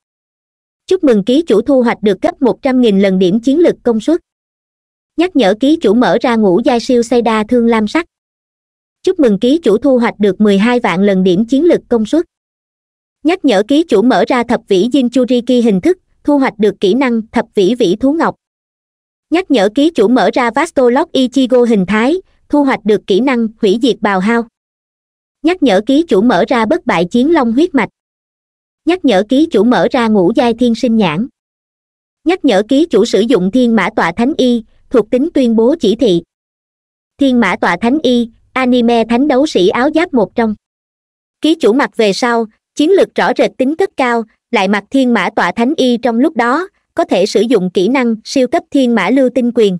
chúc mừng ký chủ thu hoạch được gấp một trăm nghìn lần điểm chiến lực công suất nhắc nhở ký chủ mở ra ngũ giai siêu say đa thương lam sắc chúc mừng ký chủ thu hoạch được mười hai vạn lần điểm chiến lực công suất nhắc nhở ký chủ mở ra thập vĩ jinchuriki hình thức thu hoạch được kỹ năng thập vĩ vĩ thú ngọc nhắc nhở ký chủ mở ra vastolog ichigo hình thái thu hoạch được kỹ năng hủy diệt bào hao nhắc nhở ký chủ mở ra bất bại chiến long huyết mạch nhắc nhở ký chủ mở ra ngũ giai thiên sinh nhãn nhắc nhở ký chủ sử dụng thiên mã tọa thánh y thuộc tính tuyên bố chỉ thị thiên mã tọa thánh y anime thánh đấu sĩ áo giáp một trong ký chủ mặc về sau chiến lược rõ rệt tính rất cao lại mặc thiên mã tọa thánh y trong lúc đó có thể sử dụng kỹ năng siêu cấp thiên mã lưu tinh quyền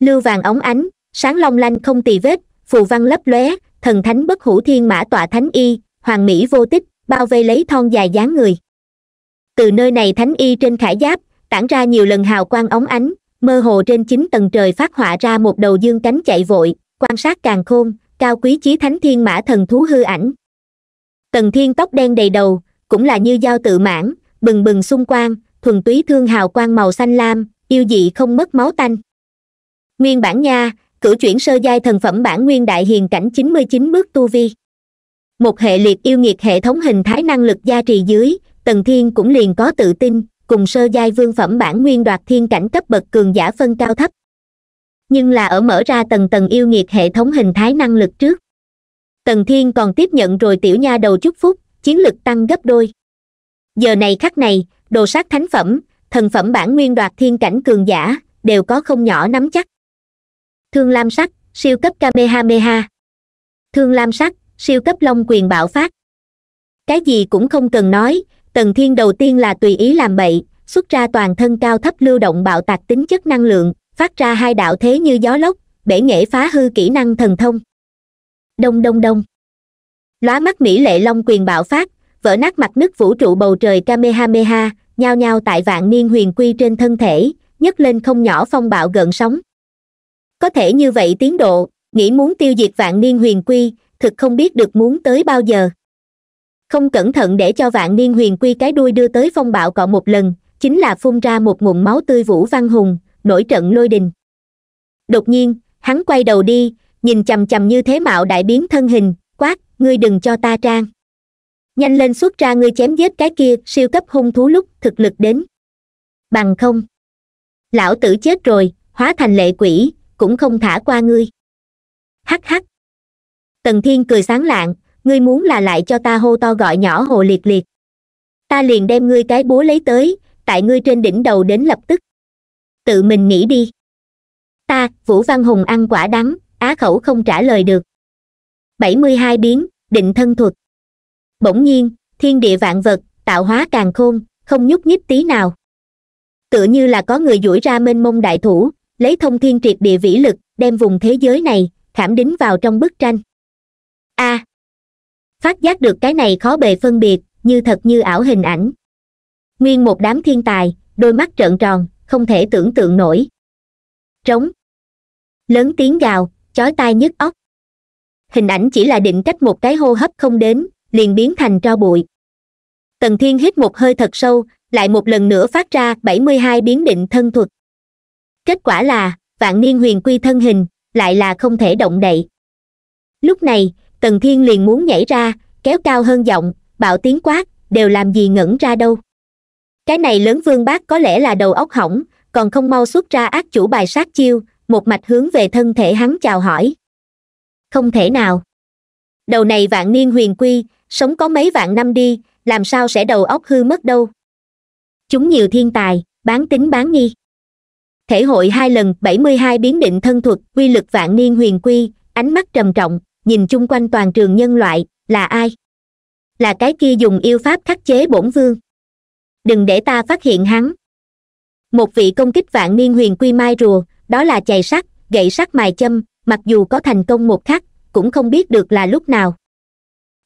lưu vàng ống ánh sáng long lanh không tì vết phù văn lấp lóe thần thánh bất hủ thiên mã tọa thánh y hoàng mỹ vô tích bao vây lấy thon dài dáng người từ nơi này thánh y trên khải giáp tản ra nhiều lần hào quang óng ánh mơ hồ trên chín tầng trời phát họa ra một đầu dương cánh chạy vội quan sát càng khôn cao quý chí thánh thiên mã thần thú hư ảnh tần thiên tóc đen đầy đầu cũng là như dao tự mãn bừng bừng xung quanh thuần túy thương hào quang màu xanh lam yêu dị không mất máu tanh nguyên bản nha cử chuyển sơ giai thần phẩm bản nguyên đại hiền cảnh 99 bước tu vi một hệ liệt yêu nghiệt hệ thống hình thái năng lực gia trì dưới tần thiên cũng liền có tự tin cùng sơ giai vương phẩm bản nguyên đoạt thiên cảnh cấp bậc cường giả phân cao thấp nhưng là ở mở ra tầng tầng yêu nghiệt hệ thống hình thái năng lực trước tần thiên còn tiếp nhận rồi tiểu nha đầu chúc phúc chiến lực tăng gấp đôi giờ này khắc này đồ sát thánh phẩm thần phẩm bản nguyên đoạt thiên cảnh cường giả đều có không nhỏ nắm chắc thương lam sắc siêu cấp kamehameha thương lam sắc siêu cấp long quyền bạo phát cái gì cũng không cần nói tần thiên đầu tiên là tùy ý làm bậy xuất ra toàn thân cao thấp lưu động bạo tạc tính chất năng lượng phát ra hai đạo thế như gió lốc bể nghệ phá hư kỹ năng thần thông đông đông đông lóa mắt mỹ lệ long quyền bạo phát vỡ nát mặt nước vũ trụ bầu trời kamehameha nhao nhao tại vạn niên huyền quy trên thân thể nhấc lên không nhỏ phong bạo gợn sóng có thể như vậy tiến độ nghĩ muốn tiêu diệt vạn niên huyền quy thực không biết được muốn tới bao giờ không cẩn thận để cho vạn niên huyền quy cái đuôi đưa tới phong bạo cọ một lần chính là phun ra một nguồn máu tươi vũ văn hùng nổi trận lôi đình đột nhiên hắn quay đầu đi nhìn chằm chằm như thế mạo đại biến thân hình quát ngươi đừng cho ta trang nhanh lên xuất ra ngươi chém giết cái kia siêu cấp hung thú lúc thực lực đến bằng không lão tử chết rồi hóa thành lệ quỷ cũng không thả qua ngươi hắc hắc tần thiên cười sáng lạng ngươi muốn là lại cho ta hô to gọi nhỏ hồ liệt liệt ta liền đem ngươi cái búa lấy tới tại ngươi trên đỉnh đầu đến lập tức tự mình nghĩ đi ta vũ văn hùng ăn quả đắng á khẩu không trả lời được bảy mươi hai biến định thân thuật bỗng nhiên thiên địa vạn vật tạo hóa càng khôn không nhúc nhích tí nào tựa như là có người duỗi ra mênh mông đại thủ lấy thông thiên triệt địa vĩ lực đem vùng thế giới này khảm đính vào trong bức tranh a à, phát giác được cái này khó bề phân biệt như thật như ảo hình ảnh nguyên một đám thiên tài đôi mắt trợn tròn không thể tưởng tượng nổi trống lớn tiếng gào chói tai nhức óc hình ảnh chỉ là định cách một cái hô hấp không đến liền biến thành tro bụi tần thiên hít một hơi thật sâu lại một lần nữa phát ra bảy mươi hai biến định thân thuật kết quả là vạn niên huyền quy thân hình lại là không thể động đậy lúc này tần thiên liền muốn nhảy ra kéo cao hơn giọng bạo tiếng quát đều làm gì ngẩn ra đâu cái này lớn vương bác có lẽ là đầu óc hỏng còn không mau xuất ra ác chủ bài sát chiêu một mạch hướng về thân thể hắn chào hỏi không thể nào đầu này vạn niên huyền quy sống có mấy vạn năm đi làm sao sẽ đầu óc hư mất đâu chúng nhiều thiên tài bán tính bán nghi thể hội hai lần bảy mươi hai biến định thân thuật quy lực vạn niên huyền quy ánh mắt trầm trọng nhìn chung quanh toàn trường nhân loại là ai là cái kia dùng yêu pháp khắc chế bổn vương đừng để ta phát hiện hắn một vị công kích vạn niên huyền quy mai rùa đó là chày sắt gậy sắt mài châm mặc dù có thành công một khắc cũng không biết được là lúc nào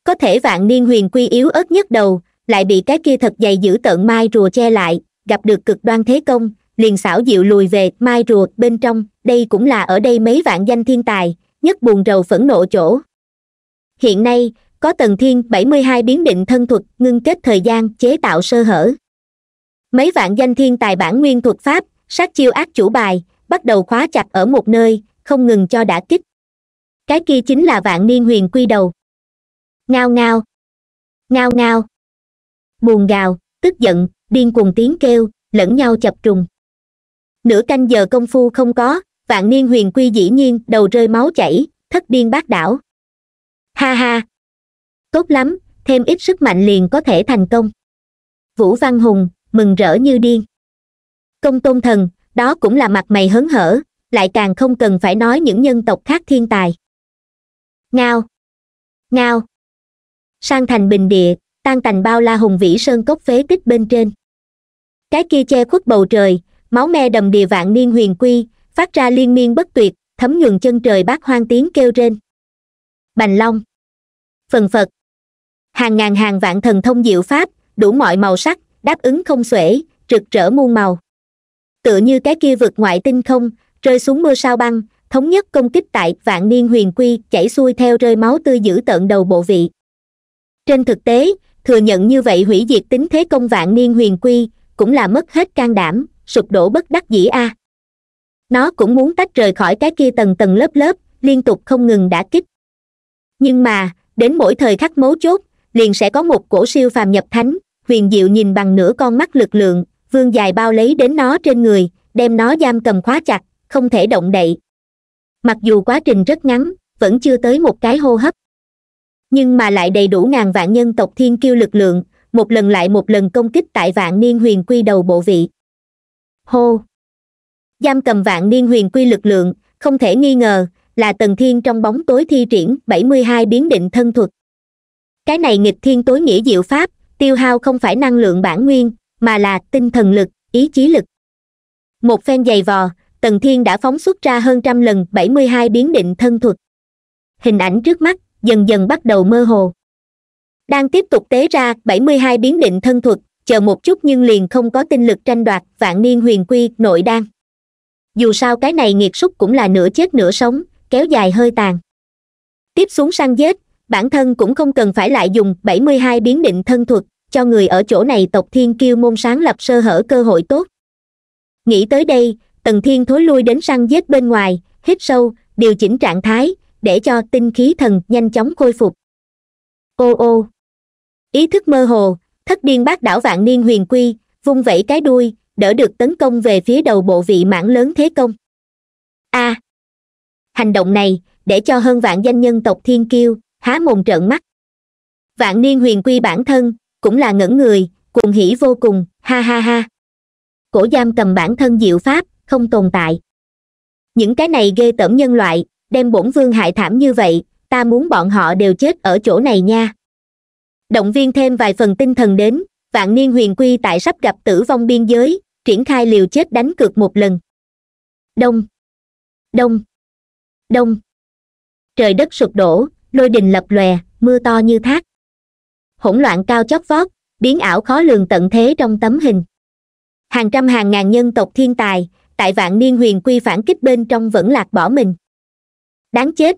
có thể vạn niên huyền quy yếu ớt nhất đầu lại bị cái kia thật dày giữ tợn mai rùa che lại gặp được cực đoan thế công liền xảo dịu lùi về mai rùa bên trong đây cũng là ở đây mấy vạn danh thiên tài nhất buồn rầu phẫn nộ chỗ hiện nay có tần thiên 72 biến định thân thuật ngưng kết thời gian chế tạo sơ hở mấy vạn danh thiên tài bản nguyên thuật pháp sát chiêu ác chủ bài bắt đầu khóa chặt ở một nơi không ngừng cho đã kích cái kia chính là vạn niên huyền quy đầu ngao ngao ngao ngao buồn gào tức giận điên cuồng tiếng kêu lẫn nhau chập trùng nửa canh giờ công phu không có vạn niên huyền quy dĩ nhiên đầu rơi máu chảy thất điên bát đảo ha ha tốt lắm thêm ít sức mạnh liền có thể thành công vũ văn hùng mừng rỡ như điên công tôn thần đó cũng là mặt mày hớn hở lại càng không cần phải nói những nhân tộc khác thiên tài ngao ngao sang thành bình địa tan thành bao la hùng vĩ sơn cốc phế tích bên trên cái kia che khuất bầu trời máu me đầm đìa vạn niên huyền quy phát ra liên miên bất tuyệt thấm nhuần chân trời bác hoang tiếng kêu trên bành long phần phật hàng ngàn hàng vạn thần thông diệu pháp đủ mọi màu sắc đáp ứng không xuể rực rỡ muôn màu tựa như cái kia vượt ngoại tinh không rơi xuống mưa sao băng thống nhất công kích tại vạn niên huyền quy chảy xuôi theo rơi máu tươi dữ tợn đầu bộ vị trên thực tế thừa nhận như vậy hủy diệt tính thế công vạn niên huyền quy cũng là mất hết can đảm sụp đổ bất đắc dĩ a à nó cũng muốn tách rời khỏi cái kia tầng tầng lớp lớp liên tục không ngừng đã kích nhưng mà đến mỗi thời khắc mấu chốt liền sẽ có một cổ siêu phàm nhập thánh huyền diệu nhìn bằng nửa con mắt lực lượng vương dài bao lấy đến nó trên người đem nó giam cầm khóa chặt không thể động đậy mặc dù quá trình rất ngắn vẫn chưa tới một cái hô hấp nhưng mà lại đầy đủ ngàn vạn nhân tộc thiên kiêu lực lượng một lần lại một lần công kích tại vạn niên huyền quy đầu bộ vị hô giam cầm vạn niên huyền quy lực lượng không thể nghi ngờ là tần thiên trong bóng tối thi triển bảy mươi hai biến định thân thuật cái này nghịch thiên tối nghĩa diệu pháp tiêu hao không phải năng lượng bản nguyên mà là tinh thần lực ý chí lực một phen dày vò tần thiên đã phóng xuất ra hơn trăm lần bảy mươi hai biến định thân thuật hình ảnh trước mắt dần dần bắt đầu mơ hồ đang tiếp tục tế ra bảy mươi hai biến định thân thuật chờ một chút nhưng liền không có tinh lực tranh đoạt vạn niên huyền quy nội đan dù sao cái này nghiệt súc cũng là nửa chết nửa sống kéo dài hơi tàn tiếp xuống săn dết bản thân cũng không cần phải lại dùng bảy mươi hai biến định thân thuật cho người ở chỗ này tộc thiên kiêu môn sáng lập sơ hở cơ hội tốt nghĩ tới đây tần thiên thối lui đến săn dết bên ngoài hít sâu điều chỉnh trạng thái để cho tinh khí thần nhanh chóng khôi phục ô ô ý thức mơ hồ thất điên bác đảo vạn niên huyền quy vung vẩy cái đuôi đỡ được tấn công về phía đầu bộ vị mảng lớn thế công a à, hành động này để cho hơn vạn danh nhân tộc thiên kiêu há mồm trợn mắt vạn niên huyền quy bản thân cũng là ngẩn người cuồng hỉ vô cùng ha ha ha cổ giam cầm bản thân diệu pháp không tồn tại những cái này ghê tởm nhân loại đem bổn vương hại thảm như vậy ta muốn bọn họ đều chết ở chỗ này nha động viên thêm vài phần tinh thần đến vạn niên huyền quy tại sắp gặp tử vong biên giới triển khai liều chết đánh cược một lần đông đông đông trời đất sụp đổ lôi đình lập lòe mưa to như thác hỗn loạn cao chót vót biến ảo khó lường tận thế trong tấm hình hàng trăm hàng ngàn nhân tộc thiên tài tại vạn niên huyền quy phản kích bên trong vẫn lạc bỏ mình đáng chết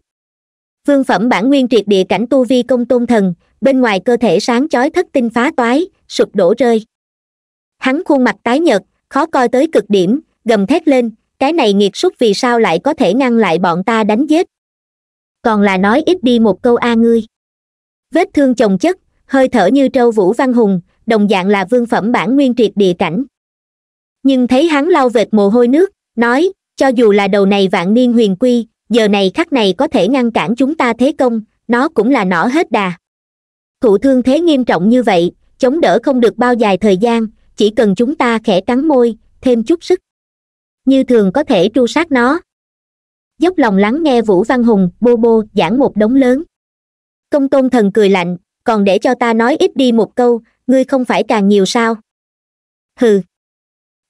vương phẩm bản nguyên triệt địa cảnh tu vi công tôn thần bên ngoài cơ thể sáng chói thất tinh phá toái sụp đổ rơi hắn khuôn mặt tái nhợt khó coi tới cực điểm gầm thét lên cái này nghiệt súc vì sao lại có thể ngăn lại bọn ta đánh giết còn là nói ít đi một câu a ngươi vết thương chồng chất hơi thở như trâu vũ văn hùng đồng dạng là vương phẩm bản nguyên triệt địa cảnh nhưng thấy hắn lau vệt mồ hôi nước nói cho dù là đầu này vạn niên huyền quy giờ này khắc này có thể ngăn cản chúng ta thế công nó cũng là nỏ hết đà thụ thương thế nghiêm trọng như vậy chống đỡ không được bao dài thời gian chỉ cần chúng ta khẽ cắn môi thêm chút sức như thường có thể tru sát nó dốc lòng lắng nghe vũ văn hùng bô bô giảng một đống lớn công tôn thần cười lạnh còn để cho ta nói ít đi một câu ngươi không phải càng nhiều sao hừ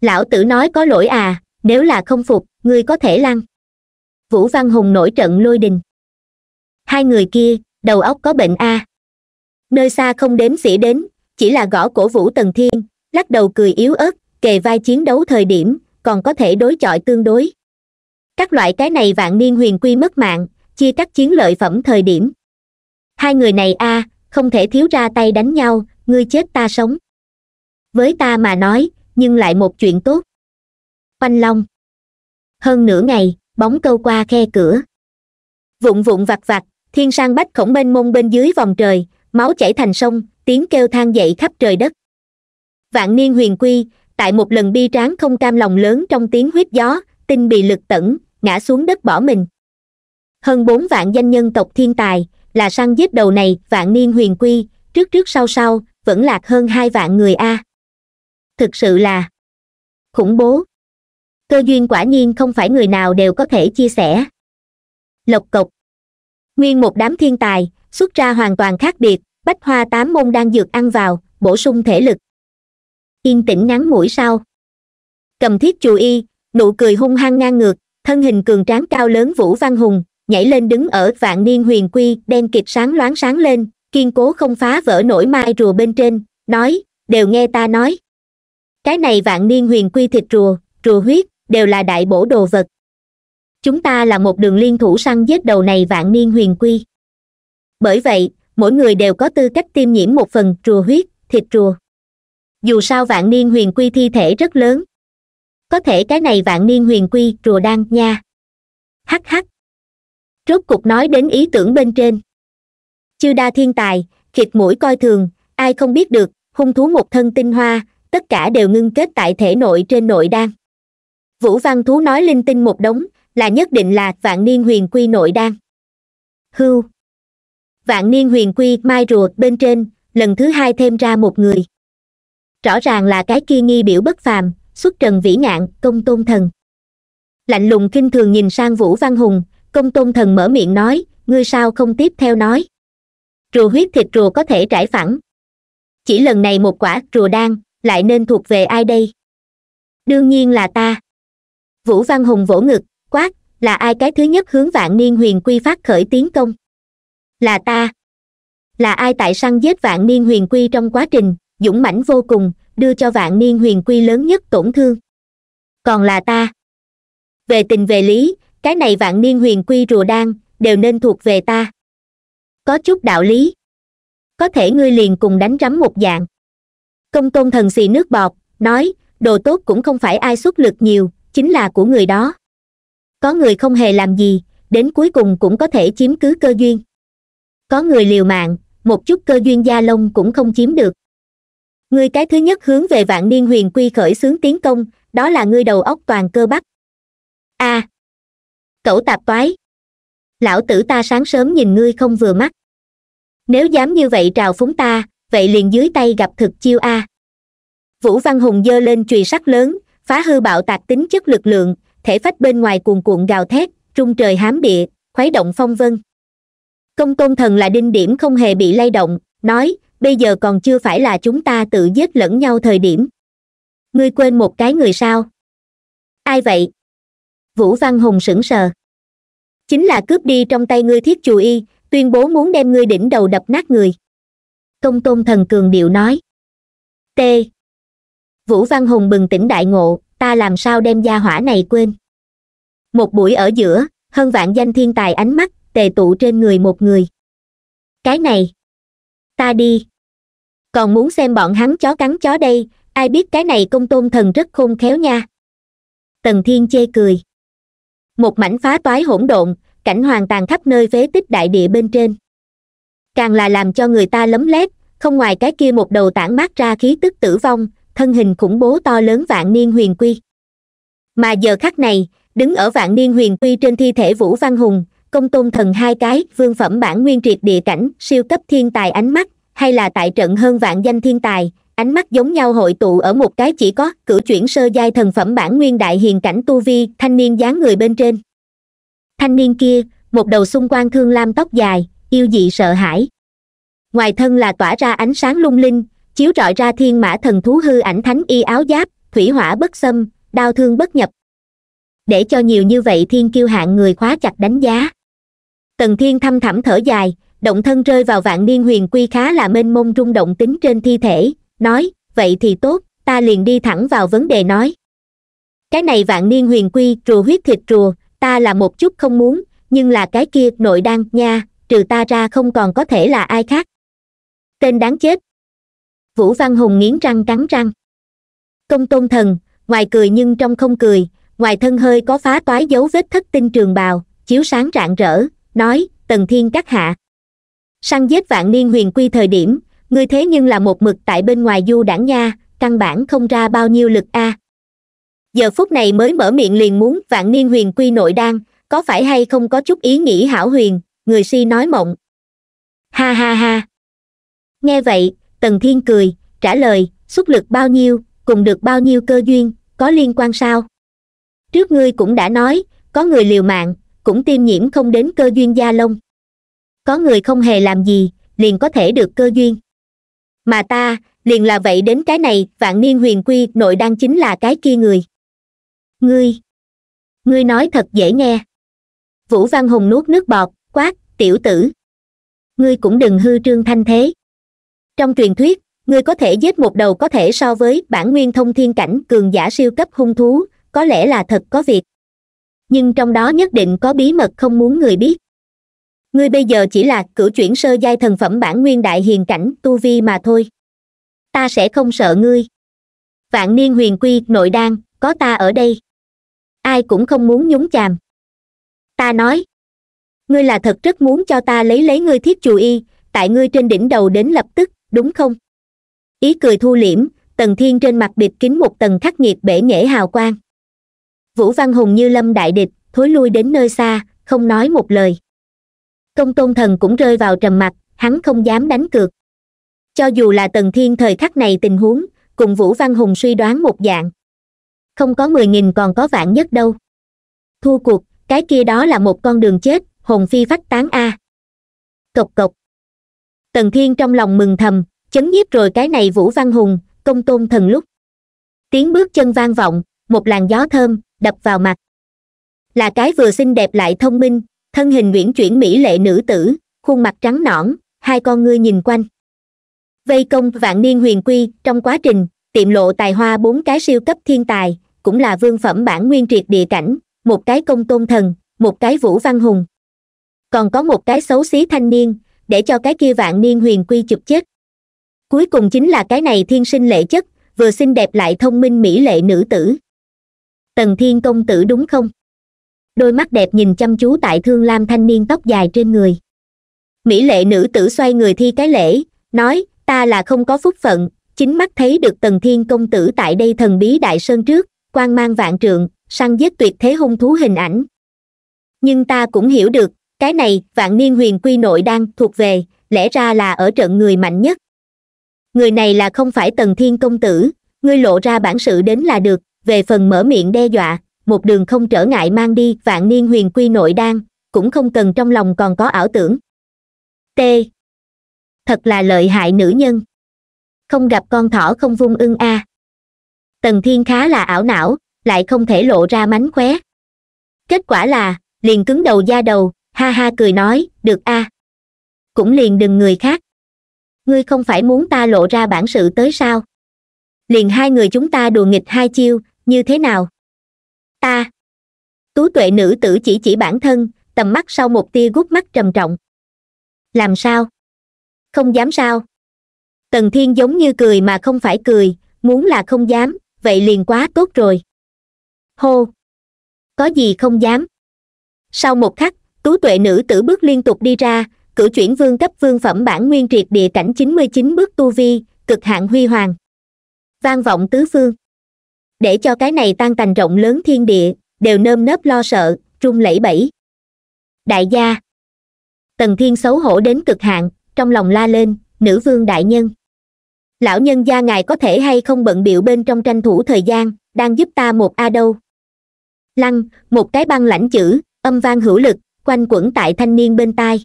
lão tử nói có lỗi à nếu là không phục ngươi có thể lăn vũ văn hùng nổi trận lôi đình hai người kia đầu óc có bệnh a à. nơi xa không đếm xỉa đến chỉ là gõ cổ vũ tần thiên lắc đầu cười yếu ớt kề vai chiến đấu thời điểm còn có thể đối chọi tương đối các loại cái này vạn niên huyền quy mất mạng chia cắt chiến lợi phẩm thời điểm hai người này a à, không thể thiếu ra tay đánh nhau ngươi chết ta sống với ta mà nói nhưng lại một chuyện tốt oanh long hơn nửa ngày bóng câu qua khe cửa vụn vụn vặt vặt thiên sang bách khổng bên mông bên dưới vòng trời máu chảy thành sông tiếng kêu than dậy khắp trời đất vạn niên huyền quy tại một lần bi tráng không cam lòng lớn trong tiếng huyết gió tinh bị lực tẩn ngã xuống đất bỏ mình hơn bốn vạn danh nhân tộc thiên tài là săn giết đầu này vạn niên huyền quy trước trước sau sau vẫn lạc hơn hai vạn người a thực sự là khủng bố cơ duyên quả nhiên không phải người nào đều có thể chia sẻ lộc cộc nguyên một đám thiên tài xuất ra hoàn toàn khác biệt bách hoa tám môn đang dược ăn vào bổ sung thể lực yên tĩnh ngắn mũi sao cầm thiết chù y nụ cười hung hăng ngang ngược thân hình cường tráng cao lớn vũ văn hùng nhảy lên đứng ở vạn niên huyền quy đen kịp sáng loáng sáng lên kiên cố không phá vỡ nổi mai rùa bên trên nói đều nghe ta nói cái này vạn niên huyền quy thịt rùa rùa huyết đều là đại bổ đồ vật chúng ta là một đường liên thủ săn giết đầu này vạn niên huyền quy bởi vậy mỗi người đều có tư cách tiêm nhiễm một phần rùa huyết thịt rùa dù sao vạn niên huyền quy thi thể rất lớn có thể cái này vạn niên huyền quy rùa đan nha hắc hắc rốt cục nói đến ý tưởng bên trên chư đa thiên tài khịt mũi coi thường ai không biết được hung thú một thân tinh hoa tất cả đều ngưng kết tại thể nội trên nội đan vũ văn thú nói linh tinh một đống là nhất định là vạn niên huyền quy nội đan hưu vạn niên huyền quy mai rùa bên trên lần thứ hai thêm ra một người rõ ràng là cái kia nghi biểu bất phàm xuất trần vĩ ngạn công tôn thần lạnh lùng kinh thường nhìn sang vũ văn hùng công tôn thần mở miệng nói ngươi sao không tiếp theo nói rùa huyết thịt rùa có thể trải phẳng chỉ lần này một quả rùa đan lại nên thuộc về ai đây đương nhiên là ta vũ văn hùng vỗ ngực quát là ai cái thứ nhất hướng vạn niên huyền quy phát khởi tiến công là ta là ai tại săn giết vạn niên huyền quy trong quá trình dũng mãnh vô cùng đưa cho vạn niên huyền quy lớn nhất tổn thương còn là ta về tình về lý cái này vạn niên huyền quy rùa đan đều nên thuộc về ta có chút đạo lý có thể ngươi liền cùng đánh rắm một dạng công tôn thần xì nước bọt nói đồ tốt cũng không phải ai xuất lực nhiều chính là của người đó có người không hề làm gì đến cuối cùng cũng có thể chiếm cứ cơ duyên có người liều mạng một chút cơ duyên gia lông cũng không chiếm được ngươi cái thứ nhất hướng về vạn niên huyền quy khởi xướng tiến công đó là ngươi đầu óc toàn cơ bắp a à, cẩu tạp toái lão tử ta sáng sớm nhìn ngươi không vừa mắt nếu dám như vậy trào phúng ta vậy liền dưới tay gặp thực chiêu a à. vũ văn hùng dơ lên chùy sắt lớn phá hư bạo tạc tính chất lực lượng thể phách bên ngoài cuồn cuộn gào thét trung trời hám địa khuấy động phong vân công tôn thần là đinh điểm không hề bị lay động nói bây giờ còn chưa phải là chúng ta tự giết lẫn nhau thời điểm ngươi quên một cái người sao ai vậy vũ văn hùng sững sờ chính là cướp đi trong tay ngươi thiết chù y tuyên bố muốn đem ngươi đỉnh đầu đập nát người công tôn thần cường điệu nói t vũ văn hùng bừng tỉnh đại ngộ ta làm sao đem gia hỏa này quên một buổi ở giữa hơn vạn danh thiên tài ánh mắt tề tụ trên người một người cái này ta đi còn muốn xem bọn hắn chó cắn chó đây ai biết cái này công tôn thần rất khôn khéo nha tần thiên chê cười một mảnh phá toái hỗn độn cảnh hoàng tàn khắp nơi phế tích đại địa bên trên càng là làm cho người ta lấm lét không ngoài cái kia một đầu tản mát ra khí tức tử vong thân hình khủng bố to lớn vạn niên huyền quy mà giờ khắc này đứng ở vạn niên huyền quy trên thi thể vũ văn hùng công tôn thần hai cái vương phẩm bản nguyên triệt địa cảnh siêu cấp thiên tài ánh mắt hay là tại trận hơn vạn danh thiên tài ánh mắt giống nhau hội tụ ở một cái chỉ có cử chuyển sơ giai thần phẩm bản nguyên đại hiền cảnh tu vi thanh niên dáng người bên trên thanh niên kia một đầu xung quanh thương lam tóc dài yêu dị sợ hãi ngoài thân là tỏa ra ánh sáng lung linh chiếu rọi ra thiên mã thần thú hư ảnh thánh y áo giáp thủy hỏa bất xâm đau thương bất nhập để cho nhiều như vậy thiên kiêu hạng người khóa chặt đánh giá tần thiên thâm thẳm thở dài động thân rơi vào vạn niên huyền quy khá là mênh mông rung động tính trên thi thể nói vậy thì tốt ta liền đi thẳng vào vấn đề nói cái này vạn niên huyền quy rùa huyết thịt rùa ta là một chút không muốn nhưng là cái kia nội đan nha trừ ta ra không còn có thể là ai khác tên đáng chết vũ văn hùng nghiến răng cắn răng công tôn thần ngoài cười nhưng trong không cười ngoài thân hơi có phá toái dấu vết thất tinh trường bào chiếu sáng rạng rỡ nói tần thiên các hạ săn giết vạn niên huyền quy thời điểm ngươi thế nhưng là một mực tại bên ngoài du đảng nha căn bản không ra bao nhiêu lực a à. giờ phút này mới mở miệng liền muốn vạn niên huyền quy nội đan có phải hay không có chút ý nghĩ hảo huyền người si nói mộng ha ha ha nghe vậy tần thiên cười trả lời xuất lực bao nhiêu cùng được bao nhiêu cơ duyên có liên quan sao trước ngươi cũng đã nói có người liều mạng cũng tiêm nhiễm không đến cơ duyên gia lông có người không hề làm gì liền có thể được cơ duyên mà ta liền là vậy đến cái này vạn niên huyền quy nội đang chính là cái kia người ngươi ngươi nói thật dễ nghe vũ văn hùng nuốt nước bọt quát tiểu tử ngươi cũng đừng hư trương thanh thế trong truyền thuyết ngươi có thể giết một đầu có thể so với bản nguyên thông thiên cảnh cường giả siêu cấp hung thú có lẽ là thật có việc nhưng trong đó nhất định có bí mật không muốn người biết ngươi bây giờ chỉ là cửu chuyển sơ giai thần phẩm bản nguyên đại hiền cảnh tu vi mà thôi ta sẽ không sợ ngươi vạn niên huyền quy nội đan có ta ở đây ai cũng không muốn nhúng chàm ta nói ngươi là thật rất muốn cho ta lấy lấy ngươi thiết chù y tại ngươi trên đỉnh đầu đến lập tức đúng không ý cười thu liễm tần thiên trên mặt bịt kín một tầng khắc nghiệt bể nghệ hào quang vũ văn hùng như lâm đại địch thối lui đến nơi xa không nói một lời công tôn thần cũng rơi vào trầm mặc hắn không dám đánh cược cho dù là tần thiên thời khắc này tình huống cùng vũ văn hùng suy đoán một dạng không có mười nghìn còn có vạn nhất đâu thua cuộc cái kia đó là một con đường chết hồn phi phách tán a cộc cộc tần thiên trong lòng mừng thầm chấn nhiếp rồi cái này vũ văn hùng công tôn thần lúc tiếng bước chân vang vọng một làn gió thơm đập vào mặt là cái vừa xinh đẹp lại thông minh thân hình uyển chuyển mỹ lệ nữ tử khuôn mặt trắng nõn hai con ngươi nhìn quanh vây công vạn niên huyền quy trong quá trình tiệm lộ tài hoa bốn cái siêu cấp thiên tài cũng là vương phẩm bản nguyên triệt địa cảnh một cái công tôn thần một cái vũ văn hùng còn có một cái xấu xí thanh niên để cho cái kia vạn niên huyền quy chụp chết cuối cùng chính là cái này thiên sinh lệ chất vừa xinh đẹp lại thông minh mỹ lệ nữ tử tần thiên công tử đúng không đôi mắt đẹp nhìn chăm chú tại thương lam thanh niên tóc dài trên người mỹ lệ nữ tử xoay người thi cái lễ nói ta là không có phúc phận chính mắt thấy được tần thiên công tử tại đây thần bí đại sơn trước quan mang vạn trượng săn giết tuyệt thế hung thú hình ảnh nhưng ta cũng hiểu được cái này vạn niên huyền quy nội đang thuộc về lẽ ra là ở trận người mạnh nhất người này là không phải tần thiên công tử ngươi lộ ra bản sự đến là được về phần mở miệng đe dọa một đường không trở ngại mang đi vạn niên huyền quy nội đan cũng không cần trong lòng còn có ảo tưởng t thật là lợi hại nữ nhân không gặp con thỏ không vung ưng a à. tần thiên khá là ảo não lại không thể lộ ra mánh khóe kết quả là liền cứng đầu da đầu ha ha cười nói được a à. cũng liền đừng người khác ngươi không phải muốn ta lộ ra bản sự tới sao liền hai người chúng ta đùa nghịch hai chiêu như thế nào ta tú tuệ nữ tử chỉ chỉ bản thân tầm mắt sau một tia gút mắt trầm trọng làm sao không dám sao tần thiên giống như cười mà không phải cười muốn là không dám vậy liền quá tốt rồi hô có gì không dám sau một khắc tú tuệ nữ tử bước liên tục đi ra cử chuyển vương cấp vương phẩm bản nguyên triệt địa cảnh chín mươi chín bước tu vi cực hạn huy hoàng vang vọng tứ phương để cho cái này tan tành rộng lớn thiên địa đều nơm nớp lo sợ run lẩy bẩy đại gia tần thiên xấu hổ đến cực hạn trong lòng la lên nữ vương đại nhân lão nhân gia ngài có thể hay không bận biểu bên trong tranh thủ thời gian đang giúp ta một a đâu lăng một cái băng lãnh chữ âm vang hữu lực quanh quẩn tại thanh niên bên tai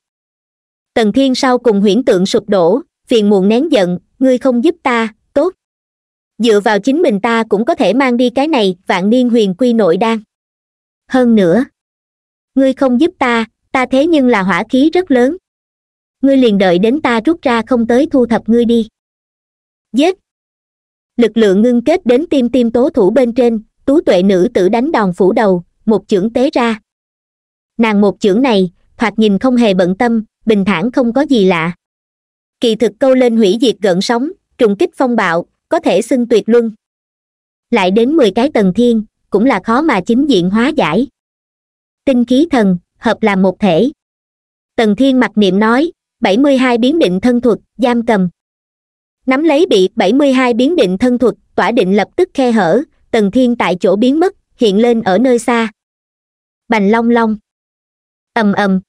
tần thiên sau cùng huyễn tượng sụp đổ phiền muộn nén giận ngươi không giúp ta dựa vào chính mình ta cũng có thể mang đi cái này vạn niên huyền quy nội đan hơn nữa ngươi không giúp ta ta thế nhưng là hỏa khí rất lớn ngươi liền đợi đến ta rút ra không tới thu thập ngươi đi giết lực lượng ngưng kết đến tim tim tố thủ bên trên tú tuệ nữ tử đánh đòn phủ đầu một chưởng tế ra nàng một chưởng này thoạt nhìn không hề bận tâm bình thản không có gì lạ kỳ thực câu lên hủy diệt gợn sóng trùng kích phong bạo có thể xưng tuyệt luân lại đến mười cái tầng thiên cũng là khó mà chính diện hóa giải tinh khí thần hợp làm một thể tầng thiên mặc niệm nói bảy mươi hai biến định thân thuật giam cầm nắm lấy bị bảy mươi hai biến định thân thuật tỏa định lập tức khe hở tầng thiên tại chỗ biến mất hiện lên ở nơi xa bành long long ầm ầm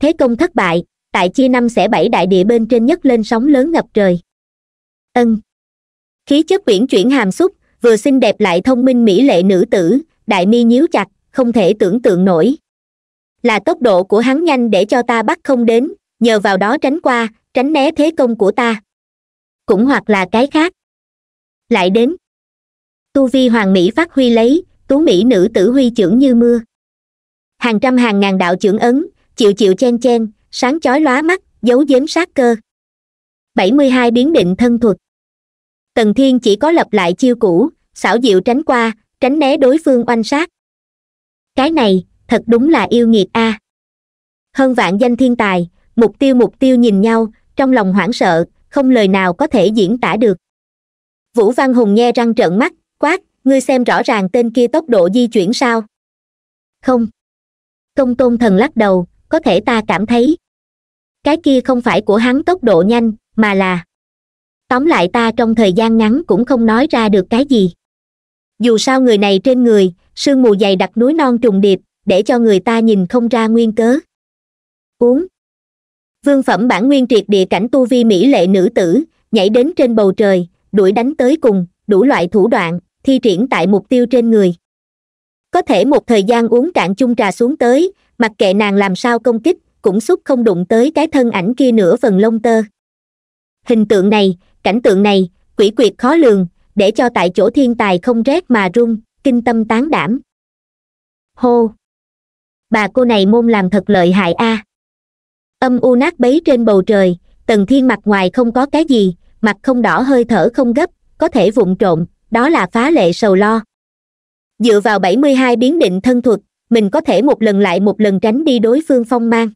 thế công thất bại tại chia năm xẻ bảy đại địa bên trên nhất lên sóng lớn ngập trời ân khí chất uyển chuyển hàm xúc vừa xinh đẹp lại thông minh mỹ lệ nữ tử đại mi nhíu chặt không thể tưởng tượng nổi là tốc độ của hắn nhanh để cho ta bắt không đến nhờ vào đó tránh qua tránh né thế công của ta cũng hoặc là cái khác lại đến tu vi hoàng mỹ phát huy lấy tú mỹ nữ tử huy trưởng như mưa hàng trăm hàng ngàn đạo trưởng ấn chịu chịu chen chen sáng chói lóa mắt giấu giếm sát cơ bảy mươi hai biến định thân thuật tần thiên chỉ có lập lại chiêu cũ xảo diệu tránh qua tránh né đối phương oanh sát cái này thật đúng là yêu nghiệt a à. hơn vạn danh thiên tài mục tiêu mục tiêu nhìn nhau trong lòng hoảng sợ không lời nào có thể diễn tả được vũ văn hùng nghe răng trợn mắt quát ngươi xem rõ ràng tên kia tốc độ di chuyển sao không công tôn thần lắc đầu có thể ta cảm thấy cái kia không phải của hắn tốc độ nhanh mà là tóm lại ta trong thời gian ngắn cũng không nói ra được cái gì dù sao người này trên người sương mù dày đặc núi non trùng điệp để cho người ta nhìn không ra nguyên cớ uống vương phẩm bản nguyên triệt địa cảnh tu vi mỹ lệ nữ tử nhảy đến trên bầu trời đuổi đánh tới cùng đủ loại thủ đoạn thi triển tại mục tiêu trên người có thể một thời gian uống cạn chung trà xuống tới mặc kệ nàng làm sao công kích cũng xúc không đụng tới cái thân ảnh kia nửa phần lông tơ hình tượng này cảnh tượng này quỷ quyệt khó lường để cho tại chỗ thiên tài không rét mà run kinh tâm tán đảm hô bà cô này môn làm thật lợi hại a à. âm u nát bấy trên bầu trời tần thiên mặt ngoài không có cái gì mặt không đỏ hơi thở không gấp có thể vụng trộn đó là phá lệ sầu lo dựa vào bảy mươi hai biến định thân thuật mình có thể một lần lại một lần tránh đi đối phương phong mang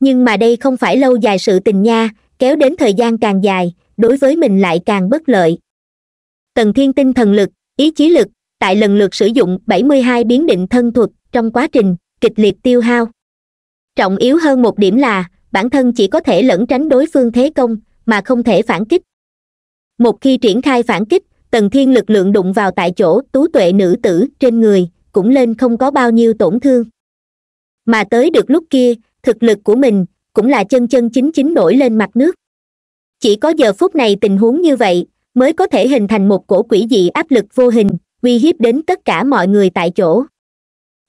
nhưng mà đây không phải lâu dài sự tình nha kéo đến thời gian càng dài đối với mình lại càng bất lợi tần thiên tinh thần lực ý chí lực tại lần lượt sử dụng 72 biến định thân thuật trong quá trình kịch liệt tiêu hao trọng yếu hơn một điểm là bản thân chỉ có thể lẩn tránh đối phương thế công mà không thể phản kích một khi triển khai phản kích tần thiên lực lượng đụng vào tại chỗ tú tuệ nữ tử trên người cũng lên không có bao nhiêu tổn thương mà tới được lúc kia thực lực của mình cũng là chân chân chính chính nổi lên mặt nước chỉ có giờ phút này tình huống như vậy mới có thể hình thành một cổ quỷ dị áp lực vô hình uy hiếp đến tất cả mọi người tại chỗ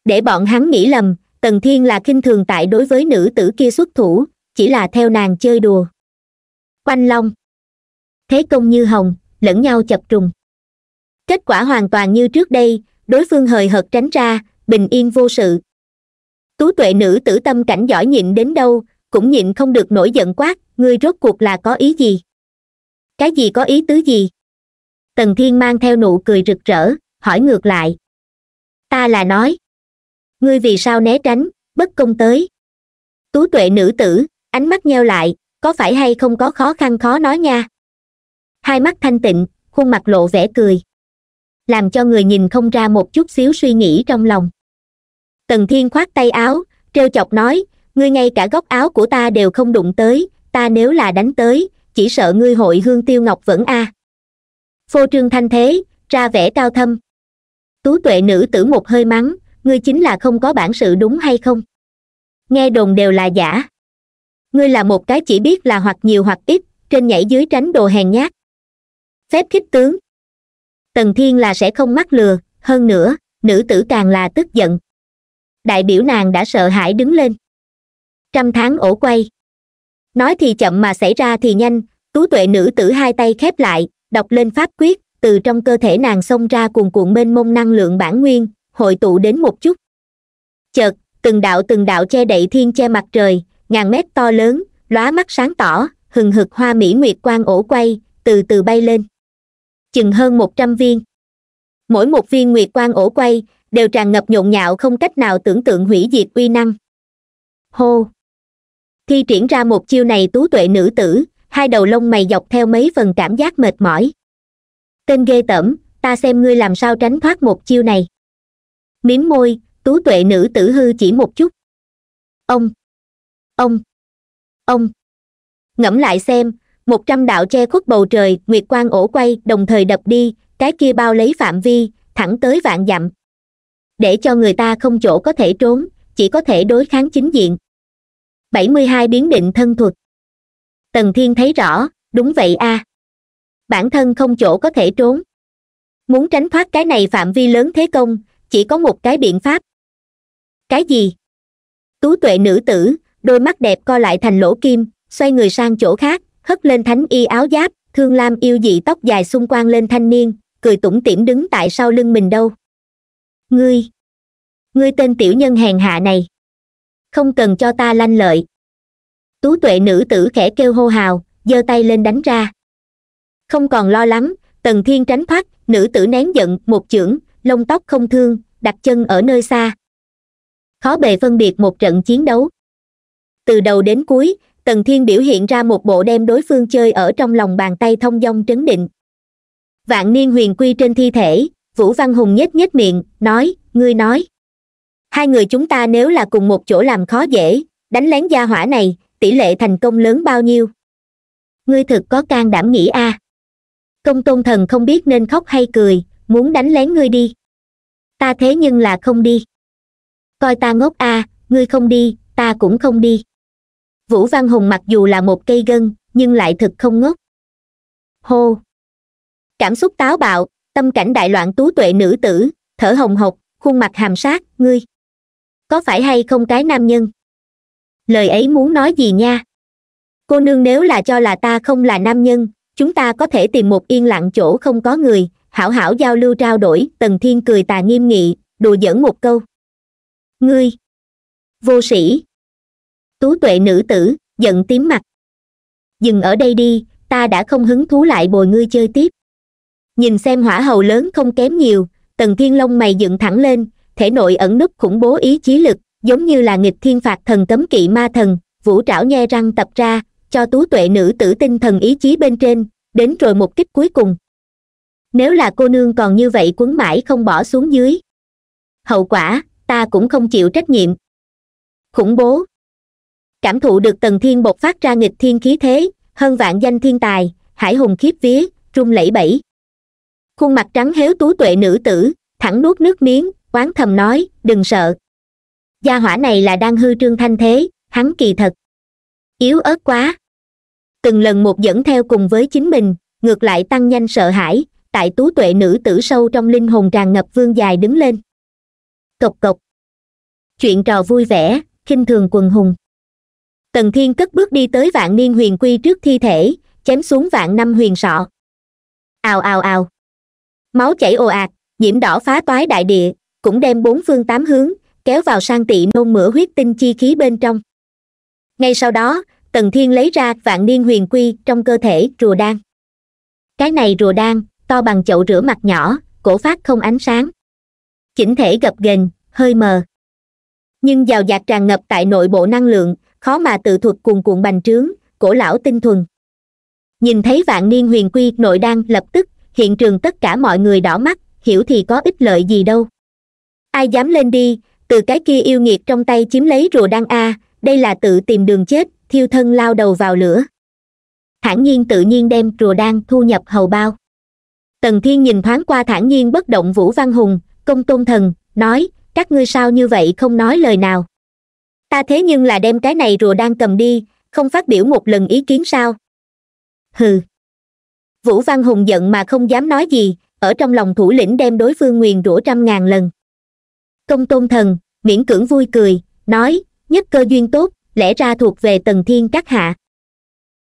để bọn hắn nghĩ lầm tần thiên là khinh thường tại đối với nữ tử kia xuất thủ chỉ là theo nàng chơi đùa quanh long thế công như hồng lẫn nhau chập trùng kết quả hoàn toàn như trước đây đối phương hời hợt tránh ra bình yên vô sự tú tuệ nữ tử tâm cảnh giỏi nhịn đến đâu cũng nhịn không được nổi giận quát ngươi rốt cuộc là có ý gì cái gì có ý tứ gì tần thiên mang theo nụ cười rực rỡ hỏi ngược lại ta là nói ngươi vì sao né tránh bất công tới tú tuệ nữ tử ánh mắt nheo lại có phải hay không có khó khăn khó nói nha hai mắt thanh tịnh khuôn mặt lộ vẻ cười làm cho người nhìn không ra một chút xíu suy nghĩ trong lòng tần thiên khoát tay áo t chọc nói ngươi ngay cả góc áo của ta đều không đụng tới ta nếu là đánh tới chỉ sợ ngươi hội hương tiêu ngọc vẫn a à. phô trương thanh thế ra vẻ cao thâm tú tuệ nữ tử một hơi mắng ngươi chính là không có bản sự đúng hay không nghe đồn đều là giả ngươi là một cái chỉ biết là hoặc nhiều hoặc ít trên nhảy dưới tránh đồ hèn nhát phép khích tướng tần thiên là sẽ không mắc lừa hơn nữa nữ tử càng là tức giận đại biểu nàng đã sợ hãi đứng lên trăm tháng ổ quay nói thì chậm mà xảy ra thì nhanh tú tuệ nữ tử hai tay khép lại đọc lên pháp quyết từ trong cơ thể nàng xông ra cuồn cuộn mênh mông năng lượng bản nguyên hội tụ đến một chút chợt từng đạo từng đạo che đậy thiên che mặt trời ngàn mét to lớn lóa mắt sáng tỏ hừng hực hoa mỹ nguyệt quang ổ quay từ từ bay lên chừng hơn một trăm viên mỗi một viên nguyệt quang ổ quay đều tràn ngập nhộn nhạo không cách nào tưởng tượng hủy diệt uy năng hô thi triển ra một chiêu này tú tuệ nữ tử hai đầu lông mày dọc theo mấy phần cảm giác mệt mỏi tên ghê tởm ta xem ngươi làm sao tránh thoát một chiêu này mím môi tú tuệ nữ tử hư chỉ một chút ông ông ông ngẫm lại xem một trăm đạo che khuất bầu trời nguyệt quang ổ quay đồng thời đập đi cái kia bao lấy phạm vi thẳng tới vạn dặm để cho người ta không chỗ có thể trốn chỉ có thể đối kháng chính diện bảy mươi hai biến định thân thuật tần thiên thấy rõ đúng vậy a à. bản thân không chỗ có thể trốn muốn tránh thoát cái này phạm vi lớn thế công chỉ có một cái biện pháp cái gì tú tuệ nữ tử đôi mắt đẹp co lại thành lỗ kim xoay người sang chỗ khác hất lên thánh y áo giáp thương lam yêu dị tóc dài xung quanh lên thanh niên cười tủm tỉm đứng tại sau lưng mình đâu ngươi ngươi tên tiểu nhân hèn hạ này không cần cho ta lanh lợi tú tuệ nữ tử khẽ kêu hô hào giơ tay lên đánh ra không còn lo lắng tần thiên tránh thoát nữ tử nén giận một chưởng lông tóc không thương đặt chân ở nơi xa khó bề phân biệt một trận chiến đấu từ đầu đến cuối tần thiên biểu hiện ra một bộ đem đối phương chơi ở trong lòng bàn tay thông dong trấn định vạn niên huyền quy trên thi thể vũ văn hùng nhếch nhếch miệng nói ngươi nói hai người chúng ta nếu là cùng một chỗ làm khó dễ đánh lén gia hỏa này tỷ lệ thành công lớn bao nhiêu ngươi thực có can đảm nghĩ a à. công tôn thần không biết nên khóc hay cười muốn đánh lén ngươi đi ta thế nhưng là không đi coi ta ngốc a à, ngươi không đi ta cũng không đi vũ văn hùng mặc dù là một cây gân nhưng lại thực không ngốc hô cảm xúc táo bạo tâm cảnh đại loạn tú tuệ nữ tử thở hồng hộc khuôn mặt hàm sát ngươi có phải hay không cái nam nhân lời ấy muốn nói gì nha cô nương nếu là cho là ta không là nam nhân chúng ta có thể tìm một yên lặng chỗ không có người hảo hảo giao lưu trao đổi tần thiên cười tà nghiêm nghị đùa giỡn một câu ngươi vô sĩ tú tuệ nữ tử giận tím mặt dừng ở đây đi ta đã không hứng thú lại bồi ngươi chơi tiếp nhìn xem hỏa hầu lớn không kém nhiều tần thiên long mày dựng thẳng lên thể nội ẩn núp khủng bố ý chí lực giống như là nghịch thiên phạt thần tấm kỵ ma thần vũ trảo nhe răng tập ra cho tú tuệ nữ tử tinh thần ý chí bên trên đến rồi một kích cuối cùng nếu là cô nương còn như vậy quấn mãi không bỏ xuống dưới hậu quả ta cũng không chịu trách nhiệm khủng bố cảm thụ được tầng thiên bộc phát ra nghịch thiên khí thế hơn vạn danh thiên tài hải hùng khiếp vía trung lẫy bẩy khuôn mặt trắng héo tú tuệ nữ tử thẳng nuốt nước miếng oán thầm nói đừng sợ gia hỏa này là đang hư trương thanh thế hắn kỳ thật yếu ớt quá từng lần một dẫn theo cùng với chính mình ngược lại tăng nhanh sợ hãi tại tú tuệ nữ tử sâu trong linh hồn tràn ngập vương dài đứng lên cộc cộc chuyện trò vui vẻ khinh thường quần hùng tần thiên cất bước đi tới vạn niên huyền quy trước thi thể chém xuống vạn năm huyền sọ ào ào ào máu chảy ồ ạt nhiễm đỏ phá toái đại địa cũng đem bốn phương tám hướng kéo vào sang tị nôn mửa huyết tinh chi khí bên trong ngay sau đó tần thiên lấy ra vạn niên huyền quy trong cơ thể rùa đan cái này rùa đan to bằng chậu rửa mặt nhỏ cổ phát không ánh sáng chỉnh thể gập ghềnh hơi mờ nhưng giàu dạt tràn ngập tại nội bộ năng lượng khó mà tự thuật cuồn cuộn bành trướng cổ lão tinh thuần nhìn thấy vạn niên huyền quy nội đan lập tức hiện trường tất cả mọi người đỏ mắt hiểu thì có ích lợi gì đâu ai dám lên đi từ cái kia yêu nghiệt trong tay chiếm lấy rùa đăng a đây là tự tìm đường chết thiêu thân lao đầu vào lửa thản nhiên tự nhiên đem rùa đan thu nhập hầu bao tần thiên nhìn thoáng qua thản nhiên bất động vũ văn hùng công tôn thần nói các ngươi sao như vậy không nói lời nào ta thế nhưng là đem cái này rùa đan cầm đi không phát biểu một lần ý kiến sao hừ vũ văn hùng giận mà không dám nói gì ở trong lòng thủ lĩnh đem đối phương nguyền rủa trăm ngàn lần công tôn thần miễn cưỡng vui cười nói nhất cơ duyên tốt lẽ ra thuộc về tần thiên các hạ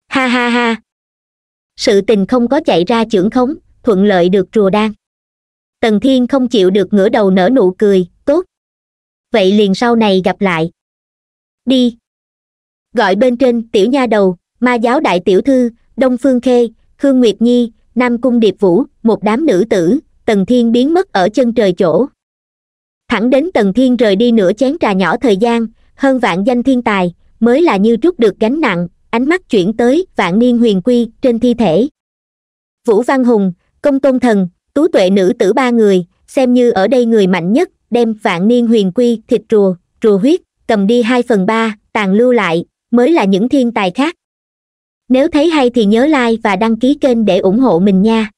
ha ha ha sự tình không có chạy ra chưởng khống thuận lợi được rùa đan tần thiên không chịu được ngửa đầu nở nụ cười tốt vậy liền sau này gặp lại đi gọi bên trên tiểu nha đầu ma giáo đại tiểu thư đông phương khê khương nguyệt nhi nam cung điệp vũ một đám nữ tử tần thiên biến mất ở chân trời chỗ thẳng đến tầng thiên rời đi nửa chén trà nhỏ thời gian hơn vạn danh thiên tài mới là như trút được gánh nặng ánh mắt chuyển tới vạn niên huyền quy trên thi thể vũ văn hùng công tôn thần tú tuệ nữ tử ba người xem như ở đây người mạnh nhất đem vạn niên huyền quy thịt rùa rùa huyết cầm đi hai phần ba tàn lưu lại mới là những thiên tài khác nếu thấy hay thì nhớ like và đăng ký kênh để ủng hộ mình nha